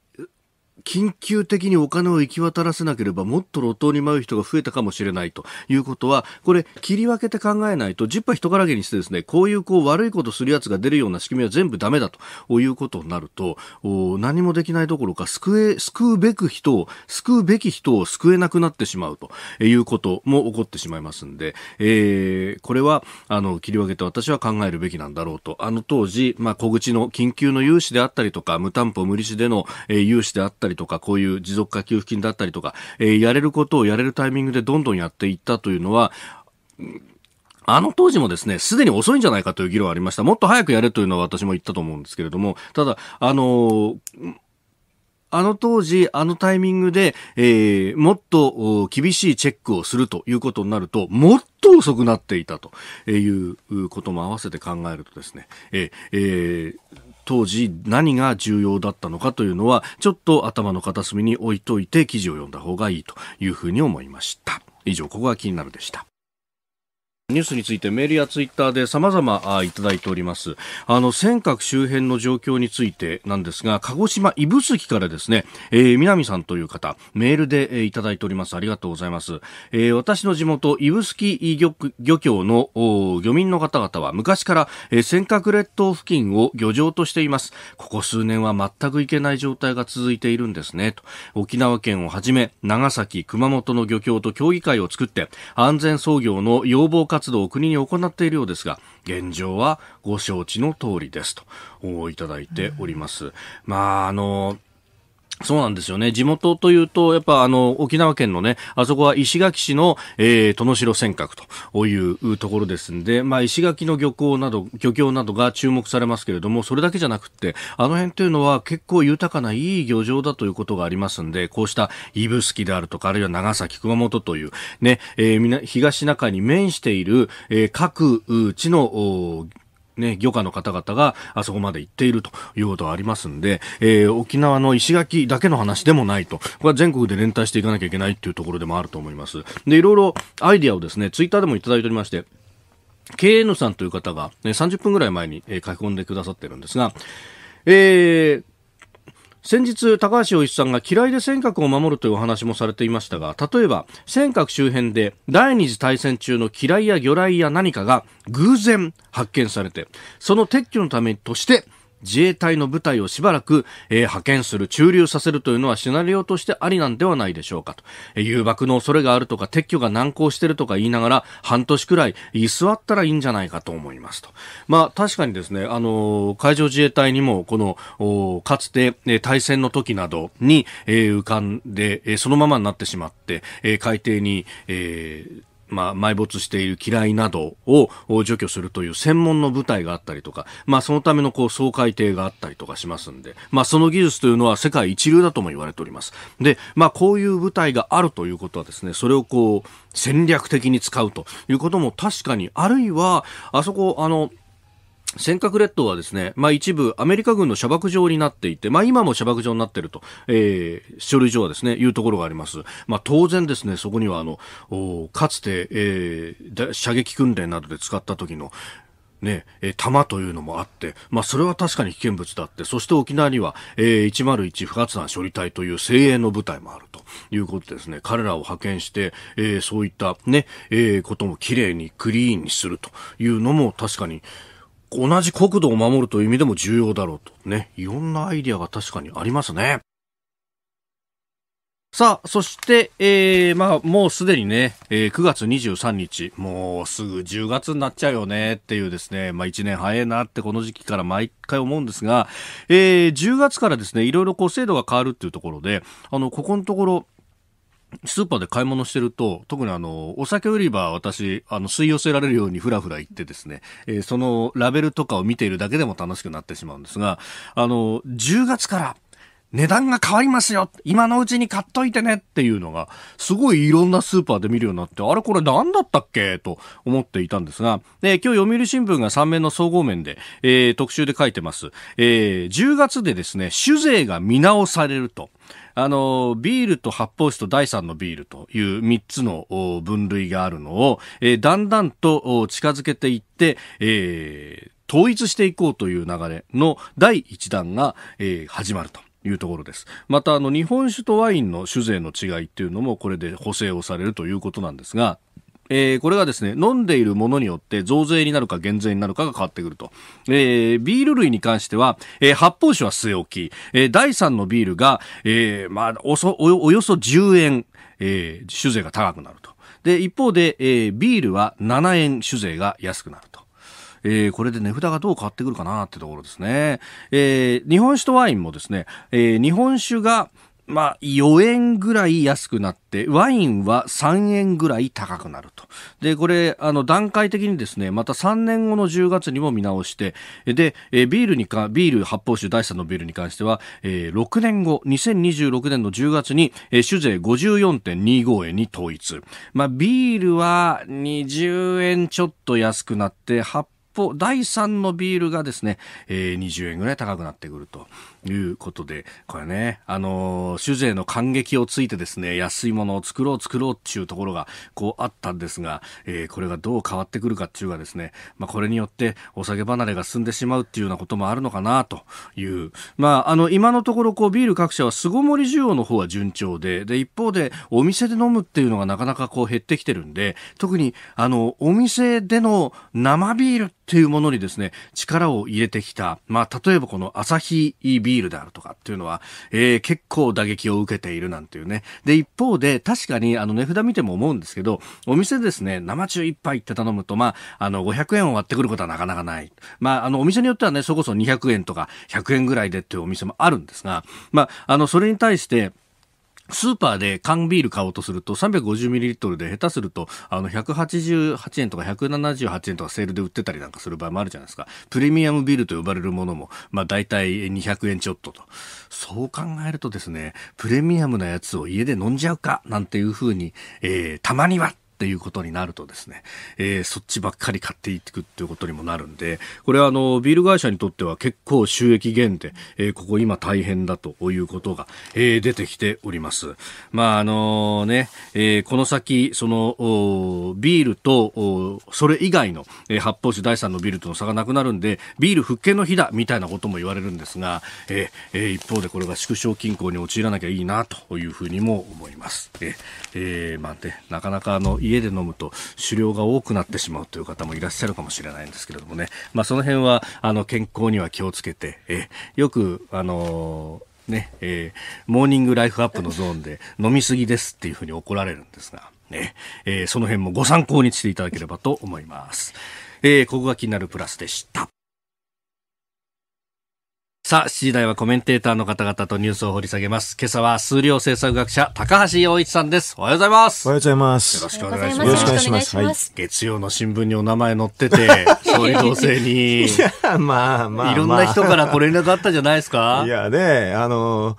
緊急的にお金を行き渡らせなければもっと路頭に迷う人が増えたかもしれないということはこれ切り分けて考えないと10杯人からげにしてですねこういうこう悪いことするやつが出るような仕組みは全部ダメだということになると何もできないどころか救え救うべく人を救うべき人を救えなくなってしまうということも起こってしまいますんで、えー、これはあの切り分けて私は考えるべきなんだろうとあの当時、まあ、小口の緊急の融資であったりとか無担保無利子での、えー、融資であったりりとか、こういう持続化給付金だったりとか、えー、やれることをやれるタイミングでどんどんやっていったというのは、あの当時もですね、すでに遅いんじゃないかという議論がありました。もっと早くやれというのは私も言ったと思うんですけれども、ただ、あのーあの当時、あのタイミングで、えー、もっと厳しいチェックをするということになると、もっと遅くなっていたということも合わせて考えるとですね、えーえー当時何が重要だったのかというのはちょっと頭の片隅に置いといて記事を読んだ方がいいというふうに思いました以上ここが気になるでしたニュースについてメールやツイッターで様々いただいております。あの、尖閣周辺の状況についてなんですが、鹿児島指宿からですね、えー、南さんという方、メールで、えー、いただいております。ありがとうございます。えー、私の地元、指宿漁漁協の漁民の方々は昔から、えー、尖閣列島付近を漁場としています。ここ数年は全く行けない状態が続いているんですね。と沖縄県をはじめ、長崎、熊本の漁協と協議会を作って、安全操業の要望活活動を国に行っているようですが、現状はご承知の通りですと、いただいております。まあ、あの、そうなんですよね。地元というと、やっぱあの、沖縄県のね、あそこは石垣市の、えー、戸城尖閣というところですんで、まあ、石垣の漁港など、漁協などが注目されますけれども、それだけじゃなくって、あの辺というのは結構豊かないい漁場だということがありますんで、こうした指宿であるとか、あるいは長崎、熊本という、ね、えー、東中に面している、えー、各地の、ね、漁家の方々があそこまで行っているということはありますんで、えー、沖縄の石垣だけの話でもないと、これは全国で連帯していかなきゃいけないっていうところでもあると思います。で、いろいろアイディアをですね、ツイッターでもいただいておりまして、KN さんという方が、ね、30分ぐらい前に、え書き込んでくださってるんですが、えー、先日、高橋洋一さんが嫌いで尖閣を守るというお話もされていましたが、例えば尖閣周辺で第二次大戦中の嫌いや魚雷や何かが偶然発見されて、その撤去のためとして自衛隊の部隊をしばらく、えー、派遣する、駐留させるというのはシナリオとしてありなんではないでしょうかと。えー、誘爆の恐れがあるとか、撤去が難航してるとか言いながら、半年くらい居座ったらいいんじゃないかと思いますと。まあ、確かにですね、あのー、海上自衛隊にも、この、かつて、えー、対戦の時などに、えー、浮かんで、えー、そのままになってしまって、えー、海底に、えー、まあ、埋没している機雷などを除去するという専門の部隊があったりとか、まあ、そのためのこう総海艇があったりとかしますんで、まあ、その技術というのは世界一流だとも言われております。で、まあ、こういう部隊があるということはですね、それをこう、戦略的に使うということも確かに、あるいは、あそこ、あの、尖閣列島はですね、まあ、一部アメリカ軍の射爆場になっていて、まあ、今も射爆場になっていると、えー、書類上はですね、いうところがあります。まあ、当然ですね、そこにはあの、かつて、えー、射撃訓練などで使った時の、ね、えー、弾というのもあって、まあ、それは確かに危険物だって、そして沖縄には、えー、101不発弾処理隊という精鋭の部隊もあるということですね。彼らを派遣して、えー、そういったね、えー、こともきれいにクリーンにするというのも確かに、同じ国土を守るという意味でも重要だろうとね、いろんなアイディアが確かにありますね。さあ、そして、えー、まあ、もうすでにね、えー、9月23日、もうすぐ10月になっちゃうよねっていうですね、まあ1年早いなってこの時期から毎回思うんですが、えー、10月からですね、いろいろこう制度が変わるっていうところで、あの、ここのところ、スーパーで買い物してると、特にあの、お酒売り場、私、あの、吸い寄せられるようにふらふら行ってですね、えー、そのラベルとかを見ているだけでも楽しくなってしまうんですが、あの、10月から値段が変わりますよ今のうちに買っといてねっていうのが、すごいいろんなスーパーで見るようになって、あれこれ何だったっけと思っていたんですが、で、今日読売新聞が3面の総合面で、えー、特集で書いてます。えー、10月でですね、酒税が見直されると。あの、ビールと発泡酒と第3のビールという3つの分類があるのを、えー、だんだんと近づけていって、えー、統一していこうという流れの第1弾が、えー、始まると。いうところです。また、あの、日本酒とワインの酒税の違いっていうのも、これで補正をされるということなんですが、えー、これがですね、飲んでいるものによって増税になるか減税になるかが変わってくると。えー、ビール類に関しては、えー、発泡酒は据え置き、えー、第3のビールが、えー、まあ、おそ、おおよそ10円、えー、酒税が高くなると。で、一方で、えー、ビールは7円酒税が安くなると。えー、これで値札がどう変わってくるかなってところですね。えー、日本酒とワインもですね、えー、日本酒が、まあ、4円ぐらい安くなって、ワインは3円ぐらい高くなると。で、これ、あの、段階的にですね、また3年後の10月にも見直して、で、えビールにか、ビール発泡酒第3のビールに関しては、えー、6年後、2026年の10月に、えー、酒税54.25円に統一。まあ、ビールは20円ちょっと安くなって、発泡、第3のビールがですね、えー、20円ぐらい高くなってくると。いうことで、これね、あのー、酒税の感激をついてですね、安いものを作ろう作ろうっていうところが、こうあったんですが、えー、これがどう変わってくるかっていうがですね、まあ、これによってお酒離れが進んでしまうっていうようなこともあるのかなという、まあ、あの、今のところ、こう、ビール各社は巣ごもり需要の方は順調で、で、一方で、お店で飲むっていうのがなかなかこう減ってきてるんで、特に、あの、お店での生ビールっていうものにですね、力を入れてきた、まあ、例えばこのアサヒビールビールであるとかっていうのは、えー、結構打撃を受けているなんていうね。で、一方で、確かに、あの、値札見ても思うんですけど、お店ですね、生中一杯って頼むと、まあ、あの、500円を割ってくることはなかなかない。まあ、あの、お店によってはね、それこそ200円とか100円ぐらいでっていうお店もあるんですが、まあ、あの、それに対して、スーパーで缶ビール買おうとすると 350ml で下手するとあの188円とか178円とかセールで売ってたりなんかする場合もあるじゃないですか。プレミアムビールと呼ばれるものも、まあ大体200円ちょっとと。そう考えるとですね、プレミアムなやつを家で飲んじゃうかなんていうふうに、えー、たまにはっていうことになるとですね、えー、そっちばっかり買っていくっていうことにもなるんで、これはあの、ビール会社にとっては結構収益減で、えー、ここ今大変だということが、えー、出てきております。まあ、あのね、えー、この先、その、ビールと、それ以外の、えー、発泡酒第3のビールとの差がなくなるんで、ビール復権の日だ、みたいなことも言われるんですが、えー、えー、一方でこれが縮小均衡に陥らなきゃいいな、というふうにも思います。えー、えー、まあね、なかなかあの、いい家で飲むと狩猟が多くなってしまうという方もいらっしゃるかもしれないんですけれどもね、まあ、その辺はあの健康には気をつけて、えよく、あのねえー、モーニングライフアップのゾーンで飲みすぎですっていうふうに怒られるんですが、ねえー、その辺もご参考にしていただければと思います。えー、ここが気になるプラスでした。さあ、7時台はコメンテーターの方々とニュースを掘り下げます。今朝は数量政策学者、高橋洋一さんです。おはようございます。おはようございます。よろしくお願いします。よろしくお願いします。はい、月曜の新聞にお名前載ってて、総理同棲に。いや、まあまあ、いろんな人からご連絡あったじゃないですか。いやね、あの、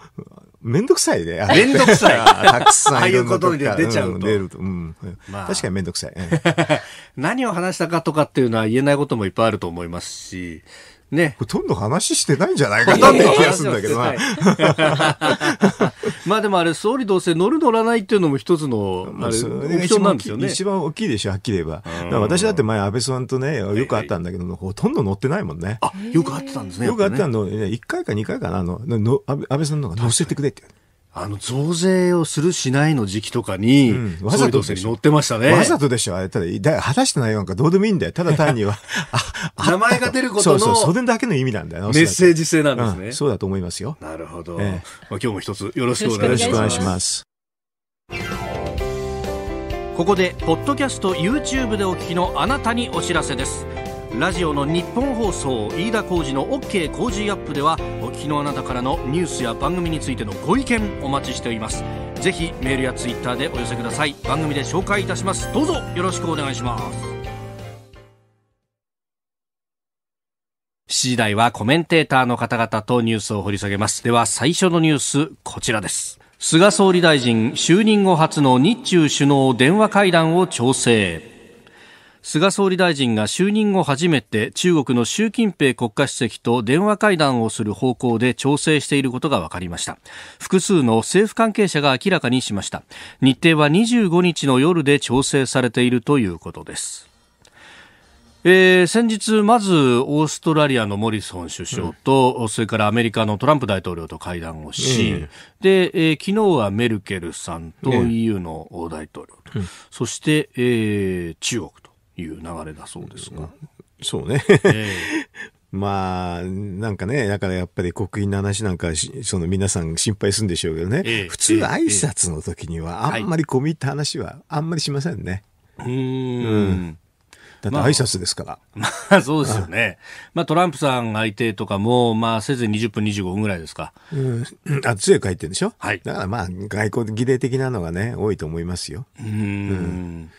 めんどくさいね。めんどくさい。たくさん。ああいうことで出ちゃうと。るうんまあ、確かにめんどくさい。<laughs> 何を話したかとかっていうのは言えないこともいっぱいあると思いますし、ね、ほとんど話してないんじゃないかなって気がするんだけどな。<laughs> まあでもあれ、総理どうせ乗る乗らないっていうのも一つの、あれ、オプなんですよね。一番大きいでしょ、はっきり言えば。私だって前、安倍さんとね、よく会ったんだけど、ほとんど乗ってないもんね。あ、よく会ってたんですね。よく会ってたの、ね、1回か2回かな、あの、の安倍さんの方が乗せてくれってあの増税をするしないの時期とかに、うん、わざとに乗ってましたね。わざとでしょあれ、ただ、だ果たしてないなんかどうでもいいんだよ。ただ単には。<laughs> 名前が出ることの。そうそう、それだけの意味なんだよ。メッセージ性なんですね。うん、そうだと思いますよ。なるほど。ええ、まあ、今日も一つよろしくお願いします。ますここで、ポッドキャスト YouTube でお聞きのあなたにお知らせです。ラジオの日本放送飯田浩司の OK 工事アップではお聞きのあなたからのニュースや番組についてのご意見お待ちしておりますぜひメールやツイッターでお寄せください番組で紹介いたしますどうぞよろしくお願いします7時台はコメンテーターの方々とニュースを掘り下げますでは最初のニュースこちらです菅総理大臣就任後初の日中首脳電話会談を調整菅総理大臣が就任後初めて中国の習近平国家主席と電話会談をする方向で調整していることが分かりました複数の政府関係者が明らかにしました日程は25日の夜で調整されているということですえー、先日、まずオーストラリアのモリソン首相と、うん、それからアメリカのトランプ大統領と会談をし、うん、でえー、昨日はメルケルさんと EU の大統領と、うん、そして、えー、中国と。いう流れだそうですが。そうね。えー <laughs> まあ、なんかね、だからやっぱり国民の話なんか、その皆さん心配するんでしょうけどね、ええ、普通挨拶の時には、あんまり込み入った話はあんまりしませんね。はい、うん。だって挨拶ですから。まあ、まあ、そうですよね。まあトランプさん相手とかも、まあせず20分25分ぐらいですか。うん。あ、強く入ってるでしょはい。だからまあ外交儀礼的なのがね、多いと思いますよ。うんうん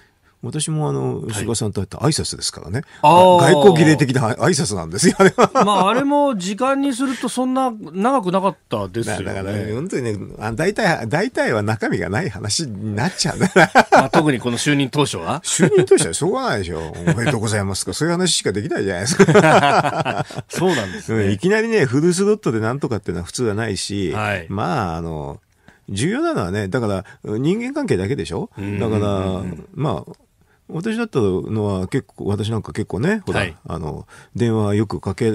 私もあの、吉岡さんと会った挨拶ですからね。はい、外交儀礼的な挨拶なんですよ、あれは。まあ、あれも時間にするとそんな長くなかったですよね。だから、ね、本当にねあ、大体、大体は中身がない話になっちゃうんだなまあ、特にこの就任当初は就任当初は <laughs> しょうがないでしょ。おめでとうございますか。そういう話しかできないじゃないですか。<laughs> そうなんですね、ね。いきなりね、フルスロットでなんとかっていうのは普通はないし、はい、まあ、あの、重要なのはね、だから人間関係だけでしょ、だから、まあ、私だったのは結構、私なんか結構ね、ほら、はい、あの、電話よくかけ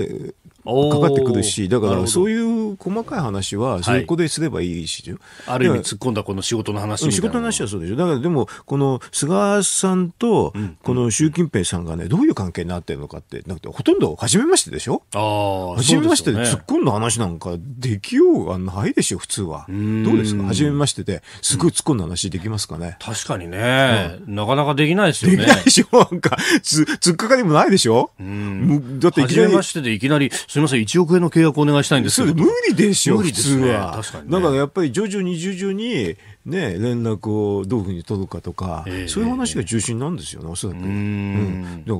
かかってくるしだからそういう細かい話はそこですればいいし、はい、ある意味突っ込んだこの仕事の話仕事の話はそうでしょだからでもこの菅さんとこの習近平さんがねどういう関係になってるのかってなんほとんど初めましてでしょあ初めましてで突っ込んだ話なんかできようがないでしょ普通はどうですか初めましてですごい突っ込んだ話できますかね、うん、確かにね、うん、なかなかできないですよねできないでしょなんかつ <laughs> っかかりもないでしょうんだっていきなりすみません、1億円の契約お願いしたいんですけど。無理でしょ、すよ、確かに、だからやっぱり徐々に徐々に、ね、連絡をどういうふうに取るかとか、えー、そういう話が中心なんですよね、おそらく。うん,、だか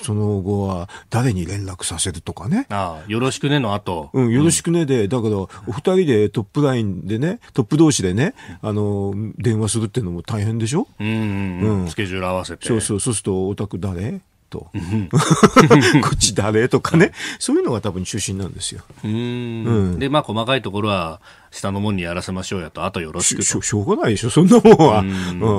ら、その後は誰に連絡させるとかね。ああ、よろしくねの後。うん、よろしくねで、だから、お二人でトップラインでね、トップ同士でね、あの、電話するっていうのも大変でしょうん、うん、スケジュール合わせて。そうそう、そうすると、お宅誰と、っち口誰とかね、そういうのが多分中心なんですよ。うん、で、まあ、細かいところは、下のもんにやらせましょうやと、あとよろしくしょしょうがないでしょ、そんなもんは。うん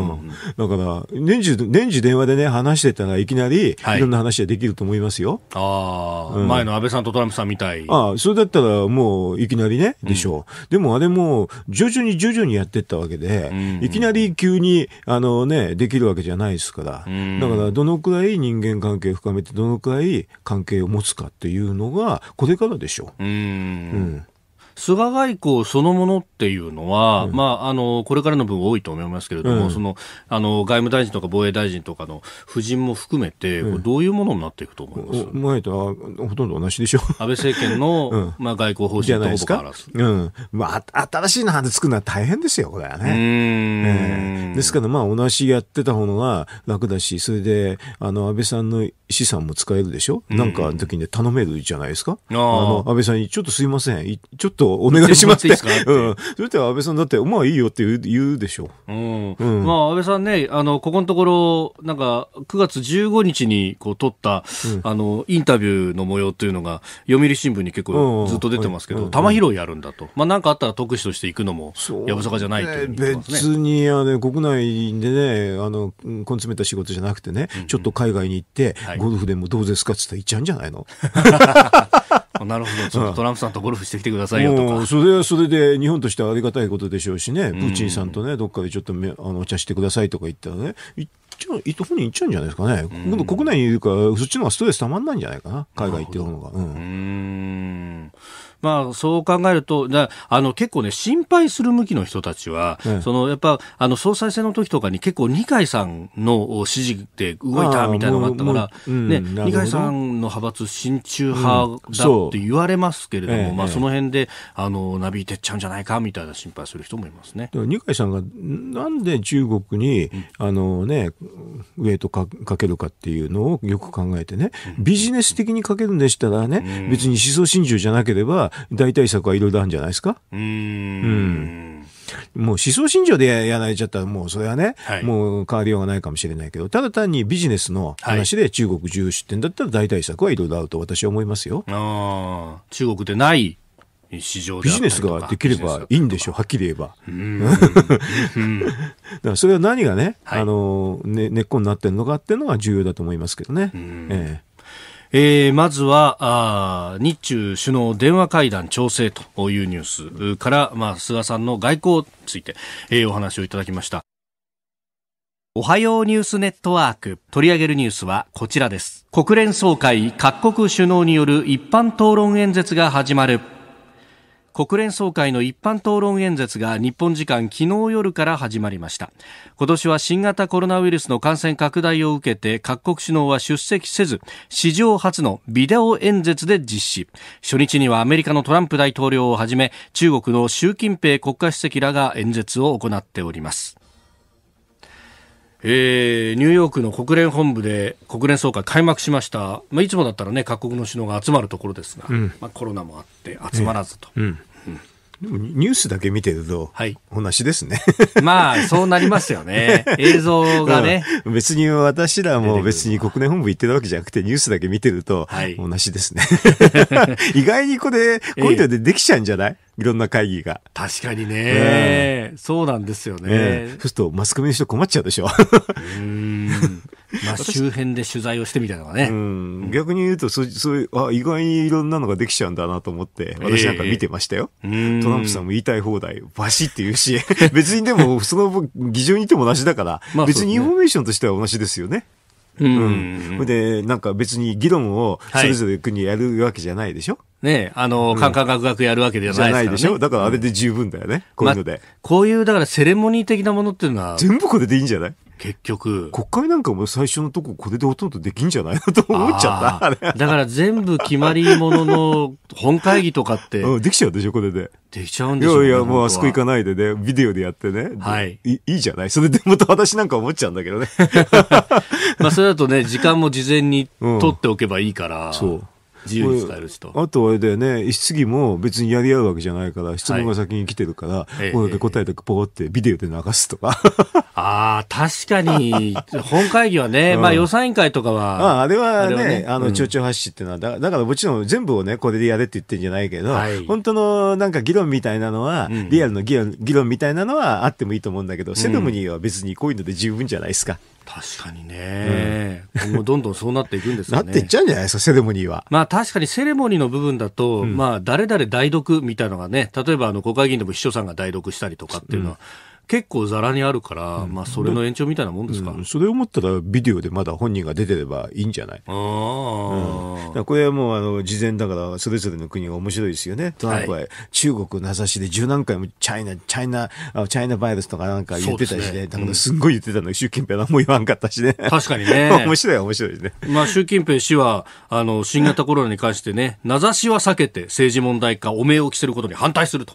うんだから、年次、年次電話でね、話してたらいきなり、はい、いろんな話はできると思いますよ。ああ、うん、前の安倍さんとトランプさんみたい。ああ、それだったらもういきなりね、でしょう。うん、でもあれも、徐々に徐々にやってったわけで、うんいきなり急に、あのね、できるわけじゃないですから。うん、だから、どのくらい人間関係を深めて、どのくらい関係を持つかっていうのが、これからでしょう。うん。菅外交そのものっていうのは、うん、まあ、あのこれからの分多いと思いますけれども、うん、そのあの外務大臣とか防衛大臣とかの夫人も含めて、うん、どういうものになっていくと思います、前とはほとんど同じでしょ安倍政権の、まあ、外交方針とほぼ変わらず、うんまあ、新しいの作るのは大変ですよ、これはね。えー、ですから、まあ、同じやってた方が楽だし、それであの安倍さんの資産も使えるでしょ、うん、なんかの時に頼めるじゃないですか、あの安倍さんにちょっとすいません、ちょっとお願いしますって。それって安倍さんだって、まあいいよって言う言うでしょう。うん。うん、まあ安倍さんね、あの、ここのところ、なんか、9月15日にこう撮った、うん、あの、インタビューの模様というのが、読売新聞に結構ずっと出てますけど、玉拾いやるんだと。まあなんかあったら特使として行くのも、やぶさかじゃないという、ね、別に、あの、国内でね、あの、根詰めた仕事じゃなくてね、うんうん、ちょっと海外に行って、はい、ゴルフでもどうですかって言ったら行っちゃうんじゃないの <laughs> なるほど、ちょっとトランプさんとゴルフしてきてくださいよとか。それはそれで日本としてはありがたいことでしょうしね、プーチンさんとね、どっかでちょっとめあのお茶してくださいとか言ったらね、行っちゃう、い行っちゃうんじゃないですかね。今度国内にいるから、そっちの方がストレスたまんないんじゃないかな、海外行ってる方が。うん。まあ、そう考えるとあの結構ね心配する向きの人たちは、そのやっぱあの総裁選の時とかに結構二階さんの支持で動いたみたいなのがあったから、うん、ね、二階さんの派閥親中派だって言われますけれども、うん、まあ、その辺であのなびいてっちゃうんじゃないかみたいな心配する人もいますね。二階さんがなんで中国に、あのねウエイトかかけるかっていうのをよく考えてねビジネス的にかけるんでしたらね、別に思想心中じゃなければ代替策はいろいろあるんじゃないですかうんうんもう思想信条でやられちゃったら、もうそれはね、はい、もう変わりようがないかもしれないけど、ただ単にビジネスの話で中国重視ってんだったら大対策はいろいろあると私は思いますよ。あ中国でない市場ビジネスができればいいんでしょう、はっきり言えば。<laughs> だからそれは何がね、はい、あのね根っこになってるのかっていうのが重要だと思いますけどね。えええー、まずはあ日中首脳電話会談調整というニュースから、まあ、菅さんの外交について、えー、お話をいただきましたおはようニュースネットワーク取り上げるニュースはこちらです国連総会各国首脳による一般討論演説が始まる国連総会の一般討論演説が日本時間昨日夜から始まりました今年は新型コロナウイルスの感染拡大を受けて各国首脳は出席せず史上初のビデオ演説で実施初日にはアメリカのトランプ大統領をはじめ中国の習近平国家主席らが演説を行っておりますえー、ニューヨークの国連本部で国連総会開幕しました、まあ、いつもだったら、ね、各国の首脳が集まるところですが、うん、まあ、コロナもあって集まらずと。うんニュースだけ見てると、はい、同じですね。まあ、そうなりますよね。<laughs> 映像がね、別に私らも別に国連本部行ってるわけじゃなくて、ニュースだけ見てると、同じですね。<laughs> 意外にこれ、こういうのでできちゃうんじゃない、えーいろんな会議が。確かにね、うそうなんですよね、そうするとマスコミの人困っちゃうでしょ。うんまあ、周辺で取材をしてみたいなのがね、うん、逆に言うとそうそううあ意外にいろんなのができちゃうんだなと思って私なんか見てましたよ、えー、トランプさんも言いたい放題バシって言うし別にでもその議場にいても同じだから、まあね、別にインフォメーションとしては同じですよね。うん。で、なんか別に議論をそれぞれ国やるわけじゃないでしょ、はい、ねあの、カンカンガクガクやるわけではない、ね、じゃないでしょだからあれで十分だよね。うん、こういうので、ま、こういう、だからセレモニー的なものっていうのは。全部これでいいんじゃない結局。国会なんかも最初のとここれでほとんどできんじゃないかと思っちゃった。だから全部決まりものの本会議とかって。<laughs> うん、できちゃうでしょ、これで。できちゃうんでしょ、いやいや、もうあそこ行かないでね、ビデオでやってね。はい。いいいじゃないそれでまた私なんか思っちゃうんだけどね。<laughs> まあそれだとね、時間も事前に取っておけばいいから。うん、そう。自由に伝える人あとあれだよね質疑も別にやり合うわけじゃないから質問が先に来てるから、はい、もうだけ答えてポーってビデオで流すとかああ確かに本会議はね、<laughs> うん、まあ予算委員会とかは、あ、あれはね、ね、あの、ちょちょ発信っていうのはだ、だからもちろん全部をね、これでやれって言ってるんじゃないけど、はい、本当のなんか議論みたいなのは、うん、リアルの議論議論みたいなのはあってもいいと思うんだけど、うん、セレモニーは別にこういうので十分じゃないですか。確かにね、うん、今後どんどんそうなっていくんですよね。なっていっちゃうんじゃないですか、セレモニーは。まあ確かにセレモニーの部分だと、うん、まあ誰々代読みたいなのがね、例えばあの国会議員でも秘書さんが代読したりとかっていうのは、うん結構ざらにあるから、うん、まあそれの延長みたいなもんですか、うん、それ思ったらビデオでまだ本人が出てればいいんじゃないあ、うん、これはもうあの事前だからそれぞれの国が面白いですよねトランプは中国名指しで十何回もチャイナチャイナチャイナバイルスとかなんか言ってたしね、ね、だからすんごい言ってたの習近平何も言わんかったしね確かにね <laughs> 面白い面白いですね、まあ、習近平氏はあの新型コロナに関してね名指しは避けて政治問題化汚名を着せることに反対すると。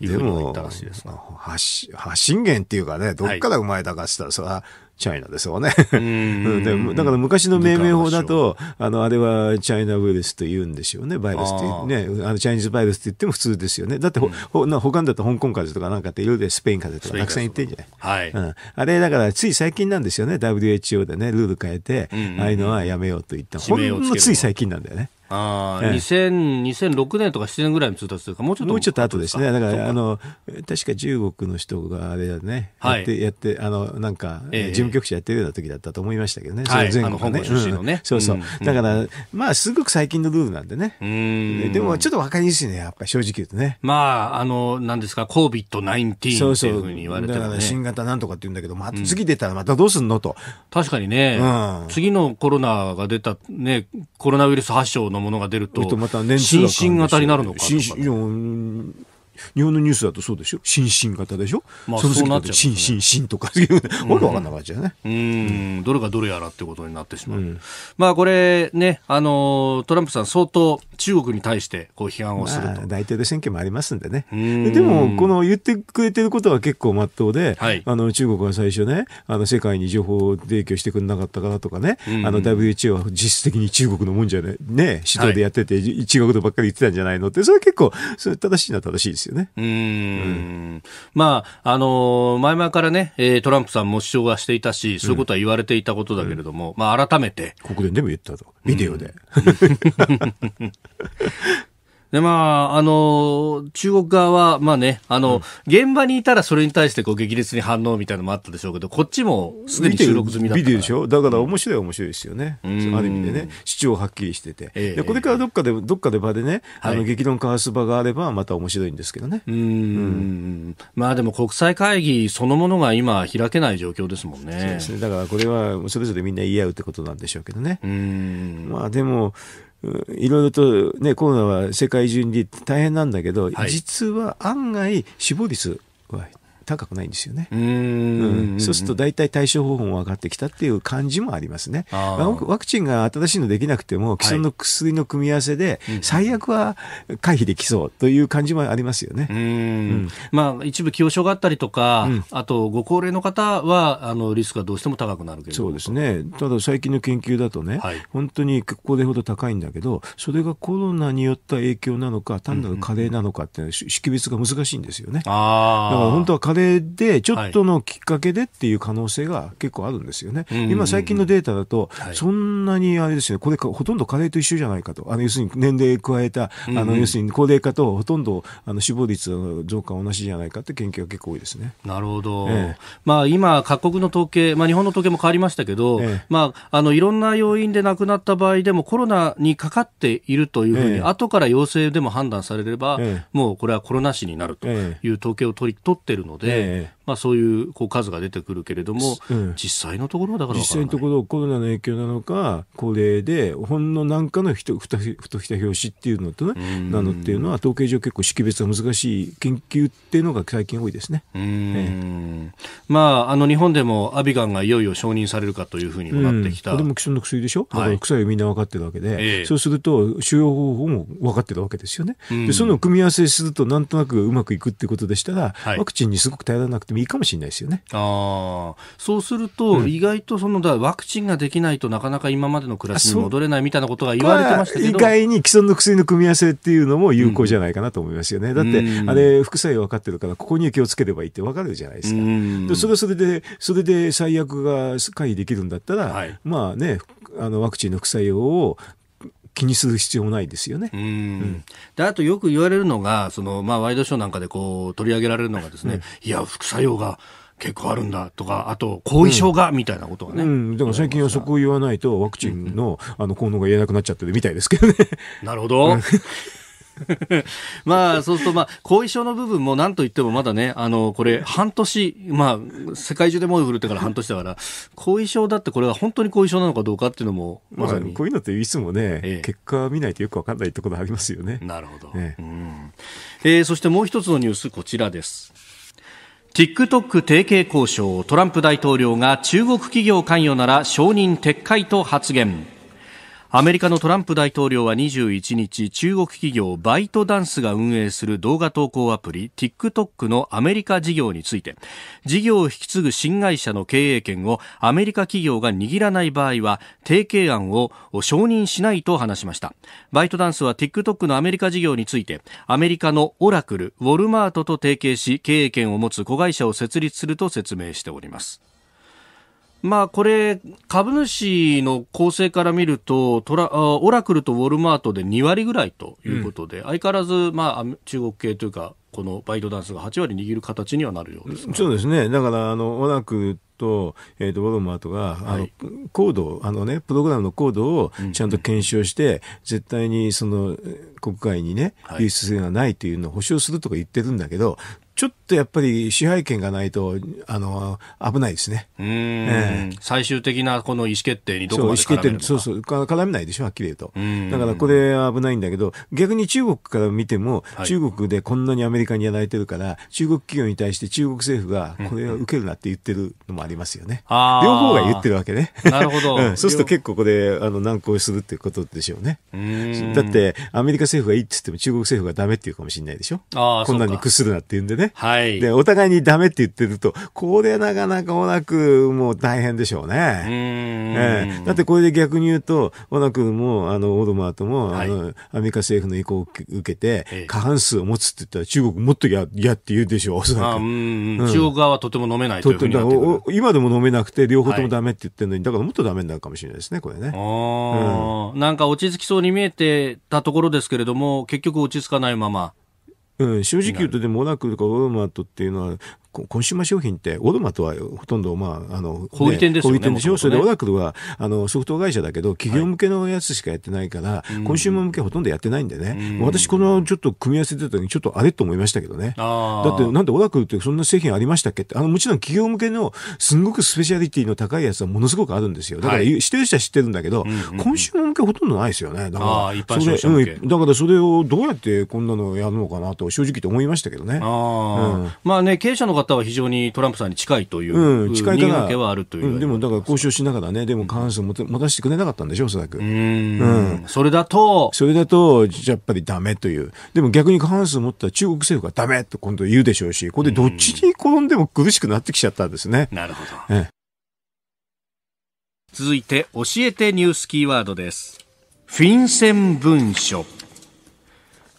いうふうに言ったらしいです発信源っていうかね、どっから生まれたかしたら、それは、チャイナですよねだから昔の命名法だと、あの、あれはチャイナウイルスと言うんですよね、バイルスってう。ね、あの、チャイニーズバイルスって言っても普通ですよね。だってほ、うん、ほなんだと香港風邪とかなんかっていろいろスペイン風邪とかたくさん言ってんじゃない、はい、うん、あれ、だからつい最近なんですよね、WHO でね、ルール変えて、ああいうのはやめようと言った。ほんのつい最近なんだよね。あええ、2006年とか7年ぐらいの通達というか、もうちょっともうちょっと後ですね、だからあの確か中国の人があれだね、はい、やって、やってあのなんか、ええ、事務局長やってるような時だったと思いましたけどね、はい、その前後、ね、のね、うん、そうそう、うん、だから、まあ、すごく最近のルールなんでね、うんでもちょっと分かりにすいね、やっぱ正直言うとね。まあ、あの、なんですか、COVID-19 っていうふうに言われて、ね、だから新型なんとかって言うんだけど、また次出たらまたどうすんのと。確かにね、うん、次のコロナが出た、ね、コロナウイルス発症なものが出ると、また年心身型になるのか、ね、日本のニュースだとそうでしょ新進型でしょ、まあ、その次だと新新新とかう、<laughs> かんなゃね、うん、うん、どれがどれやらってことになってしまう、うん、まあこれねあのトランプさん相当中国に対してこう批判をすると、まあ、大統領選挙もありますんでねでもこの言ってくれてることは結構まっとうで、はい、あの中国は最初ねあの世界に情報提供してくれなかったからとかね、うんうん、あの WHO は実質的に中国のもんじゃねね指導でやってて、はい、中国とばっかり言ってたんじゃないのってそれは結構それ正しいのは正しいですよね。うんうんまあ、あのー、前々からね、トランプさんも主張はしていたし、そういうことは言われていたことだけれども、うん、まあ、改めて。国連でも言ったと。ビデオで。<laughs> で、まあ、あの、中国側は、まあね、あの、うん、現場にいたらそれに対してこう激烈に反応みたいなのもあったでしょうけど、こっちもすでに収録済みだビデオでしょだから面白いは面白いですよね。ある意味でね、主張はっきりしてて。えー、で、これからどっかで、どっかで場でね、あの、激論交わす場があれば、また面白いんですけどね。うんうん。まあでも国際会議そのものが今開けない状況ですもんね。そうですね。だからこれは、それぞれみんな言い合うってことなんでしょうけどね。うん。まあでも、いろいろと、ね、コロナは世界中に大変なんだけど、はい、実は案外死亡率は高くないんですよね。うん、そうすると大体対処方法も分かってきたっていう感じもありますね。ワクチンが新しいのできなくても、既存の薬の組み合わせで、最悪は回避できそうという感じもありますよね。うん、うん、まあ、一部、気を症があったりとか、うん、あとご高齢の方はあのリスクがどうしても高くなるけどそうですね、ただ最近の研究だとね、はい、本当にこれほど高いんだけど、それがコロナによった影響なのか、単なる加齢なのかって、識別が難しいんですよね。だから本当はれで、ちょっとのきっかけでっていう可能性が結構あるんですよね。はい、今、最近のデータだと、そんなにあれですよね、これほとんど加齢と一緒じゃないかと。あの、要するに年齢加えた、あの、要するに高齢化とほとんど、あの、死亡率の増加同じじゃないかって研究が結構多いですね。なるほど。ええ、まあ、今、各国の統計、まあ、日本の統計も変わりましたけど、え、まあ、あの、いろんな要因で亡くなった場合でもコロナにかかっているというふうに、後から陽性でも判断されれば、もうこれはコロナ死になるという統計を取り、取ってるので、で、まあ、そういうこう数が出てくるけれども、うん、実際のところはだから実際のところコロナの影響なのか高齢でほんの何かのひとふたふとした表紙っていうのとね、なのっていうのは統計上結構識別が難しい研究っていうのが最近多いですね、ええ、まあ、あの日本でもアビガンがいよいよ承認されるかというふうにもなってきた、これも既存の薬でしょ、だから薬みんな分かってるわけで、え、そうすると使用方法も分かってるわけですよね、でその組み合わせするとなんとなくうまくいくってことでしたら、はい、ワクチンにすごく頼らなくてもいいかもしれないですよね。あそうすると、うん、意外とそのだワクチンができないとなかなか今までの暮らしに戻れないみたいなことが言われてましたけど意外に既存の薬の組み合わせっていうのも有効じゃないかなと思いますよね。うん、だって、うん、あれ副作用分かってるからここに気をつければいいって分かるじゃないですか。でそれはそれでそれで最悪が回避できるんだったら、はい、まあねあのワクチンの副作用を気にする必要もないですよね。うん、であとよく言われるのがその、まあ、ワイドショーなんかでこう取り上げられるのがですね、いや副作用が結構あるんだとか、あと後遺症が、みたいなことがね、うんうん、だから最近はそこを言わないと、ワクチンの,、あの効能が言えなくなっちゃってるみたいですけどね。なるほど。<laughs> まあ、そうすると、まあ、後遺症の部分も、なんといってもまだね、あの、これ、半年、まあ、世界中で猛威振るってから半年だから、後遺症だってこれは本当に後遺症なのかどうかっていうのも、まさに。まあ、こういうのっていつもね、ええ、結果見ないとよくわかんないところありますよね。なるほど。うん、えー、そしてもう一つのニュース、こちらです。TikTok 提携交渉、トランプ大統領が中国企業関与なら承認撤回と発言。アメリカのトランプ大統領は21日、中国企業バイトダンスが運営する動画投稿アプリ TikTok のアメリカ事業について、事業を引き継ぐ新会社の経営権をアメリカ企業が握らない場合は、提携案を承認しないと話しました。バイトダンスは TikTok のアメリカ事業について、アメリカのオラクル、ウォルマートと提携し、経営権を持つ子会社を設立すると説明しております。まあ、これ、株主の構成から見るとトラ、オラクルとウォルマートで2割ぐらいということで、うん、相変わらず、まあ、中国系というか、このバイトダンスが8割握る形にはなるようです、そうですね。だから、あの、オラクと、えっ、ー、と、ウォルマートが、はい、あの、コードあのね、プログラムのコードをちゃんと検証して、うんうん、絶対にその、国外にね、輸出性がないというのを保証するとか言ってるんだけど、ちょっとやっぱり支配権がないと、あの、危ないですね。うん、えー、最終的なこの意思決定にどこまで絡めるのかそうそう絡めないでしょ、はっきり言うと。うだからこれは危ないんだけど、逆に中国から見ても、中国でこんなにアメリカにやられてるから、中国企業に対して中国政府がこれは受けるなって言ってるのもありますよね。うん、両方が言ってるわけね。なるほど <laughs> うん、そうすると結構これ、あの、難航するってことでしょうね。うだって、アメリカ政府がいいって言っても中国政府がダメって言うかもしれないでしょ。あこんなに屈するなって言うんでね。はい。で、お互いにダメって言ってると、これなかなかオナくもう大変でしょうね。うえー、だってこれで逆に言うと、オナ君も、あの、オドマートも、はい、あの、アメリカ政府の意向を受けて、過半数を持つって言ったら中国もっとや、やって言うでしょう、そらく。中国側はとても飲めないというふうになって今でも飲めなくて、両方ともダメって言ってるのに、だからもっとダメになるかもしれないですね、これね。あうん、なんか落ち着きそうに見えてたところですけれども、結局落ち着かないまま。うん、正直言うとでもオラクルとかウォルマートっていうのはコンシューマー商品って、オドマとはほとんど、まあ、あの、小売店ですよね。小売店でしょ、ね、それでオラクルは、あの、ソフト会社だけど、企業向けのやつしかやってないから、はい、コンシューマー向けほとんどやってないんでね。私、このちょっと組み合わせてた時に、ちょっとあれと思いましたけどね。だって、なんでオラクルってそんな製品ありましたっけって、あの、もちろん企業向けの、すんごくスペシャリティの高いやつはものすごくあるんですよ。だから、はい、知ってる人は知ってるんだけど、うんうんうん、コンシューマー向けほとんどないですよね。だから、それ、うん、だからそれをどうやってこんなのやるのかなと、正直と思いましたけどね。あうん、まあね、経営者の方方は非常にトランプさんに近いという、うん、近いから、はあるという、うん、でもだから交渉しながらね、でも過半数持たせてくれなかったんでしょ、おそらく。うん、それだと、それだと、やっぱりだめという、でも逆に過半数持ったら中国政府がだめと今度言うでしょうし、これでどっちに転んでも苦しくなってきちゃったんですね。なるほど、ええ、続いて、教えてニュースキーワードです。フィンセン文書。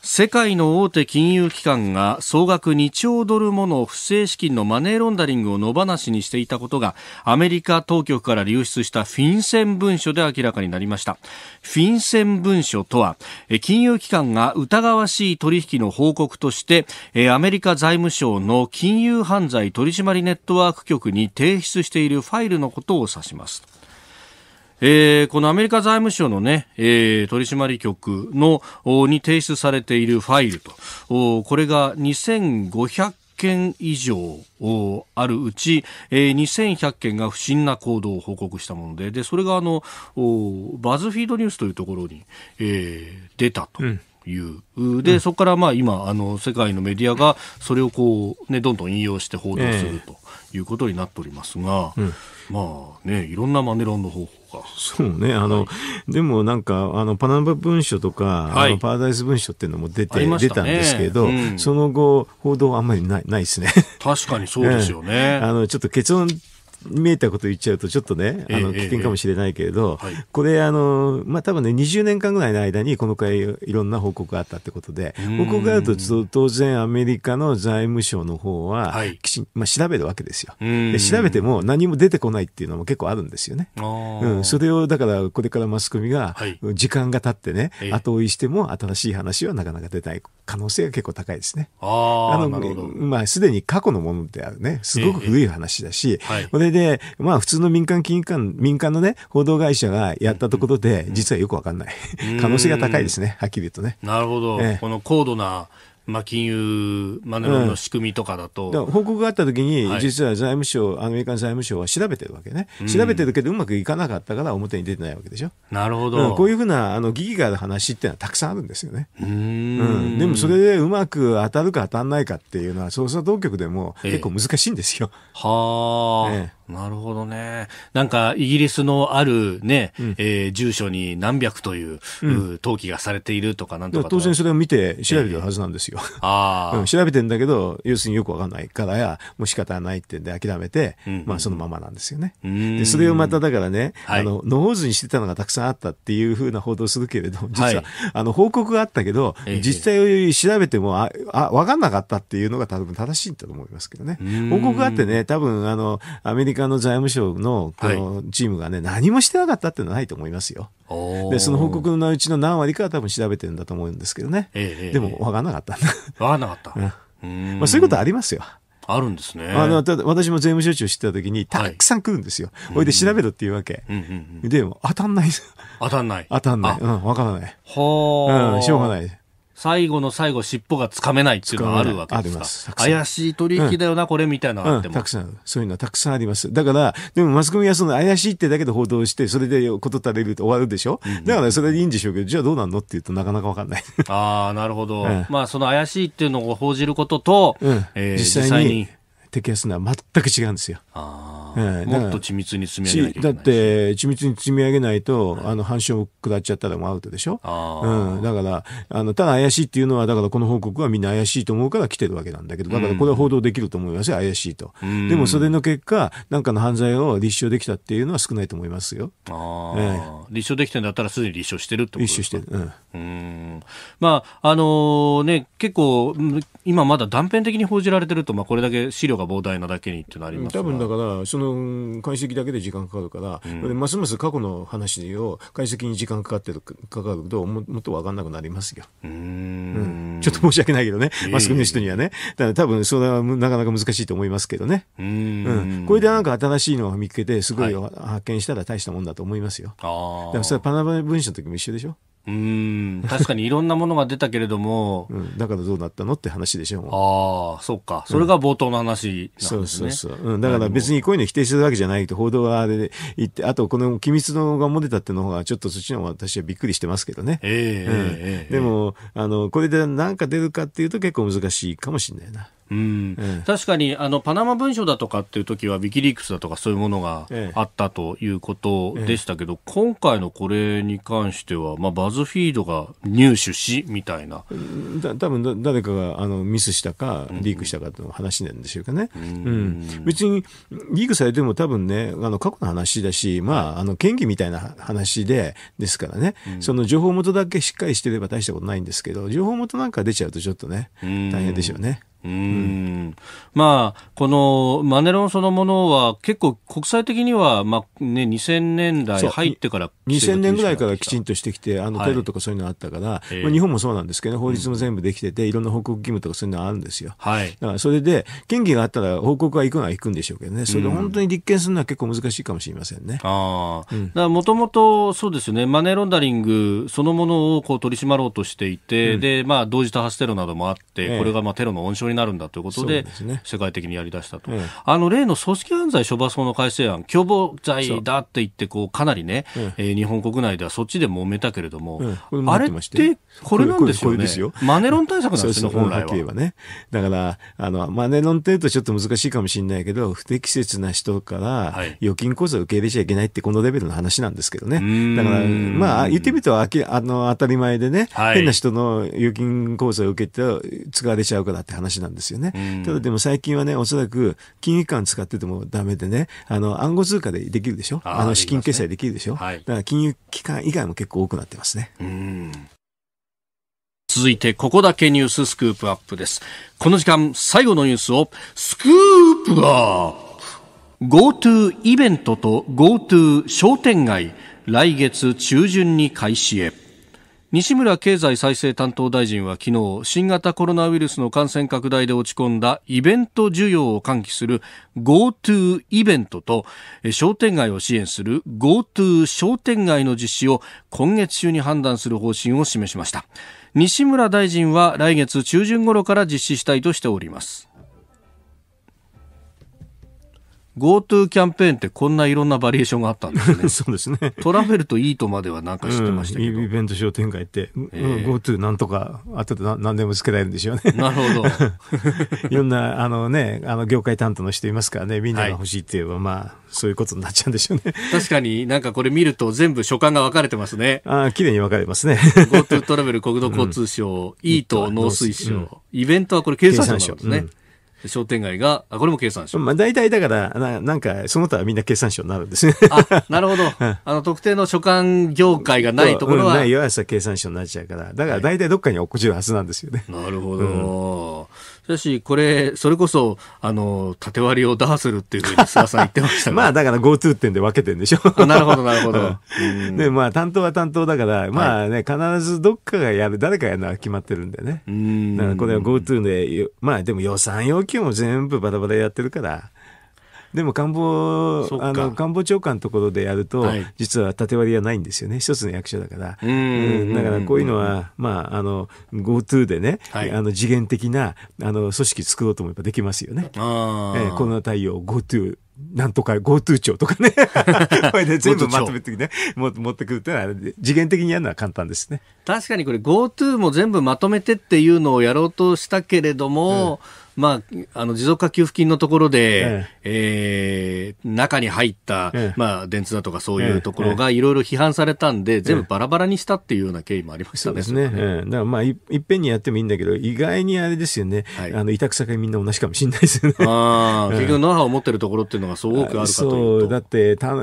世界の大手金融機関が総額2兆ドルもの不正資金のマネーロンダリングを野放しにしていたことがアメリカ当局から流出したフィンセン文書で明らかになりましたフィンセン文書とは金融機関が疑わしい取引の報告としてアメリカ財務省の金融犯罪取締ネットワーク局に提出しているファイルのことを指しますえー、このアメリカ財務省のね、えー、取締局のに提出されているファイルと、これが2500件以上あるうち、えー、2100件が不審な行動を報告したもので、でそれがあのバズフィードニュースというところに、えー、出たと。うんいう。で、うん、そこからまあ今、あの、世界のメディアがそれをこう、ね、どんどん引用して報道するということになっておりますが、うまあね、いろんなマネロンの方法が。そうね、あの、はい、でもなんか、あの、パナマ文書とか、はい、あのパラダイス文書っていうのも出て、ね、出たんですけど、うん、その後、報道はあんまりない、ないですね。確かにそうですよね。<laughs> あの、ちょっと結論見えたこと言っちゃうとちょっとね、あの、危険かもしれないけれど、ええはい、これ、あの、まあ、多分ね、20年間ぐらいの間に、この回いろんな報告があったってことで、報告があると、当然アメリカの財務省の方は、はい、まあ、調べるわけですよで。調べても何も出てこないっていうのも結構あるんですよね。うん、それを、だから、これからマスコミが、時間が経ってね、はい、後追いしても新しい話はなかなか出ない可能性が結構高いですね。あの、まあ、すでに過去のものであるね、すごく古い話だし、これで、まあ普通の民間金融機関、民間のね、報道会社がやったところで、実はよくわかんない。可能性が高いですね、はっきり言うとね。なるほど。えこの高度なまあ、金融マネロの仕組みとかだと、うん、だ報告があったときに、実は財務省、アメリカの財務省は調べてるわけね、調べてるけど、うまくいかなかったから表に出てないわけでしょ、なるほど、こういうふうなあのギギがある話っていうのはたくさんあるんですよね、うんうんでもそれでうまく当たるか当たらないかっていうのは、捜査当局でも結構難しいんですよ。えー、はあ、なるほどね。なんか、イギリスのあるね、うん、えー、住所に何百という、うん、登記がされているとか、なんとか当然それを見て調べてるはずなんですよ。えー、ああうん、調べてんだけど、要するによくわかんないからや、もう仕方ないってんで諦めて、うんうん、まあそのままなんですよね。で、それをまただからね、はい、あの、野ーズにしてたのがたくさんあったっていうふうな報道するけれど実は、はい、あの、報告があったけど、えー、実際を調べても、あ、あ、わかんなかったっていうのが多分正しいんだと思いますけどね。報告があってね、多分あの、アメリカカの財務省のこのチームがね、何もしてなかったっていうのはないと思いますよ。で、その報告のうちの何割かは多分調べてるんだと思うんですけどね。ええ、でも、わかんなかったんだ。わかんなかった。うん、まあ、そういうことありますよ。あるんですね。あの、ただ私も税務署長を知てた時に、たくさん来るんですよ。ほ、はい、いで調べろっていうわけ。うんうんうん、でも、当たんない。当たんない。当たんない。うん、わからない。はあ、うん、しょうがない。最後の最後、尻尾がつかめないっていうのはあるわけですか怪しい取引だよな、うん、これみたいなのあっても、うん、たくさん、そういうのはたくさんあります。だから、でもマスコミはその怪しいってだけで報道して、それで事足れると終わるでしょ、うんだからそれでいいんでしょうけど、じゃあどうなんのっていうとなかなかわかんない。ああ、なるほど、うん、まあ、その怪しいっていうのを報じることと、うん、えー、実際に。摘発のは全く違うんですよ。ああ。ええ、もっと緻密に積み上げないだって、緻密に積み上げないと、あの、反証を下っちゃったらもうアウトでしょ。うん。だから、あの、ただ怪しいっていうのは、だからこの報告はみんな怪しいと思うから来てるわけなんだけど、だからこれは報道できると思いますよ、怪しいと。でもそれの結果、なんかの犯罪を立証できたっていうのは少ないと思いますよ。あえー、立証できてんだったらすでに立証してるってことですか立証してる。うん。うんまあ、あのー、ね、結構、今まだ断片的に報じられてると、まあ、これだけ資料が膨大なだけにってなります多分だから、その解析だけで時間かかるから、うん、ますます過去の話を解析に時間かかってるかかるともっと分かんなくなりますよ、うん、ちょっと申し訳ないけどね、マスコミの人にはね、だから多分それはなかなか難しいと思いますけどね、うん、これでなんか新しいのを見つけて、すごい発見したら大したもんだと思いますよ。はい、それパナマ文書の時も一緒でしょ。うん確かにいろんなものが出たけれども、<laughs> うん、だからどうなったのって話でしょああそっかそれが冒頭の話なんですね、うん、そうそうそう、うん、だから別にこういうの否定するわけじゃないと報道側で言ってあとこの機密の画も出たっていうのがちょっとそっちの方が私はびっくりしてますけどね、えーうん、えー、でもあのこれで何か出るかっていうと結構難しいかもしれないなうん、ええ、確かにあのパナマ文書だとかっていう時はウィキリークスだとかそういうものがあったということでしたけど、え、今回のこれに関しては、まあ、バズフィードが入手しみたいな多分誰かがあのミスしたかリークしたかという話なんでしょうかね、うん、うん、別にリークされても多分ねあの過去の話だし、まあ、あの権威みたいな話でですからね、うん、その情報元だけしっかりしてれば大したことないんですけど情報元なんか出ちゃうとちょっとね大変でしょうね。うんうん、まあ、このマネロンそのものは結構国際的には、まあね、2000年代入ってから2000年ぐらいからきちんとしてきてあのテロとかそういうのあったから、はい、まあ、日本もそうなんですけど、ね、法律も全部できてて、うん、いろんな報告義務とかそういうのあるんですよ、はい、だからそれで権疑があったら報告は行くのは行くんでしょうけどねそれで本当に立件するのは結構難しいかもしれませんね。もともとそうですねマネロンダリングそのものをこう取り締まろうとしていて、うん、でまあ、同時多発テロなどもあって、ええ、これがまあテロの温床にになるんだということで、ね、世界的にやり出したと、うん、あの例の組織犯罪処罰法の改正案共謀罪だって言ってこうかなりね、うん、えー、日本国内ではそっちで揉めたけれども、うん、あれってこれなんですよねマネロン対策なんですよ、ね、本来はね、だからあのマネロンっていうとちょっと難しいかもしれないけど不適切な人から預金口座を受け入れちゃいけないってこのレベルの話なんですけどね、だからまあ言ってみるとあきあの当たり前でね、はい、変な人の預金口座を受けて使われちゃうからって話なんなんですよね。うん、ただでも最近はね、おそらく金融機関使っててもダメでね、あの、暗号通貨でできるでしょあの、資金決済できるでしょ、ねはい、だから金融機関以外も結構多くなってますね。うん続いて、ここだけニューススクープアップです。この時間、最後のニュースを、スクープアップ !GoTo イベントと GoTo 商店街、来月中旬に開始へ。西村経済再生担当大臣は昨日新型コロナウイルスの感染拡大で落ち込んだイベント需要を喚起する GoTo イベントと商店街を支援する GoTo 商店街の実施を今月中に判断する方針を示しました西村大臣は来月中旬頃から実施したいとしております GoTo キャンペーンってこんないろんなバリエーションがあったんですね。<laughs> そうですね。トラベルとイートまではなんか知ってましたけど。うん、イベント商店街って、えー、GoTo なんとか、あとで何でもつけられるんでしょうね。<laughs> なるほど。<laughs> いろんな、あのね、あの業界担当の人いますからね、みんなが欲しいっていうば、は、い、まあ、そういうことになっちゃうんでしょうね。確かになんかこれ見ると全部所感が分かれてますね。ああ、綺麗に分かれますね。GoTo トラベル国土交通省、イート農水省、イベントはこれ経産省なんですね。商店街が、あ、これも計算書。まあ大体だからな、なんかその他はみんな計算書になるんですね。<laughs> あ、なるほど。<laughs> あの特定の所管業界がないところは。うん、ないよ、朝計算書になっちゃうから。だから大体どっかに落っこちるはずなんですよね。はい、なるほど。うんしかし、これ、それこそ、あの、縦割りを打破するっていうふうに菅さん言ってましたね。<laughs> まあ、だから GoTo んで分けてんでしょ。<laughs> なるほど、なるほど。で、まあ、担当は担当だから、まあね、必ずどっかがやる、誰かやるのは決まってるんでね。うん。だから、これは GoTo で、まあ、でも予算要求も全部バラバラやってるから、でも官房あの官房長官のところでやると、はい、実は縦割りはないんですよね一つの役所だから、だからこういうのは、まあ、あの GoTo でね、はい、あの次元的なあの組織作ろうともやっぱできますよね。あえー、コロナ対応 GoTo なんとか GoTo 庁とかね <laughs> これで全部まとめてね、も持ってくるってのは、次元的にやるのは簡単ですね。確かにこれ GoTo も全部まとめてっていうのをやろうとしたけれども、うんまあ、あの持続化給付金のところで、えええー、中に入った、ええ、まあ、電通だとかそういうところがいろいろ批判されたんで、全部バラバラにしたっていうような経緯もありましたね。そうですね。ええ、だからまあい、いっぺんにやってもいいんだけど、意外にあれですよね。はい、あの、委託先みんな同じかもしれないですよね。ああ、<laughs> 結局ノウハウを持ってるところっていうのがすごくあるかとそう、だってた、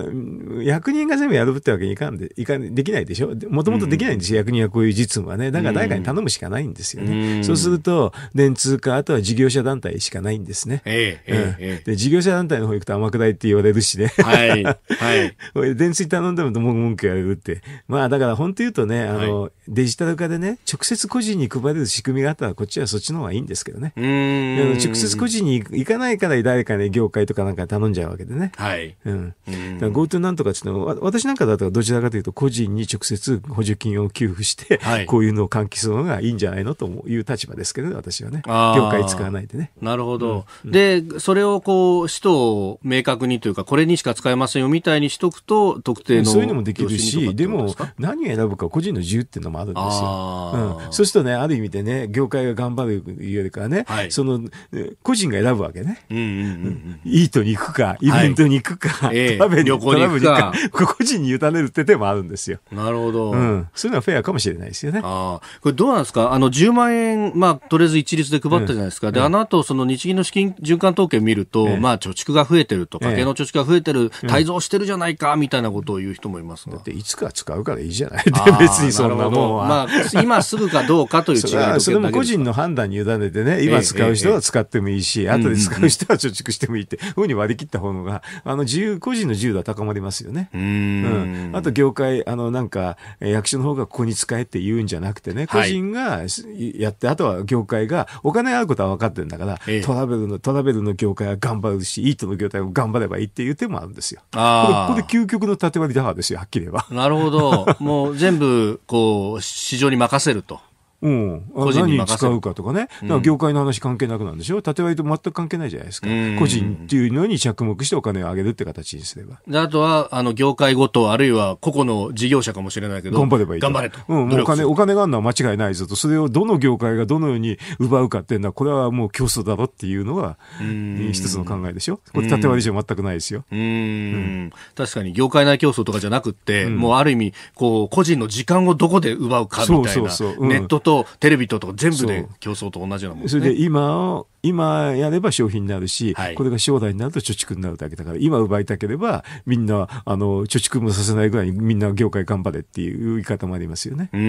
役人が全部やるってわけにいかんで、いかんできないでしょもともとできないんですよ、うん、役人はこういう実務はね。だから誰かに頼むしかないんですよね。うん、そうすると、電通か、あとは事業者者団体しかないんですね。ええ、うんえで、事業者団体の方行くと天下りって言われるしね。はい。はい。<laughs> 電通頼んでも文句言われるって。まあ、だから本当言うとね、あの、はい、デジタル化でね、直接個人に配れる仕組みがあったら、こっちはそっちの方がいいんですけどね。うん。直接個人に行かないから誰かね、業界とかなんか頼んじゃうわけでね。はい。うん。GoTo なんとかっていうのは、私なんかだとどちらかというと、個人に直接補助金を給付して、はい、こういうのを喚起するのがいいんじゃないのという立場ですけどね、私はね。業界使わないてね。なるほど。うん、で、それをこう、使途を明確にというか、これにしか使えませんよみたいにしとくと、特定の。そういうのもできるし、でも、何を選ぶか個人の自由っていうのもあるんですよ。うん、そうするとね、ある意味でね、業界が頑張るよりかね、はい、その、個人が選ぶわけね。うんうんうんうん、イートに行くか、イベントに行くか、はい、トラベルに行くか、個人に委ねるって手もあるんですよ。なるほど。うん。そういうのはフェアかもしれないですよね。ああ。これどうなんですかあの、10万円、まあ、とりあえず一律で配ったじゃないですか。うん、で、あのあと、その日銀の資金循環統計を見ると、えまあ、貯蓄が増えてると家計の貯蓄が増えてる、滞蔵してるじゃないか、みたいなことを言う人もいますが。いつか使うからいいじゃない <laughs> 別にそんなもんは。まあ、今すぐかどうかという違いそそれも個人の判断に委ねてね、今使う人は使ってもいいし、ええ、後で使う人は貯蓄してもいいって、ふうに割り切った方が、あの、自由、個人の自由度は高まりますよね。うん,、あと、業界、あの、なんか、役所の方がここに使えって言うんじゃなくてね、個人がやって、はい、あとは業界が、お金合うことは分かってるんだから、ええ、トラベルの、トラベルの業界は頑張るし、イートの業界も頑張ればいいっていう手もあるんですよ。ああ。これ、こ究極の縦割り打破ですよ、はっきり言えば。なるほど。もう全部、こう、市場に任せると。うん、個人に何使うかとかね、か業界の話関係なくなんでしょ、う縦割りと全く関係ないじゃないですか、個人っていうのに着目してお金を上げるって形にすれば。あとはあの業界ごと、あるいは個々の事業者かもしれないけど、頑張ればいい頑張れと、うん、お金お金があるのは間違いないぞと、それをどの業界がどのように奪うかっていうのは、これはもう競争だろっていうのが、一つの考えでしょ、これ、縦割りじゃ全くないですよ。うん、うん、確かに業界内競争とかじゃなくて、もうある意味、こう個人の時間をどこで奪うかみたいな、そうそうそうネットととテレビとと全部で競争と同じようなもん、ね、それで今今やれば消費になるし、はい、これが将来になると貯蓄になるだけだから、今奪いたければ、みんな、あの、貯蓄もさせないぐらいみんな業界頑張れっていう言い方もありますよね。うんう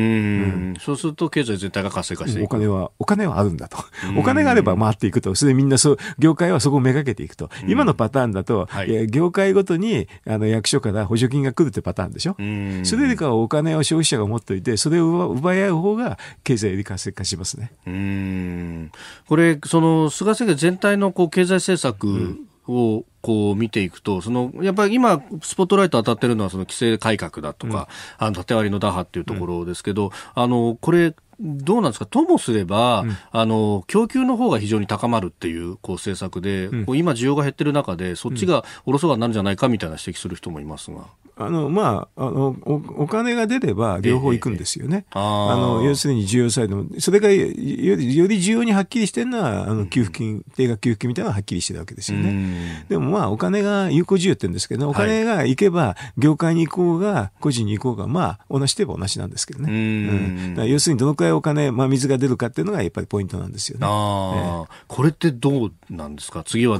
ん、そうすると経済全体が活性化してお金は、お金はあるんだと。お金があれば回っていくと。それでみんなそう、業界はそこをめがけていくと。今のパターンだと、はい、業界ごとに、あの、役所から補助金が来るってパターンでしょ。うそれよりかはお金を消費者が持っておいて、それを奪い合う方が経済より活性化しますね。うん。これ、その、の菅政権全体のこう経済政策をこう見ていくと、そのやっぱり今、スポットライト当たってるのはその規制改革だとか、うん、あの縦割りの打破っていうところですけど、うん、あのこれ、どうなんですかともすれば、うん、あの供給の方が非常に高まるっていうこう政策で、こう今、需要が減ってる中で、そっちがおろそかになるんじゃないかみたいな指摘する人もいますが。あのまああのお金が出れば両方行くんですよね、えー、あの要するに需要サイドもそれがよりより需要にはっきりしてるのはあの給付金、定額給付金みたいなのははっきりしてるわけですよね、でもまあお金が有効需要って言うんですけどお金が行けば業界に行こうが個人に行こうがまあ同じといえば同じなんですけどね、うん、要するにどのくらいお金、まあ、水が出るかっていうのがやっぱりポイントなんですよね、えー、これってどうなんですか次は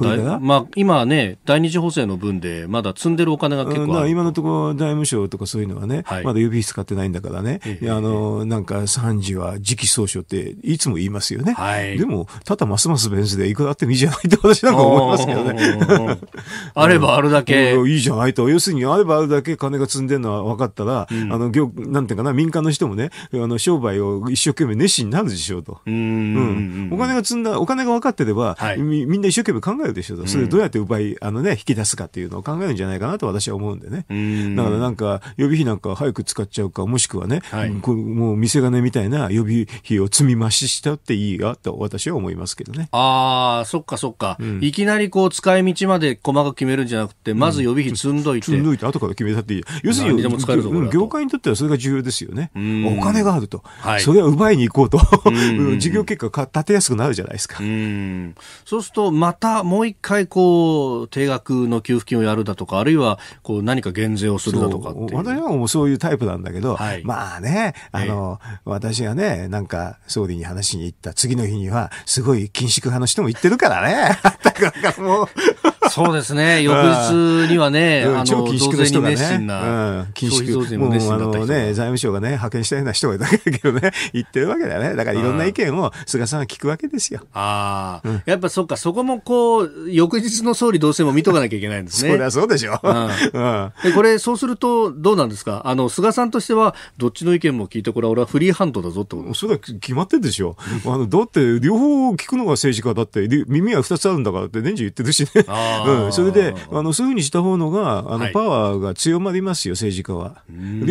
まあ、今ね第二次補正の分でまだ積んでるお金が結構ある、今のとこ財務省とかそういうのはね、はい、まだ予備費使ってないんだからね、えあの、なんか3時は次期総書っていつも言いますよね。はい、でも、ただますますベンツでいくらあってもいいじゃないって私なんか思いますけどね。あればあるだけ。いいじゃないと。要するに、あればあるだけ金が積んでるのは分かったら、うん、あの、業、なんていうかな、民間の人もね、あの、商売を一生懸命熱心になるでしょうと。うんお金が積んだ、お金が分かってれば、はい、みんな一生懸命考えるでしょうと。それどうやって奪い、あのね、引き出すかっていうのを考えるんじゃないかなと私は思うんでね。うんだからなんか、予備費なんか早く使っちゃうか、もしくはね、はい、もう見せ金みたいな予備費を積み増ししたっていいよと私は思いますけどね。ああ、そっかそっか、うん、いきなりこう、使い道まで細かく決めるんじゃなくて、まず予備費積んどいて。うん、積んどいて、後から決めたっていい。要するに、業界にとってはそれが重要ですよね。お金があると。はい、それは奪いに行こうと。<laughs> 事業結果立てやすくなるじゃないですか。うそうすると、またもう一回こう、定額の給付金をやるだとか、あるいは、こう、何か減税税をするだとかって私はもうそういうタイプなんだけど、はい、まあね、あの、ええ、私がね、なんか総理に話しに行った次の日には、すごい緊縮派の人も言ってるからね。<laughs> だからもう <laughs> そうですね。<laughs> 翌日にはね、あの、超緊縮の人がね、うん、緊縮もうあのね、財務省がね、派遣したような人がいだけどね、<laughs> 言ってるわけだよね。だからいろんな意見を菅さんは聞くわけですよ。ああ、うん、やっぱそっか、そこもこう、翌日の総理同せも見とかなきゃいけないんですね。そりゃそうでしょ。うん。でこれ、そうすると、どうなんですかあの、菅さんとしては、どっちの意見も聞いて、これは俺はフリーハンドだぞってことそれは決まってるでしょ。あの、だって、両方聞くのが政治家だって、耳は二つあるんだからって年中言ってるしね。あうん、それであのそういうふうにした方のがあの、パワーが強まりますよ、政治家は。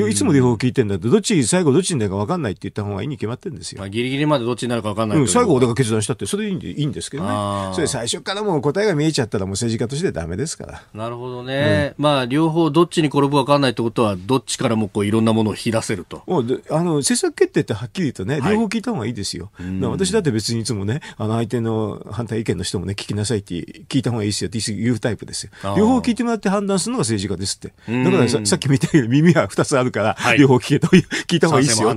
いつも両方聞いてんだって、どっち、最後どっちになるか分かんないって言った方がいいに決まってるんですよ。まあ、ギリギリまでどっちになるか分かんない、うん、最後、俺が決断したって、それでいいんですけどね。それ最初からもう答えが見えちゃったら、もう政治家としてだめですから。なるほどね。うん、まあ、両方どっちに転ぶか分かんないってことは、どっちからもこういろんなものを引き出せると。あの政策決定ってはっきりとね、両方聞いた方がいいですよ。はい、だ私だって別にいつもね、あの相手の反対意見の人もね、聞きなさいって聞いた方がいいですよって言い過ぎ私言うタイプですよ。両方聞いてもらって判断するのが政治家ですって。だからささっきみたいに耳は2つあるから、はい、両方聞けと聞いた方がいいですよう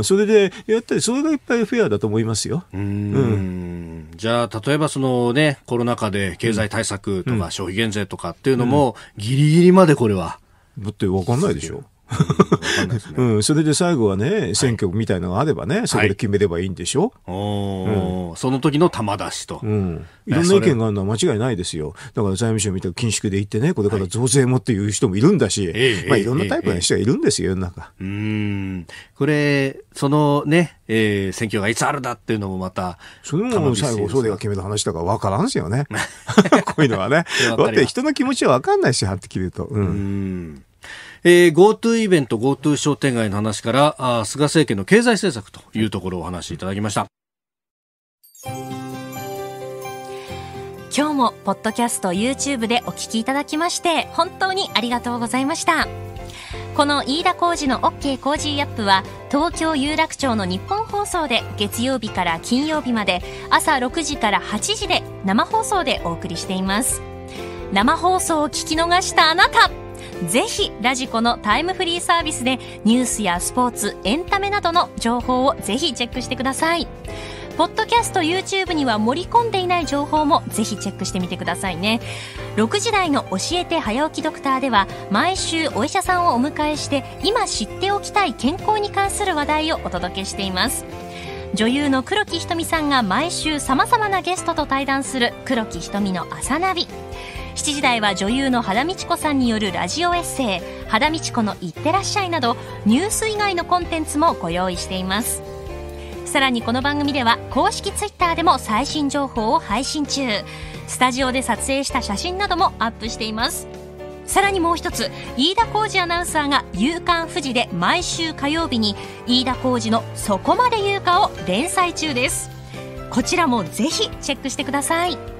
ん、それでやったり、それがいっぱいフェアだと思いますよ。うん、じゃあ、例えばそのね、コロナ禍で経済対策とか消費減税とかっていうのも、ギリギリまでこれは。だって分かんないでしょ。ねうん、それで最後はね、選挙みたいなのがあればね、はい、そこで決めればいいんでしょ、はいうん、その時の玉出しと、うん、いろんな意見があるのは間違いないですよ、だから財務省みたいな緊縮で行ってね、これから増税もっていう人もいるんだし、はい、まあ、いろんなタイプの人がいるんですよ、世の中。うんこれ、そのね、えー、選挙がいつあるだっていうのもまた、それも最後、総理が決めた話だから分からんすよね、<laughs> こういうのはね。だって人の気持ちは分かんないし、はっきり言うと。うんえー、GoTo イベント GoTo 商店街の話からあ菅政権の経済政策というところをお話しいただきました今日もポッドキャスト YouTube でお聞きいただきまして本当にありがとうございましたこの飯田浩司の OK 工事アップは東京有楽町の日本放送で月曜日から金曜日まで朝6時から8時で生放送でお送りしています生放送を聞き逃したあなたぜひラジコのタイムフリーサービスでニュースやスポーツエンタメなどの情報をぜひチェックしてくださいポッドキャスト YouTube には盛り込んでいない情報もぜひチェックしてみてくださいね6時台の「教えて早起きドクター」では毎週お医者さんをお迎えして今知っておきたい健康に関する話題をお届けしています女優の黒木みさんが毎週さまざまなゲストと対談する黒木みの朝ナビ7時台は女優の原道子さんによるラジオエッセイ「原道子のいってらっしゃい」などニュース以外のコンテンツもご用意していますさらにこの番組では公式 twitter でも最新情報を配信中スタジオで撮影した写真などもアップしていますさらにもう一つ、飯田浩二アナウンサーが夕刊富士で毎週火曜日に飯田浩二のそこまで言うかを連載中です。こちらもぜひチェックしてください。